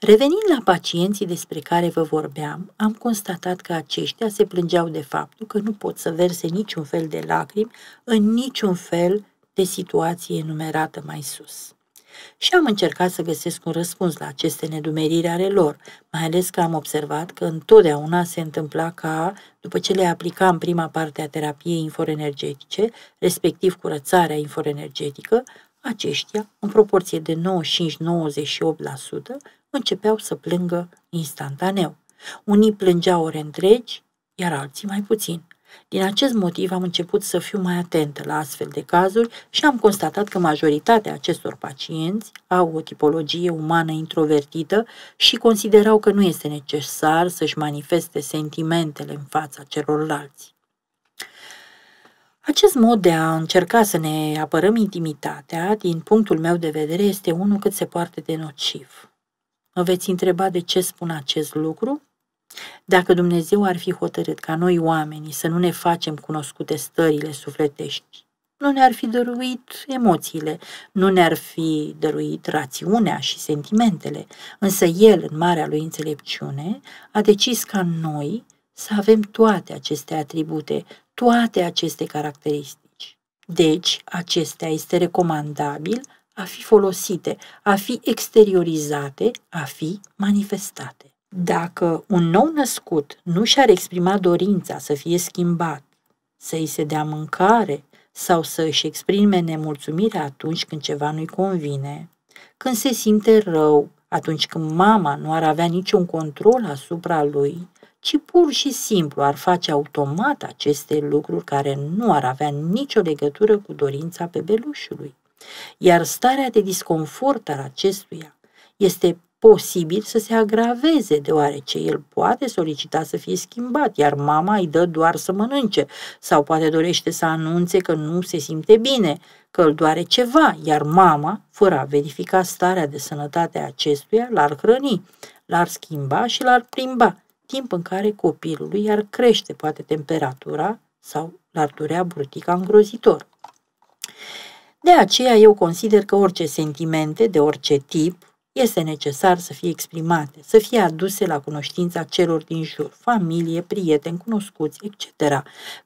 Revenind la pacienții despre care vă vorbeam, am constatat că aceștia se plângeau de faptul că nu pot să verse niciun fel de lacrimi în niciun fel de situație enumerată mai sus. Și am încercat să găsesc un răspuns la aceste nedumeriri ale lor, mai ales că am observat că întotdeauna se întâmpla ca, după ce le aplicam prima parte a terapiei inforenergetice, respectiv curățarea inforenergetică, aceștia, în proporție de 95-98%, începeau să plângă instantaneu. Unii plângeau ore întregi, iar alții mai puțin. Din acest motiv am început să fiu mai atentă la astfel de cazuri și am constatat că majoritatea acestor pacienți au o tipologie umană introvertită și considerau că nu este necesar să-și manifeste sentimentele în fața celorlalți. Acest mod de a încerca să ne apărăm intimitatea, din punctul meu de vedere, este unul cât se poate de nociv. Mă veți întreba de ce spun acest lucru? Dacă Dumnezeu ar fi hotărât ca noi oamenii să nu ne facem cunoscute stările sufletești, nu ne-ar fi dăruit emoțiile, nu ne-ar fi dăruit rațiunea și sentimentele, însă El, în marea lui înțelepciune, a decis ca noi să avem toate aceste atribute, toate aceste caracteristici. Deci, acestea este recomandabil a fi folosite, a fi exteriorizate, a fi manifestate. Dacă un nou născut nu și-ar exprima dorința să fie schimbat, să îi se dea mâncare sau să își exprime nemulțumirea atunci când ceva nu-i convine, când se simte rău, atunci când mama nu ar avea niciun control asupra lui, ci pur și simplu ar face automat aceste lucruri care nu ar avea nicio legătură cu dorința bebelușului. Iar starea de disconfort al acestuia este posibil să se agraveze, deoarece el poate solicita să fie schimbat, iar mama îi dă doar să mănânce sau poate dorește să anunțe că nu se simte bine, că îl doare ceva, iar mama, fără a verifica starea de sănătate a acestuia, l-ar hrăni, l-ar schimba și l-ar plimba, timp în care copilului ar crește poate temperatura sau l-ar durea burtica îngrozitor. De aceea eu consider că orice sentimente de orice tip este necesar să fie exprimate, să fie aduse la cunoștința celor din jur, familie, prieteni, cunoscuți, etc.,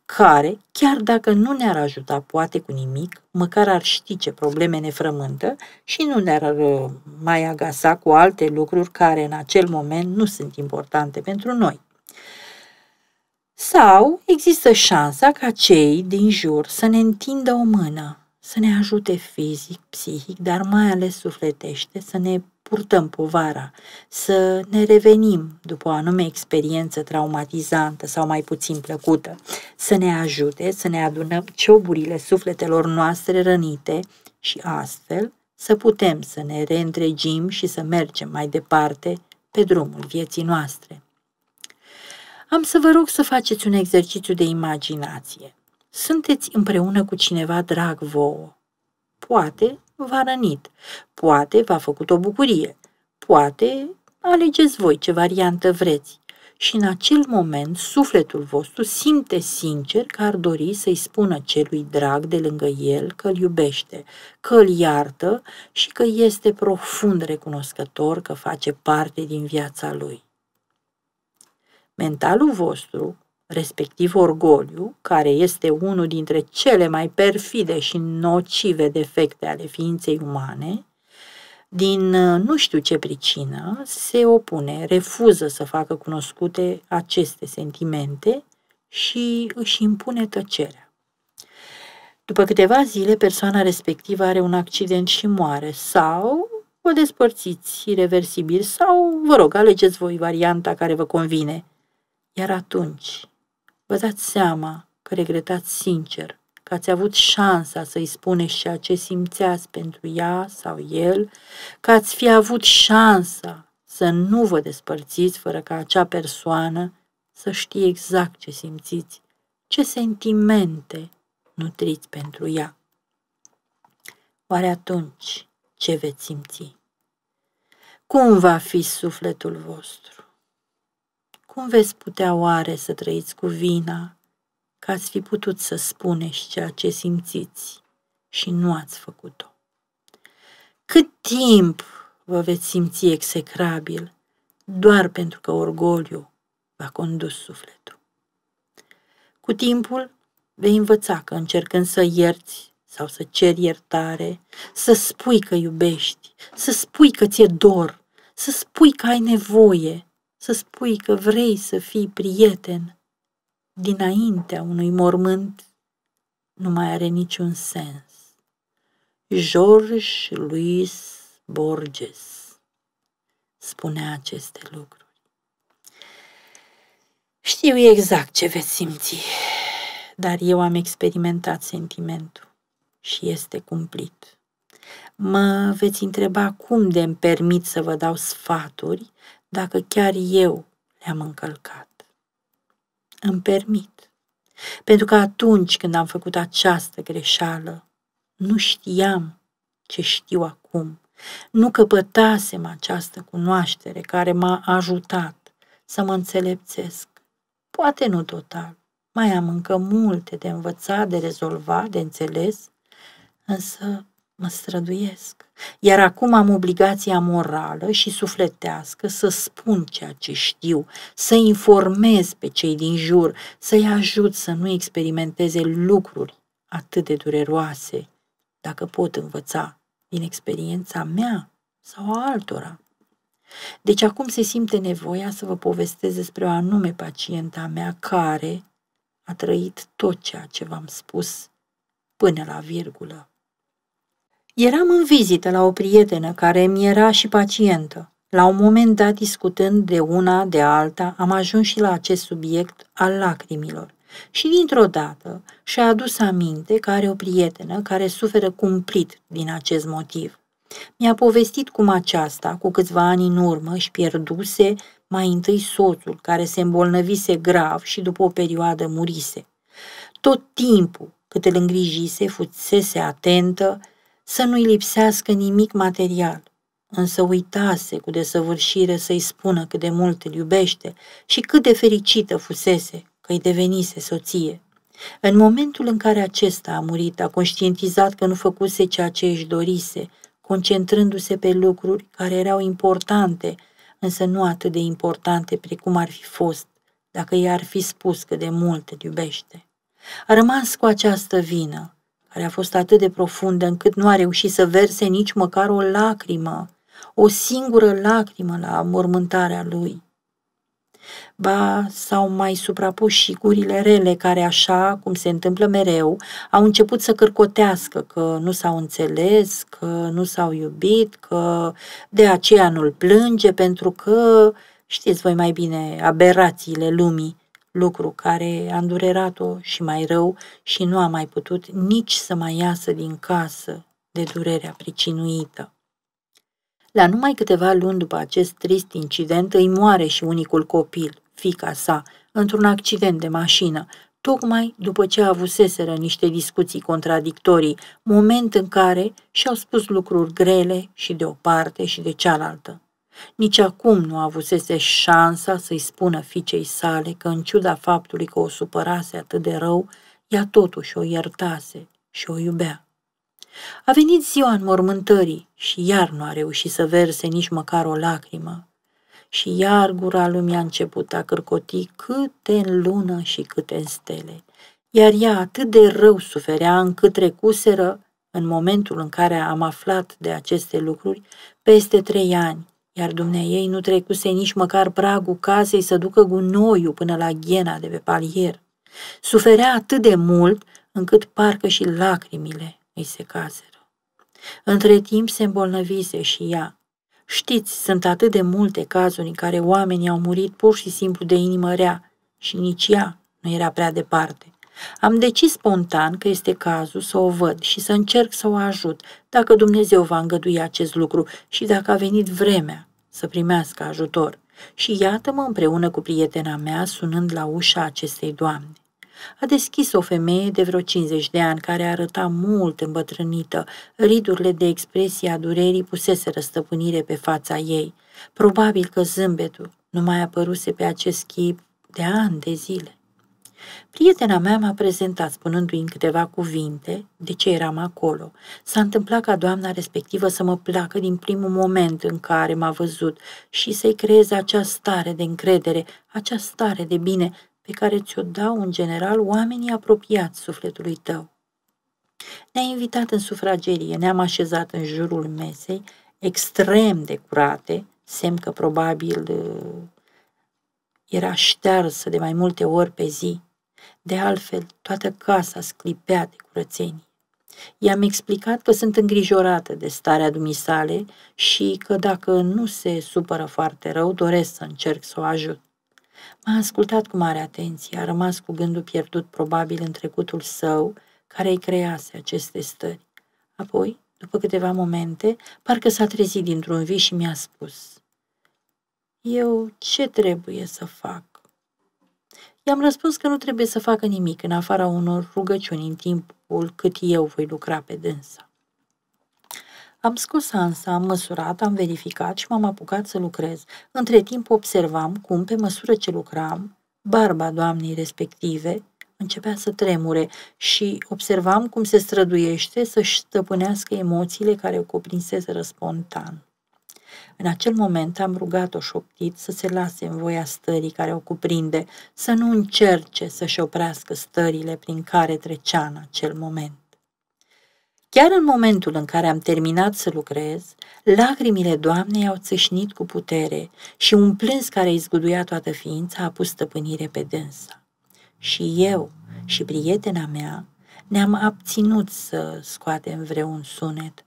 care, chiar dacă nu ne-ar ajuta poate cu nimic, măcar ar ști ce probleme ne frământă și nu ne-ar uh, mai agasa cu alte lucruri care în acel moment nu sunt importante pentru noi. Sau există șansa ca cei din jur să ne întindă o mână, să ne ajute fizic, psihic, dar mai ales sufletește, să ne purtăm povara, să ne revenim după o anume experiență traumatizantă sau mai puțin plăcută, să ne ajute să ne adunăm cioburile sufletelor noastre rănite și astfel să putem să ne reîntregim și să mergem mai departe pe drumul vieții noastre. Am să vă rog să faceți un exercițiu de imaginație. Sunteți împreună cu cineva drag vouă. Poate v-a rănit, poate v-a făcut o bucurie, poate alegeți voi ce variantă vreți. Și în acel moment sufletul vostru simte sincer că ar dori să-i spună celui drag de lângă el că îl iubește, că îl iartă și că este profund recunoscător că face parte din viața lui. Mentalul vostru respectiv orgoliu, care este unul dintre cele mai perfide și nocive defecte ale ființei umane, din uh, nu știu ce pricină, se opune, refuză să facă cunoscute aceste sentimente și își impune tăcerea. După câteva zile, persoana respectivă are un accident și moare sau vă despărțiți irreversibil sau, vă rog, alegeți voi varianta care vă convine. Iar atunci, Vă dați seama că regretați sincer că ați avut șansa să-i spuneți ceea ce simțeați pentru ea sau el, că ați fi avut șansa să nu vă despărțiți fără ca acea persoană să știe exact ce simțiți, ce sentimente nutriți pentru ea. Oare atunci ce veți simți? Cum va fi sufletul vostru? cum veți putea oare să trăiți cu vina că ați fi putut să spuneți ceea ce simțiți și nu ați făcut-o? Cât timp vă veți simți execrabil doar pentru că orgoliu v-a condus sufletul? Cu timpul vei învăța că încercând să ierți sau să ceri iertare, să spui că iubești, să spui că ți-e dor, să spui că ai nevoie, să spui că vrei să fii prieten dinaintea unui mormânt nu mai are niciun sens. George Luis Borges spune aceste lucruri. Știu exact ce veți simți, dar eu am experimentat sentimentul și este cumplit. Mă veți întreba cum de îmi permit să vă dau sfaturi dacă chiar eu le-am încălcat. Îmi permit, pentru că atunci când am făcut această greșeală, nu știam ce știu acum, nu căpătasem această cunoaștere care m-a ajutat să mă înțelepțesc, poate nu total, mai am încă multe de învățat, de rezolvat, de înțeles, însă mă străduiesc. Iar acum am obligația morală și sufletească să spun ceea ce știu, să informez pe cei din jur, să-i ajut să nu experimenteze lucruri atât de dureroase, dacă pot învăța din experiența mea sau a altora. Deci acum se simte nevoia să vă povestesc despre o anume pacienta mea care a trăit tot ceea ce v-am spus până la virgulă. Eram în vizită la o prietenă care mi era și pacientă. La un moment dat, discutând de una, de alta, am ajuns și la acest subiect al lacrimilor. Și dintr-o dată și-a adus aminte că are o prietenă care suferă cumplit din acest motiv. Mi-a povestit cum aceasta, cu câțiva ani în urmă, își pierduse mai întâi soțul, care se îmbolnăvise grav și după o perioadă murise. Tot timpul cât îl îngrijise, fusese atentă, să nu-i lipsească nimic material, însă uitase cu desăvârșire să-i spună cât de mult îl iubește și cât de fericită fusese că îi devenise soție. În momentul în care acesta a murit, a conștientizat că nu făcuse ceea ce își dorise, concentrându-se pe lucruri care erau importante, însă nu atât de importante precum ar fi fost dacă i ar fi spus că de mult îl iubește. A rămas cu această vină, care a fost atât de profundă încât nu a reușit să verse nici măcar o lacrimă, o singură lacrimă la mormântarea lui. Ba, s-au mai suprapus și gurile rele care, așa cum se întâmplă mereu, au început să cărcotească că nu s-au înțeles, că nu s-au iubit, că de aceea nu-l plânge, pentru că, știți voi mai bine, aberațiile lumii, lucru care a îndurerat-o și mai rău și nu a mai putut nici să mai iasă din casă de durerea pricinuită. La numai câteva luni după acest trist incident îi moare și unicul copil, fica sa, într-un accident de mașină, tocmai după ce avuseseră niște discuții contradictorii, moment în care și-au spus lucruri grele și de o parte și de cealaltă. Nici acum nu avusese șansa să-i spună fiicei sale că, în ciuda faptului că o supărase atât de rău, ea totuși o iertase și o iubea. A venit ziua mormântării și iar nu a reușit să verse nici măcar o lacrimă. Și iar gura lumii a început a cârcoti câte în lună și câte în stele. Iar ea atât de rău suferea încât trecuseră, în momentul în care am aflat de aceste lucruri, peste trei ani iar ei nu trecuse nici măcar pragul casei să ducă gunoiul până la ghena de pe palier. Suferea atât de mult încât parcă și lacrimile îi caseră. Între timp se îmbolnăvise și ea. Știți, sunt atât de multe cazuri în care oamenii au murit pur și simplu de inimă rea și nici ea nu era prea departe. Am decis spontan că este cazul să o văd și să încerc să o ajut, dacă Dumnezeu va îngădui acest lucru și dacă a venit vremea să primească ajutor. Și iată-mă împreună cu prietena mea sunând la ușa acestei doamne. A deschis o femeie de vreo 50 de ani care arăta mult îmbătrânită, ridurile de expresie a durerii pusese răstăpânire pe fața ei. Probabil că zâmbetul nu mai apăruse pe acest chip de ani de zile. Prietena mea m-a prezentat spunându-i în câteva cuvinte de ce eram acolo. S-a întâmplat ca doamna respectivă să mă placă din primul moment în care m-a văzut și să-i creeze acea stare de încredere, acea stare de bine pe care ți-o dau în general oamenii apropiați sufletului tău. Ne-a invitat în sufragerie, ne-am așezat în jurul mesei, extrem de curate, semn că probabil uh, era ștearsă de mai multe ori pe zi. De altfel, toată casa sclipea de curățenie. I-am explicat că sunt îngrijorată de starea dumisale și că dacă nu se supără foarte rău, doresc să încerc să o ajut. M-a ascultat cu mare atenție, a rămas cu gândul pierdut probabil în trecutul său, care îi crease aceste stări. Apoi, după câteva momente, parcă s-a trezit dintr-un vis și mi-a spus. Eu ce trebuie să fac? I-am răspuns că nu trebuie să facă nimic în afara unor rugăciuni în timpul cât eu voi lucra pe dânsa. Am scos ansa, am măsurat, am verificat și m-am apucat să lucrez. Între timp observam cum, pe măsură ce lucram, barba doamnei respective începea să tremure și observam cum se străduiește să-și stăpânească emoțiile care o cuprinseseră spontan. În acel moment am rugat-o șoptit să se lase în voia stării care o cuprinde, să nu încerce să-și oprească stările prin care trecea în acel moment. Chiar în momentul în care am terminat să lucrez, lacrimile Doamnei au țâșnit cu putere și un plâns care izguduia toată ființa a pus stăpânire pe dânsa. Și eu și prietena mea ne-am abținut să scoatem vreun sunet,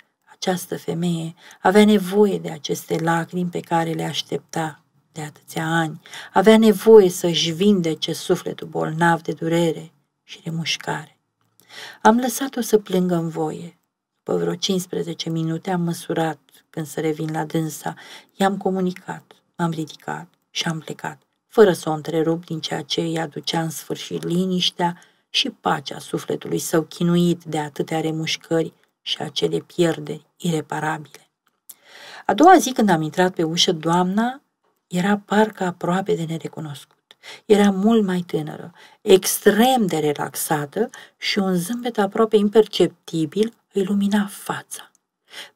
această femeie avea nevoie de aceste lacrimi pe care le aștepta de atâția ani, avea nevoie să-și vindece sufletul bolnav de durere și de mușcare. Am lăsat-o să plângă în voie. După vreo 15 minute am măsurat când să revin la dânsa, i-am comunicat, m-am ridicat și am plecat, fără să o întrerup din ceea ce îi aducea în sfârșit liniștea și pacea sufletului său chinuit de atâtea remușcări și acele pierderi ireparabile. A doua zi când am intrat pe ușă, doamna era parcă aproape de nerecunoscut. Era mult mai tânără, extrem de relaxată și un zâmbet aproape imperceptibil îi lumina fața.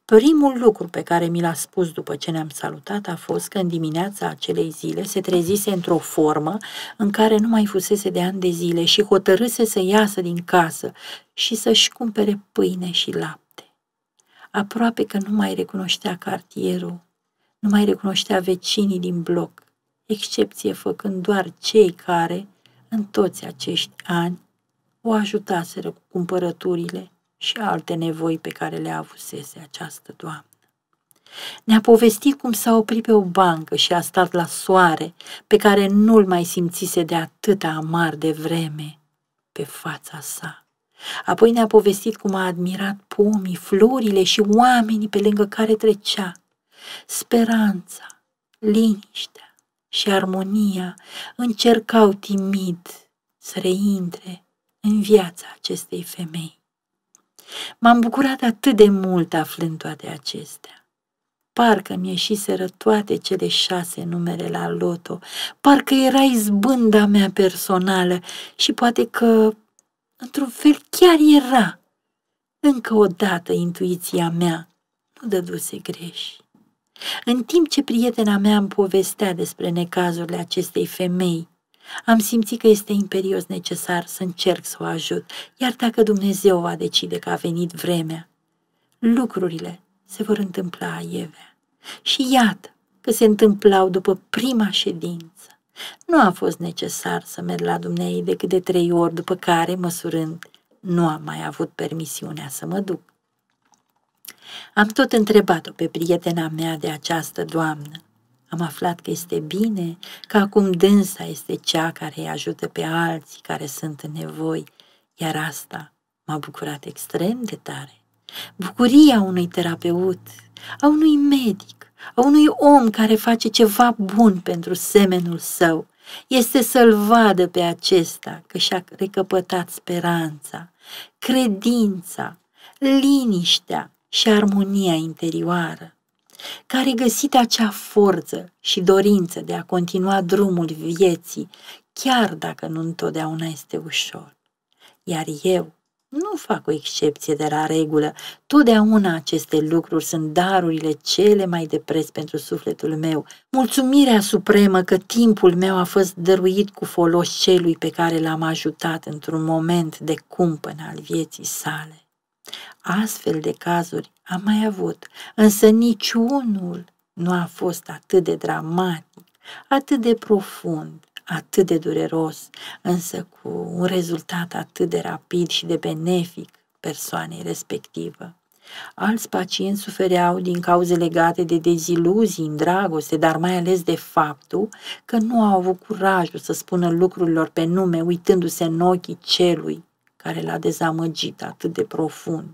Primul lucru pe care mi l-a spus după ce ne-am salutat a fost că în dimineața acelei zile se trezise într-o formă în care nu mai fusese de ani de zile și hotărâse să iasă din casă și să-și cumpere pâine și lapte. Aproape că nu mai recunoștea cartierul, nu mai recunoștea vecinii din bloc, excepție făcând doar cei care, în toți acești ani, o ajutaseră cu cumpărăturile – și alte nevoi pe care le avusese această doamnă. Ne-a povestit cum s-a oprit pe o bancă și a stat la soare, pe care nu-l mai simțise de atâta amar de vreme pe fața sa. Apoi ne-a povestit cum a admirat pomii, florile și oamenii pe lângă care trecea. Speranța, liniștea și armonia încercau timid să reintre în viața acestei femei. M-am bucurat atât de mult aflând toate acestea. Parcă mi ieșiseră toate cele șase numere la loto, parcă era izbânda mea personală și poate că, într-un fel, chiar era. Încă o dată intuiția mea nu dăduse greși. În timp ce prietena mea îmi povestea despre necazurile acestei femei, am simțit că este imperios necesar să încerc să o ajut, iar dacă Dumnezeu va decide că a venit vremea, lucrurile se vor întâmpla aievea. Și iată că se întâmplau după prima ședință. Nu a fost necesar să merg la Dumnezeu decât de trei ori, după care, măsurând, nu am mai avut permisiunea să mă duc. Am tot întrebat-o pe prietena mea de această doamnă am aflat că este bine, că acum dânsa este cea care îi ajută pe alții care sunt în nevoi, iar asta m-a bucurat extrem de tare. Bucuria unui terapeut, a unui medic, a unui om care face ceva bun pentru semenul său, este să-l vadă pe acesta că și-a recăpătat speranța, credința, liniștea și armonia interioară. Care găsit acea forță și dorință de a continua drumul vieții, chiar dacă nu întotdeauna este ușor. Iar eu nu fac o excepție de la regulă. Totdeauna aceste lucruri sunt darurile cele mai de preț pentru sufletul meu. Mulțumirea supremă că timpul meu a fost dăruit cu folos celui pe care l-am ajutat într-un moment de cumpăn al vieții sale. Astfel de cazuri am mai avut, însă niciunul nu a fost atât de dramatic, atât de profund, atât de dureros, însă cu un rezultat atât de rapid și de benefic persoanei respectivă. Alți pacienți sufereau din cauze legate de deziluzii în dragoste, dar mai ales de faptul că nu au avut curajul să spună lucrurilor pe nume, uitându-se în ochii celui care l-a dezamăgit atât de profund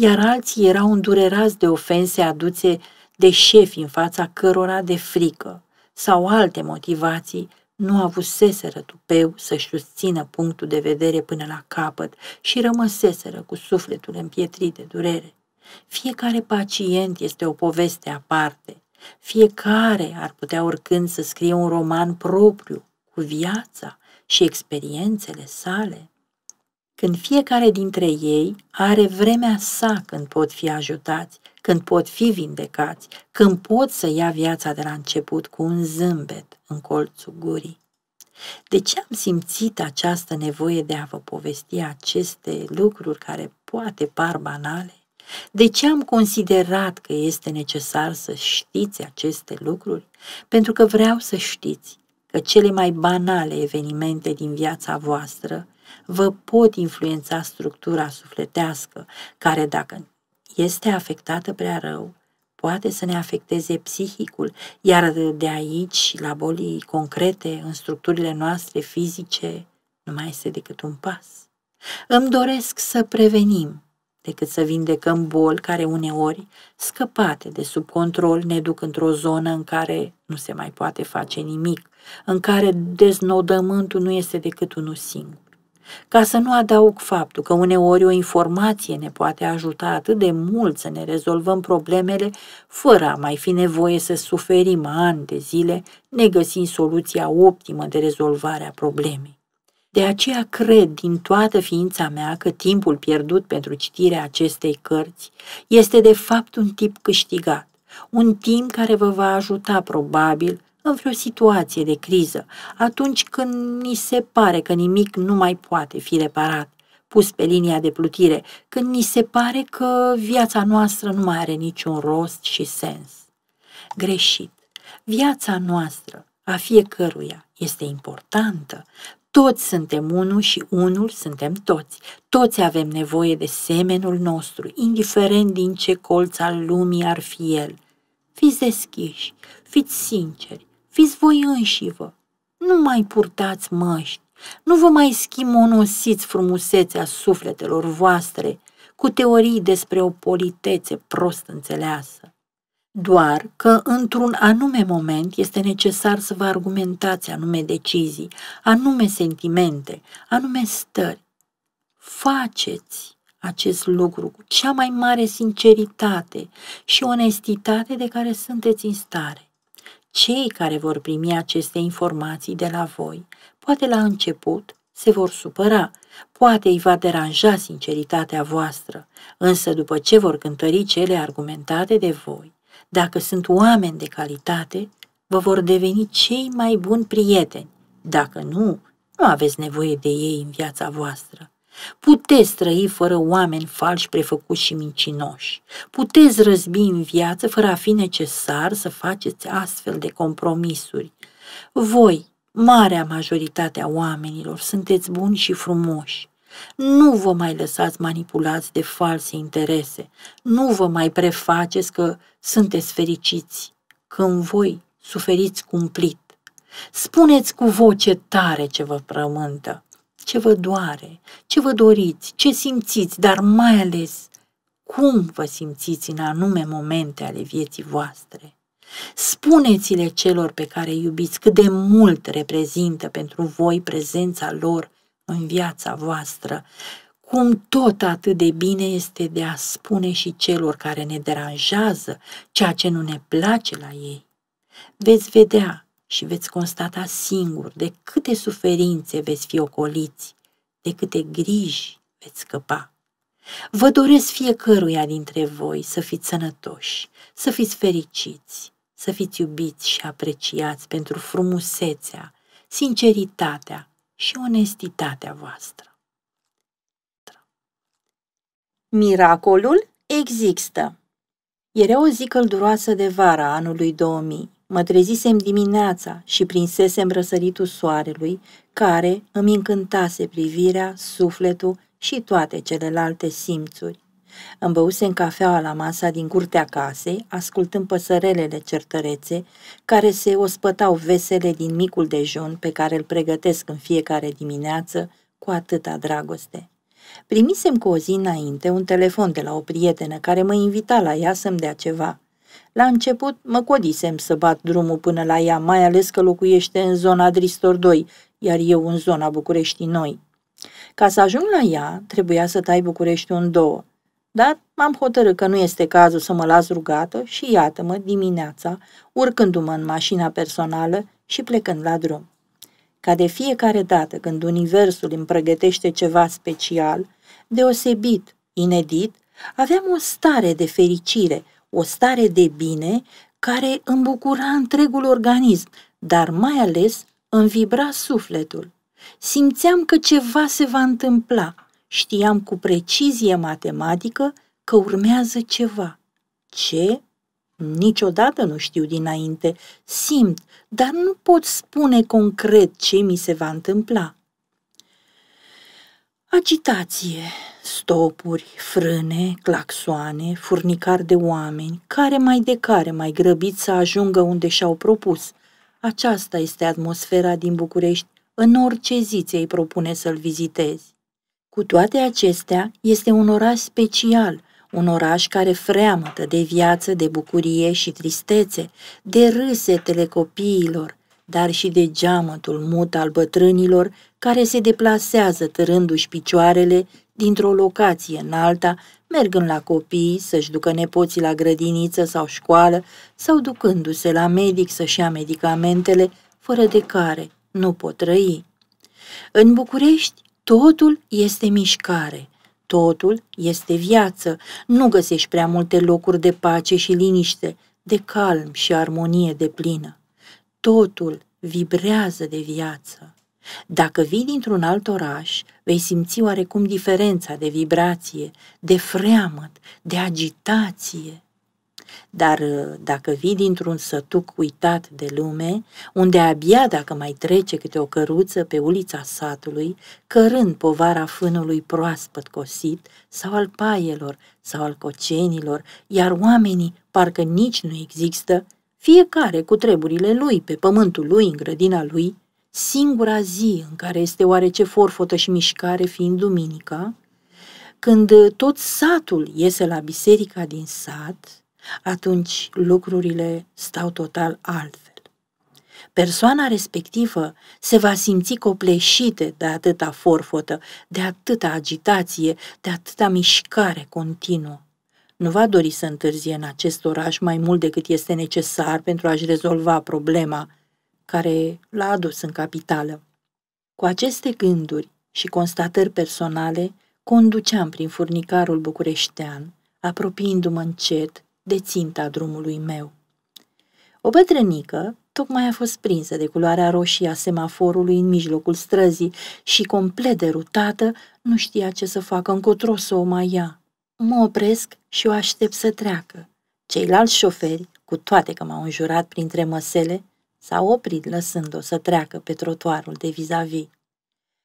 iar alții erau îndurerați de ofense aduțe de șefi în fața cărora de frică sau alte motivații nu avuseseră tupeu să-și susțină punctul de vedere până la capăt și rămăseseră cu sufletul împietrit de durere. Fiecare pacient este o poveste aparte. Fiecare ar putea oricând să scrie un roman propriu, cu viața și experiențele sale când fiecare dintre ei are vremea sa când pot fi ajutați, când pot fi vindecați, când pot să ia viața de la început cu un zâmbet în colțul gurii. De ce am simțit această nevoie de a vă povesti aceste lucruri care poate par banale? De ce am considerat că este necesar să știți aceste lucruri? Pentru că vreau să știți că cele mai banale evenimente din viața voastră vă pot influența structura sufletească, care dacă este afectată prea rău, poate să ne afecteze psihicul, iar de aici, la bolii concrete, în structurile noastre fizice, nu mai este decât un pas. Îmi doresc să prevenim decât să vindecăm boli care uneori, scăpate de sub control, ne duc într-o zonă în care nu se mai poate face nimic, în care deznodământul nu este decât unul singur. Ca să nu adaug faptul că uneori o informație ne poate ajuta atât de mult să ne rezolvăm problemele, fără a mai fi nevoie să suferim ani de zile, ne găsim soluția optimă de rezolvare a problemei. De aceea cred din toată ființa mea că timpul pierdut pentru citirea acestei cărți este de fapt un tip câștigat, un timp care vă va ajuta probabil în vreo situație de criză, atunci când ni se pare că nimic nu mai poate fi reparat, pus pe linia de plutire, când ni se pare că viața noastră nu mai are niciun rost și sens. Greșit. Viața noastră, a fiecăruia, este importantă. Toți suntem unul și unul suntem toți. Toți avem nevoie de semenul nostru, indiferent din ce colț al lumii ar fi el. Fiți deschiși, fiți sinceri, fiți voi înșivă. Nu mai purtați măști, nu vă mai schimonosiți frumusețea sufletelor voastre cu teorii despre o politețe prost înțeleasă. Doar că într-un anume moment este necesar să vă argumentați anume decizii, anume sentimente, anume stări. Faceți acest lucru cu cea mai mare sinceritate și onestitate de care sunteți în stare. Cei care vor primi aceste informații de la voi, poate la început, se vor supăra, poate îi va deranja sinceritatea voastră, însă după ce vor cântări cele argumentate de voi, dacă sunt oameni de calitate, vă vor deveni cei mai buni prieteni. Dacă nu, nu aveți nevoie de ei în viața voastră. Puteți trăi fără oameni falși, prefăcuți și mincinoși. Puteți răzbi în viață fără a fi necesar să faceți astfel de compromisuri. Voi, marea majoritate a oamenilor, sunteți buni și frumoși. Nu vă mai lăsați manipulați de false interese. Nu vă mai prefaceți că sunteți fericiți când voi suferiți cumplit. Spuneți cu voce tare ce vă prământă ce vă doare, ce vă doriți, ce simțiți, dar mai ales cum vă simțiți în anume momente ale vieții voastre. Spuneți-le celor pe care iubiți cât de mult reprezintă pentru voi prezența lor în viața voastră, cum tot atât de bine este de a spune și celor care ne deranjează ceea ce nu ne place la ei. Veți vedea și veți constata singur de câte suferințe veți fi ocoliți, de câte griji veți scăpa. Vă doresc fiecăruia dintre voi să fiți sănătoși, să fiți fericiți, să fiți iubiți și apreciați pentru frumusețea, sinceritatea și onestitatea voastră. Miracolul există. Era o zi călduroasă de vara anului 2000. Mă trezisem dimineața și prinsesem răsăritul soarelui, care îmi încântase privirea, sufletul și toate celelalte simțuri. Îmi băusem cafeaua la masa din curtea casei, ascultând păsărelele certărețe, care se ospătau vesele din micul dejun pe care îl pregătesc în fiecare dimineață cu atâta dragoste. Primisem cu o zi înainte un telefon de la o prietenă care mă invita la ea să-mi dea ceva – la început mă codisem să bat drumul până la ea, mai ales că locuiește în zona Dristor 2, iar eu în zona București Noi. Ca să ajung la ea, trebuia să tai București în două. Dar m-am hotărât că nu este cazul să mă las rugată și iată-mă dimineața, urcându-mă în mașina personală și plecând la drum. Ca de fiecare dată când universul îmi pregătește ceva special, deosebit, inedit, aveam o stare de fericire, o stare de bine care îmbucura întregul organism, dar mai ales îmi vibra sufletul. Simțeam că ceva se va întâmpla, știam cu precizie matematică că urmează ceva. Ce? Niciodată nu știu dinainte, simt, dar nu pot spune concret ce mi se va întâmpla. Agitație, stopuri, frâne, claxoane, furnicar de oameni, care mai de care mai grăbit să ajungă unde și-au propus. Aceasta este atmosfera din București în orice zi ți propune să-l vizitezi. Cu toate acestea, este un oraș special, un oraș care freamătă de viață, de bucurie și tristețe, de râsetele copiilor, dar și de geamătul mut al bătrânilor care se deplasează târându-și picioarele dintr-o locație în alta, mergând la copii să-și ducă nepoții la grădiniță sau școală sau ducându-se la medic să-și ia medicamentele, fără de care nu pot trăi. În București totul este mișcare, totul este viață, nu găsești prea multe locuri de pace și liniște, de calm și armonie de plină totul vibrează de viață. Dacă vii dintr-un alt oraș, vei simți oarecum diferența de vibrație, de freamăt, de agitație. Dar uh, dacă vii dintr-un sătuc uitat de lume, unde abia dacă mai trece câte o căruță pe ulița satului, cărând povara fânului proaspăt cosit sau al paielor sau al cocenilor, iar oamenii parcă nici nu există, fiecare cu treburile lui, pe pământul lui, în grădina lui, singura zi în care este oarece forfotă și mișcare fiind duminica, când tot satul iese la biserica din sat, atunci lucrurile stau total altfel. Persoana respectivă se va simți copleșită de atâta forfotă, de atâta agitație, de atâta mișcare continuă nu va dori să întârzie în acest oraș mai mult decât este necesar pentru a-și rezolva problema care l-a adus în capitală. Cu aceste gânduri și constatări personale, conduceam prin furnicarul bucureștean, apropiindu-mă încet de ținta drumului meu. O bătrânică tocmai a fost prinsă de culoarea roșie a semaforului în mijlocul străzii și, complet derutată, nu știa ce să facă încotro să o mai ia. Mă opresc și o aștept să treacă. Ceilalți șoferi, cu toate că m-au înjurat printre măsele, s-au oprit lăsând-o să treacă pe trotuarul de vis-a-vis.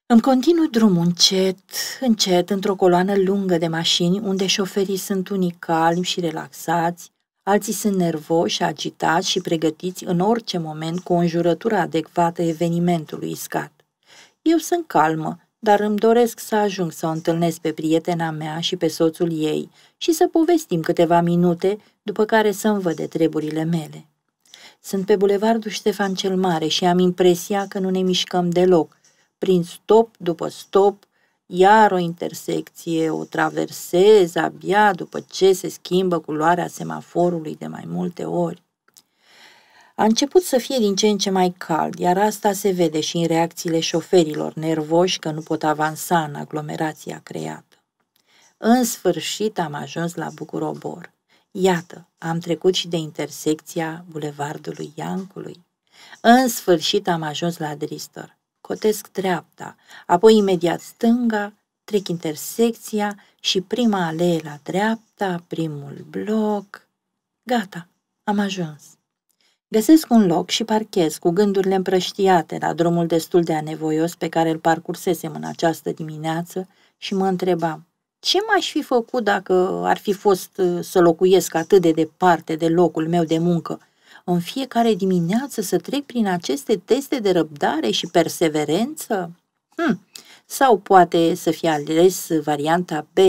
Îmi continui drumul încet, încet, într-o coloană lungă de mașini, unde șoferii sunt unii calmi și relaxați, alții sunt nervoși, agitați și pregătiți în orice moment cu o înjurătură adecvată evenimentului iscat. Eu sunt calmă, dar îmi doresc să ajung să o întâlnesc pe prietena mea și pe soțul ei și să povestim câteva minute, după care să-mi văd de treburile mele. Sunt pe bulevardul Ștefan cel Mare și am impresia că nu ne mișcăm deloc. Prin stop după stop, iar o intersecție, o traversez abia după ce se schimbă culoarea semaforului de mai multe ori. A început să fie din ce în ce mai cald, iar asta se vede și în reacțiile șoferilor nervoși că nu pot avansa în aglomerația creată. În sfârșit am ajuns la Bucurobor. Iată, am trecut și de intersecția bulevardului Iancului. În sfârșit am ajuns la Dristor. Cotesc dreapta, apoi imediat stânga, trec intersecția și prima alee la dreapta, primul bloc. Gata, am ajuns. Găsesc un loc și parchez cu gândurile împrăștiate la drumul destul de anevoios pe care îl parcursesem în această dimineață și mă întrebam, ce m-aș fi făcut dacă ar fi fost uh, să locuiesc atât de departe de locul meu de muncă? În fiecare dimineață să trec prin aceste teste de răbdare și perseverență? Hmm. Sau poate să fi ales varianta B,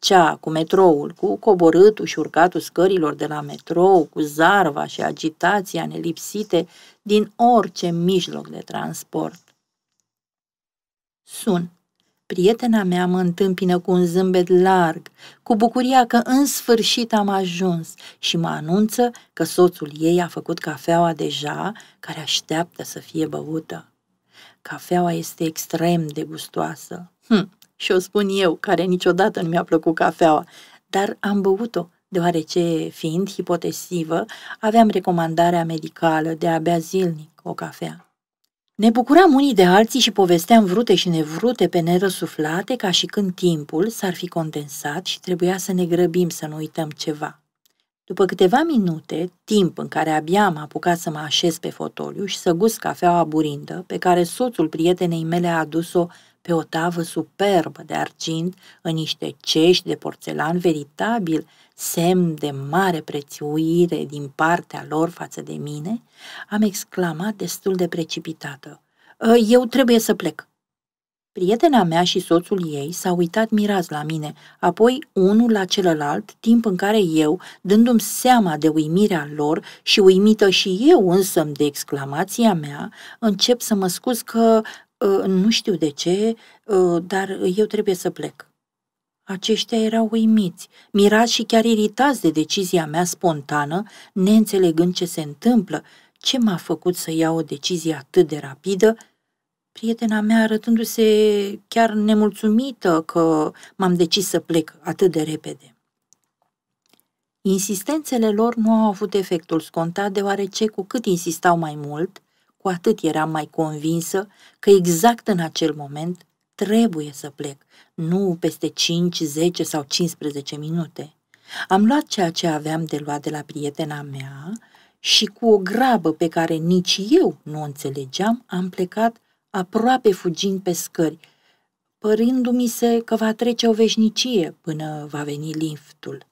cea cu metroul, cu coborâtul și urcatul scărilor de la metrou, cu zarva și agitația nelipsite din orice mijloc de transport. Sun. Prietena mea mă întâmpină cu un zâmbet larg, cu bucuria că în sfârșit am ajuns și mă anunță că soțul ei a făcut cafeaua deja, care așteaptă să fie băută. Cafeaua este extrem de gustoasă. Hm, și o spun eu, care niciodată nu mi-a plăcut cafeaua, dar am băut-o, deoarece, fiind hipotesivă, aveam recomandarea medicală de a bea zilnic o cafea. Ne bucuram unii de alții și povesteam vrute și nevrute pe nerăsuflate, ca și când timpul s-ar fi condensat și trebuia să ne grăbim să nu uităm ceva. După câteva minute, timp în care abia am apucat să mă așez pe fotoliu și să gust cafeaua burindă pe care soțul prietenei mele a adus-o pe o tavă superbă de argint, în niște cești de porțelan veritabil, semn de mare prețuire din partea lor față de mine, am exclamat destul de precipitată. Ă, eu trebuie să plec. Prietena mea și soțul ei s-au uitat mirați la mine, apoi unul la celălalt, timp în care eu, dându-mi seama de uimirea lor și uimită și eu însă de exclamația mea, încep să mă scuz că Ă, nu știu de ce, ă, dar eu trebuie să plec. Aceștia erau uimiți, mirați și chiar iritați de decizia mea spontană, neînțelegând ce se întâmplă, ce m-a făcut să iau o decizie atât de rapidă, prietena mea arătându-se chiar nemulțumită că m-am decis să plec atât de repede. Insistențele lor nu au avut efectul scontat, deoarece cu cât insistau mai mult, cu atât eram mai convinsă că exact în acel moment trebuie să plec, nu peste 5, 10 sau 15 minute. Am luat ceea ce aveam de luat de la prietena mea și cu o grabă pe care nici eu nu o înțelegeam, am plecat aproape fugind pe scări, părându mi se că va trece o veșnicie până va veni liftul.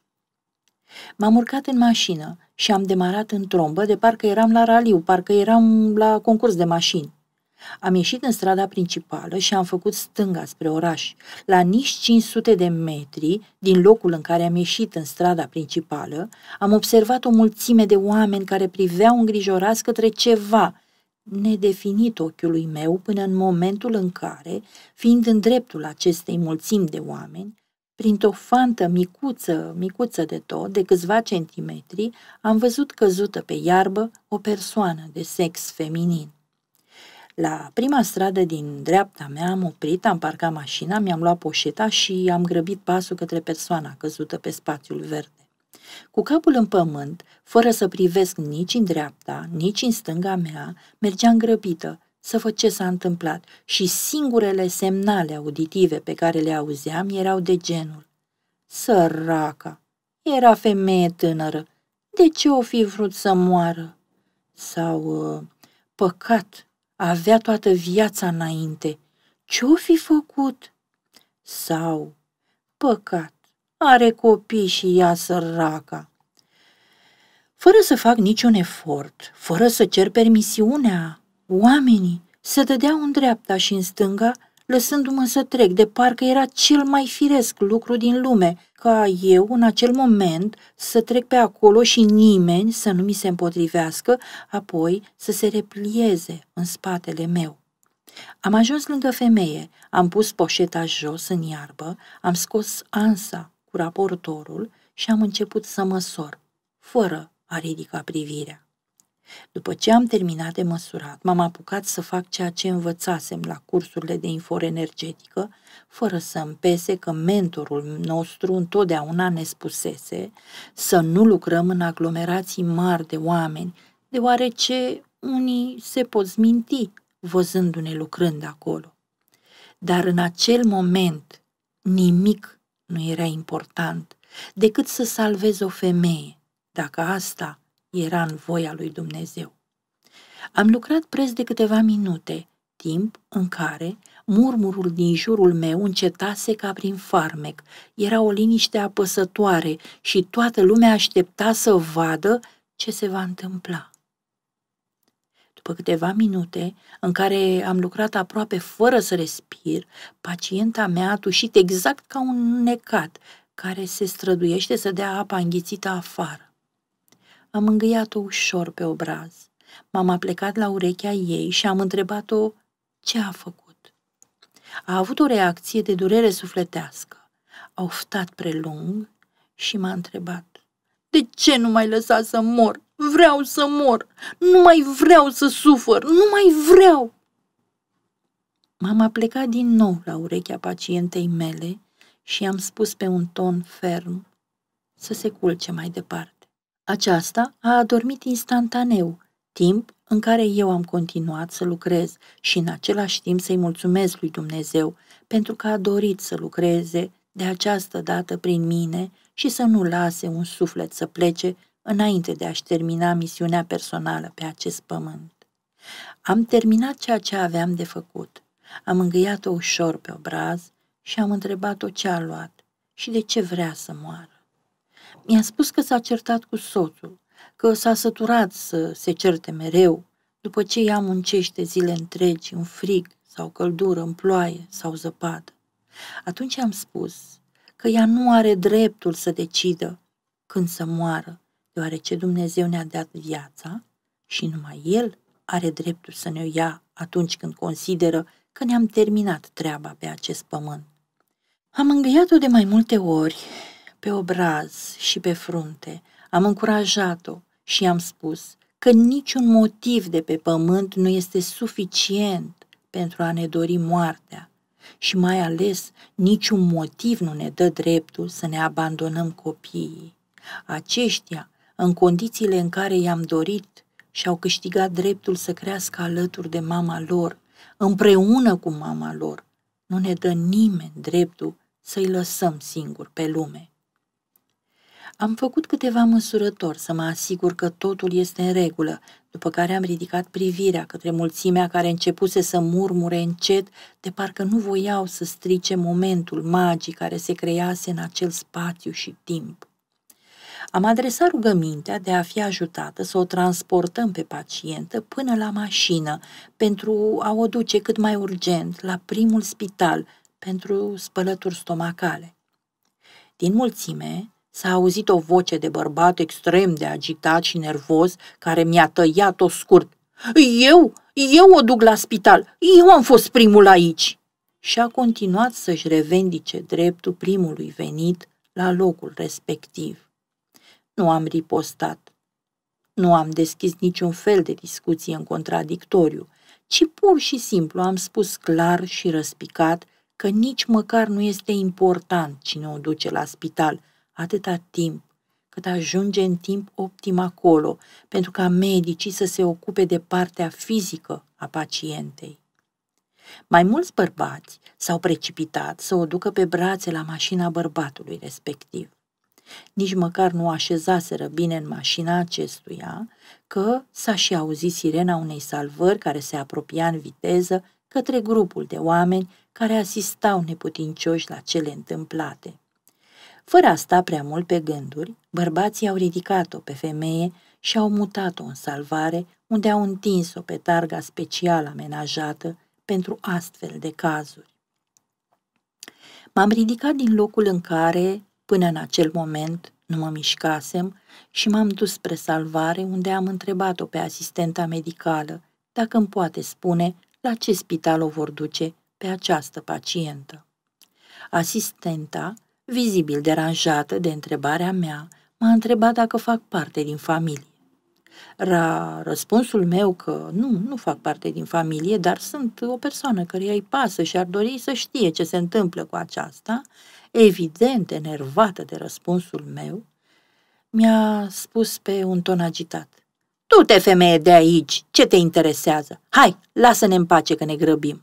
M-am urcat în mașină și am demarat în trombă de parcă eram la raliu, parcă eram la concurs de mașini. Am ieșit în strada principală și am făcut stânga spre oraș. La nici 500 de metri din locul în care am ieșit în strada principală, am observat o mulțime de oameni care priveau îngrijorați către ceva nedefinit ochiului meu până în momentul în care, fiind în dreptul acestei mulțimi de oameni, printr-o fantă micuță, micuță de tot, de câțiva centimetri, am văzut căzută pe iarbă o persoană de sex feminin. La prima stradă din dreapta mea am oprit, am parcat mașina, mi-am luat poșeta și am grăbit pasul către persoana căzută pe spațiul verde. Cu capul în pământ, fără să privesc nici în dreapta, nici în stânga mea, mergeam grăbită, să văd ce s-a întâmplat și singurele semnale auditive pe care le auzeam erau de genul. Săraca! Era femeie tânără. De ce o fi vrut să moară? Sau, uh, păcat, avea toată viața înainte. Ce-o fi făcut? Sau, păcat, are copii și ea săraca. Fără să fac niciun efort, fără să cer permisiunea Oamenii se dădeau în dreapta și în stânga, lăsându-mă să trec, de parcă era cel mai firesc lucru din lume, ca eu, în acel moment, să trec pe acolo și nimeni să nu mi se împotrivească, apoi să se replieze în spatele meu. Am ajuns lângă femeie, am pus poșeta jos în iarbă, am scos ansa cu raportorul și am început să măsor, fără a ridica privirea. După ce am terminat de măsurat, m-am apucat să fac ceea ce învățasem la cursurile de infor energetică, fără să îmi pese că mentorul nostru întotdeauna ne spusese să nu lucrăm în aglomerații mari de oameni, deoarece unii se pot zminti văzându-ne lucrând acolo. Dar în acel moment nimic nu era important decât să salvez o femeie, dacă asta era în voia lui Dumnezeu. Am lucrat preț de câteva minute, timp în care murmurul din jurul meu încetase ca prin farmec. Era o liniște apăsătoare și toată lumea aștepta să vadă ce se va întâmpla. După câteva minute, în care am lucrat aproape fără să respir, pacienta mea a tușit exact ca un necat care se străduiește să dea apa înghițită afară. Am îngâiat-o ușor pe obraz. M-am aplecat la urechea ei și am întrebat-o ce a făcut. A avut o reacție de durere sufletească. A oftat prelung și m-a întrebat. De ce nu mai lăsa să mor? Vreau să mor! Nu mai vreau să sufăr! Nu mai vreau! M-am aplecat din nou la urechea pacientei mele și i-am spus pe un ton ferm să se culce mai departe. Aceasta a adormit instantaneu, timp în care eu am continuat să lucrez și în același timp să-i mulțumesc lui Dumnezeu pentru că a dorit să lucreze de această dată prin mine și să nu lase un suflet să plece înainte de a-și termina misiunea personală pe acest pământ. Am terminat ceea ce aveam de făcut. Am îngâiat-o ușor pe obraz și am întrebat-o ce a luat și de ce vrea să moară. Mi-a spus că s-a certat cu soțul, că s-a săturat să se certe mereu, după ce ea muncește zile întregi în frig sau căldură, în ploaie sau zăpadă. Atunci am spus că ea nu are dreptul să decidă când să moară, deoarece Dumnezeu ne-a dat viața și numai El are dreptul să ne ia atunci când consideră că ne-am terminat treaba pe acest pământ. Am îngăiat o de mai multe ori pe obraz și pe frunte, am încurajat-o și i-am spus că niciun motiv de pe pământ nu este suficient pentru a ne dori moartea și mai ales niciun motiv nu ne dă dreptul să ne abandonăm copiii. Aceștia, în condițiile în care i-am dorit, și-au câștigat dreptul să crească alături de mama lor, împreună cu mama lor. Nu ne dă nimeni dreptul să-i lăsăm singuri pe lume. Am făcut câteva măsurători să mă asigur că totul este în regulă, după care am ridicat privirea către mulțimea care începuse să murmure încet, de parcă nu voiau să strice momentul magic care se crease în acel spațiu și timp. Am adresat rugămintea de a fi ajutată să o transportăm pe pacientă până la mașină pentru a o duce cât mai urgent la primul spital pentru spălături stomacale. Din mulțime, s-a auzit o voce de bărbat extrem de agitat și nervos care mi-a tăiat-o scurt. Eu? Eu o duc la spital! Eu am fost primul aici!" Și a continuat să-și revendice dreptul primului venit la locul respectiv. Nu am ripostat. Nu am deschis niciun fel de discuție în contradictoriu, ci pur și simplu am spus clar și răspicat că nici măcar nu este important cine o duce la spital, atâta timp cât ajunge în timp optim acolo, pentru ca medicii să se ocupe de partea fizică a pacientei. Mai mulți bărbați s-au precipitat să o ducă pe brațe la mașina bărbatului respectiv. Nici măcar nu așezaseră bine în mașina acestuia, că s-a și auzit sirena unei salvări care se apropia în viteză către grupul de oameni care asistau neputincioși la cele întâmplate. Fără a sta prea mult pe gânduri, bărbații au ridicat-o pe femeie și au mutat-o în salvare, unde au întins-o pe targa special amenajată pentru astfel de cazuri. M-am ridicat din locul în care, până în acel moment, nu mă mișcasem și m-am dus spre salvare unde am întrebat-o pe asistenta medicală dacă îmi poate spune la ce spital o vor duce pe această pacientă. Asistenta vizibil deranjată de întrebarea mea, m-a întrebat dacă fac parte din familie. Ra răspunsul meu că nu, nu fac parte din familie, dar sunt o persoană care îi pasă și ar dori să știe ce se întâmplă cu aceasta, evident enervată de răspunsul meu, mi-a spus pe un ton agitat. Tu te femeie de aici, ce te interesează? Hai, lasă-ne în pace că ne grăbim.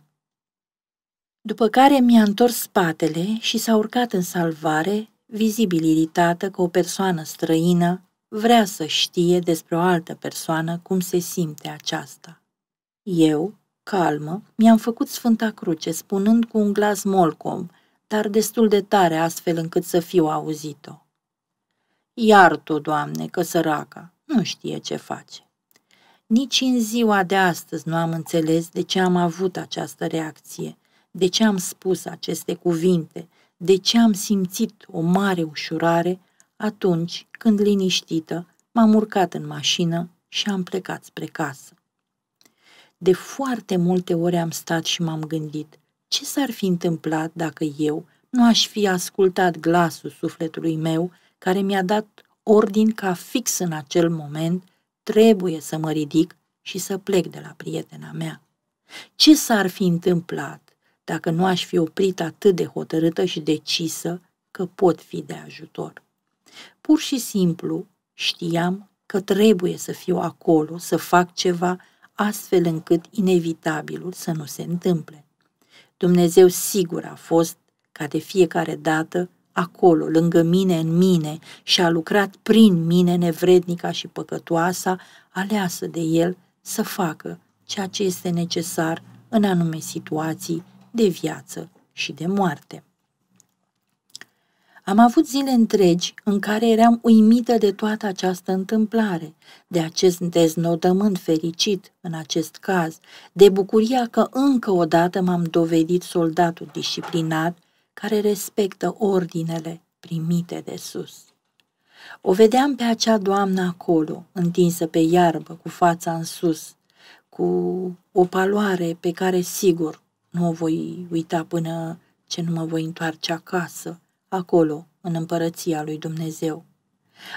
După care mi-a întors spatele și s-a urcat în salvare, vizibil iritată că o persoană străină vrea să știe despre o altă persoană cum se simte aceasta. Eu, calmă, mi-am făcut Sfânta Cruce, spunând cu un glas molcom, dar destul de tare astfel încât să fiu auzit-o. iartă Doamne, că săraca nu știe ce face. Nici în ziua de astăzi nu am înțeles de ce am avut această reacție, de ce am spus aceste cuvinte, de ce am simțit o mare ușurare atunci când, liniștită, m-am urcat în mașină și am plecat spre casă. De foarte multe ori am stat și m-am gândit ce s-ar fi întâmplat dacă eu nu aș fi ascultat glasul sufletului meu care mi-a dat ordin ca fix în acel moment trebuie să mă ridic și să plec de la prietena mea. Ce s-ar fi întâmplat dacă nu aș fi oprit atât de hotărâtă și decisă că pot fi de ajutor. Pur și simplu știam că trebuie să fiu acolo, să fac ceva astfel încât inevitabilul să nu se întâmple. Dumnezeu sigur a fost, ca de fiecare dată, acolo, lângă mine, în mine, și a lucrat prin mine nevrednica și păcătoasa, aleasă de el, să facă ceea ce este necesar în anume situații de viață și de moarte. Am avut zile întregi în care eram uimită de toată această întâmplare, de acest deznodământ fericit în acest caz, de bucuria că încă o dată m-am dovedit soldatul disciplinat care respectă ordinele primite de sus. O vedeam pe acea doamnă acolo, întinsă pe iarbă, cu fața în sus, cu o paloare pe care sigur nu o voi uita până ce nu mă voi întoarce acasă, acolo, în împărăția lui Dumnezeu.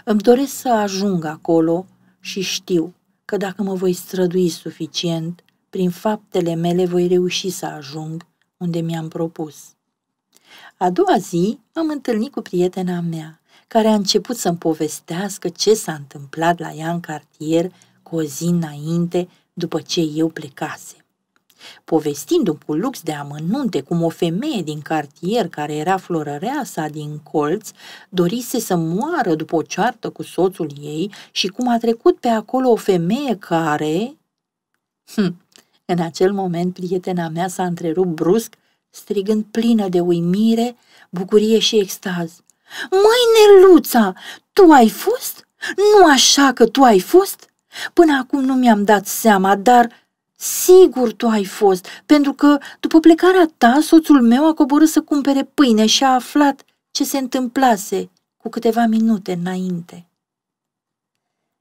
Îmi doresc să ajung acolo și știu că dacă mă voi strădui suficient, prin faptele mele voi reuși să ajung unde mi-am propus. A doua zi m am întâlnit cu prietena mea, care a început să-mi povestească ce s-a întâmplat la ea în cartier cu o zi înainte după ce eu plecasem povestindu-mi cu lux de amănunte cum o femeie din cartier care era sa din colț dorise să moară după o ceartă cu soțul ei și cum a trecut pe acolo o femeie care... Hm. În acel moment, prietena mea s-a întrerupt brusc, strigând plină de uimire, bucurie și extaz. Măi, Neluța, tu ai fost? Nu așa că tu ai fost? Până acum nu mi-am dat seama, dar Sigur tu ai fost, pentru că, după plecarea ta, soțul meu a coborât să cumpere pâine și a aflat ce se întâmplase cu câteva minute înainte.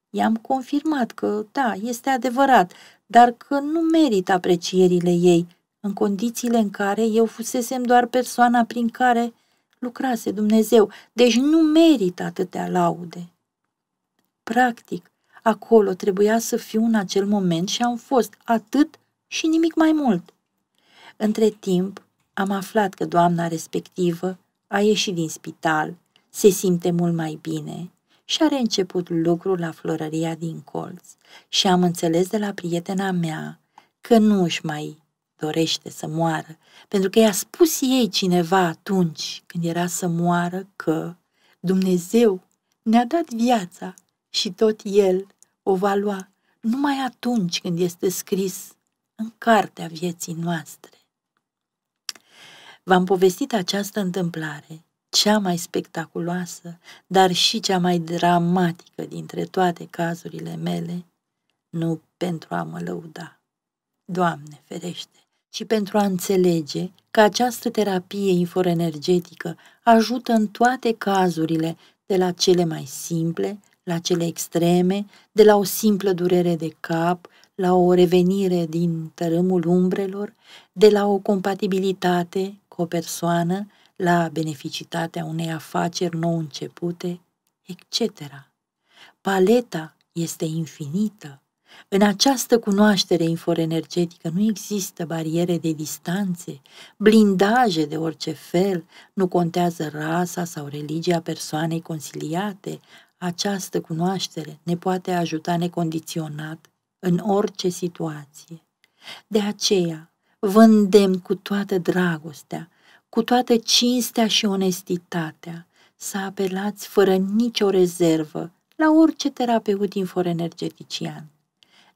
I-am confirmat că, da, este adevărat, dar că nu merit aprecierile ei, în condițiile în care eu fusesem doar persoana prin care lucrase Dumnezeu, deci nu merit atâtea laude. Practic, Acolo trebuia să fiu în acel moment și am fost atât și nimic mai mult. Între timp, am aflat că doamna respectivă a ieșit din spital, se simte mult mai bine și are început lucrul la florăria din colț și am înțeles de la prietena mea că nu își mai dorește să moară, pentru că i-a spus ei cineva atunci când era să moară că Dumnezeu ne-a dat viața și tot El o va lua numai atunci când este scris în cartea vieții noastre. V-am povestit această întâmplare, cea mai spectaculoasă, dar și cea mai dramatică dintre toate cazurile mele, nu pentru a mă lăuda, Doamne ferește, ci pentru a înțelege că această terapie inforenergetică ajută în toate cazurile, de la cele mai simple la cele extreme, de la o simplă durere de cap, la o revenire din tărâmul umbrelor, de la o compatibilitate cu o persoană, la beneficitatea unei afaceri nou începute, etc. Paleta este infinită. În această cunoaștere inforenergetică nu există bariere de distanțe, blindaje de orice fel, nu contează rasa sau religia persoanei consiliate, această cunoaștere ne poate ajuta necondiționat în orice situație. De aceea, vă îndemn cu toată dragostea, cu toată cinstea și onestitatea, să apelați fără nicio rezervă la orice terapeut inforenergetician.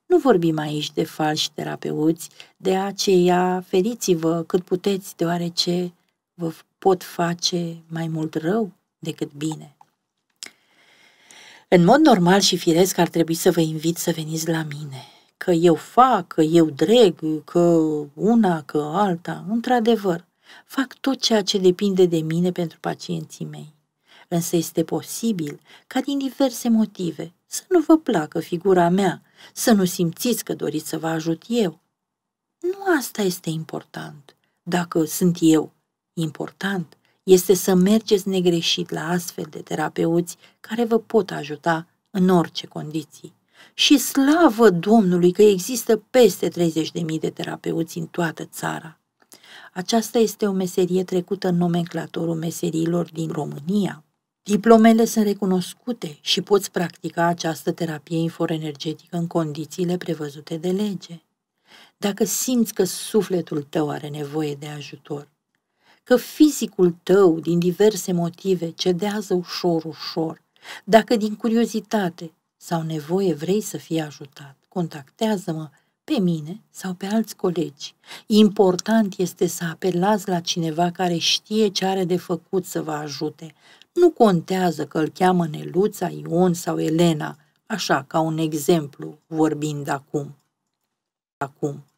Nu vorbim aici de falși terapeuți, de aceea feriți-vă cât puteți, deoarece vă pot face mai mult rău decât bine. În mod normal și firesc ar trebui să vă invit să veniți la mine, că eu fac, că eu dreg, că una, că alta. Într-adevăr, fac tot ceea ce depinde de mine pentru pacienții mei. Însă este posibil ca din diverse motive să nu vă placă figura mea, să nu simțiți că doriți să vă ajut eu. Nu asta este important, dacă sunt eu important, este să mergeți negreșit la astfel de terapeuți care vă pot ajuta în orice condiții. Și slavă Domnului că există peste 30.000 de terapeuți în toată țara. Aceasta este o meserie trecută în nomenclatorul meseriilor din România. Diplomele sunt recunoscute și poți practica această terapie inforenergetică în condițiile prevăzute de lege. Dacă simți că sufletul tău are nevoie de ajutor, că fizicul tău, din diverse motive, cedează ușor, ușor. Dacă din curiozitate sau nevoie vrei să fii ajutat, contactează-mă pe mine sau pe alți colegi. Important este să apelați la cineva care știe ce are de făcut să vă ajute. Nu contează că îl cheamă Neluța, Ion sau Elena, așa ca un exemplu vorbind acum. Acum.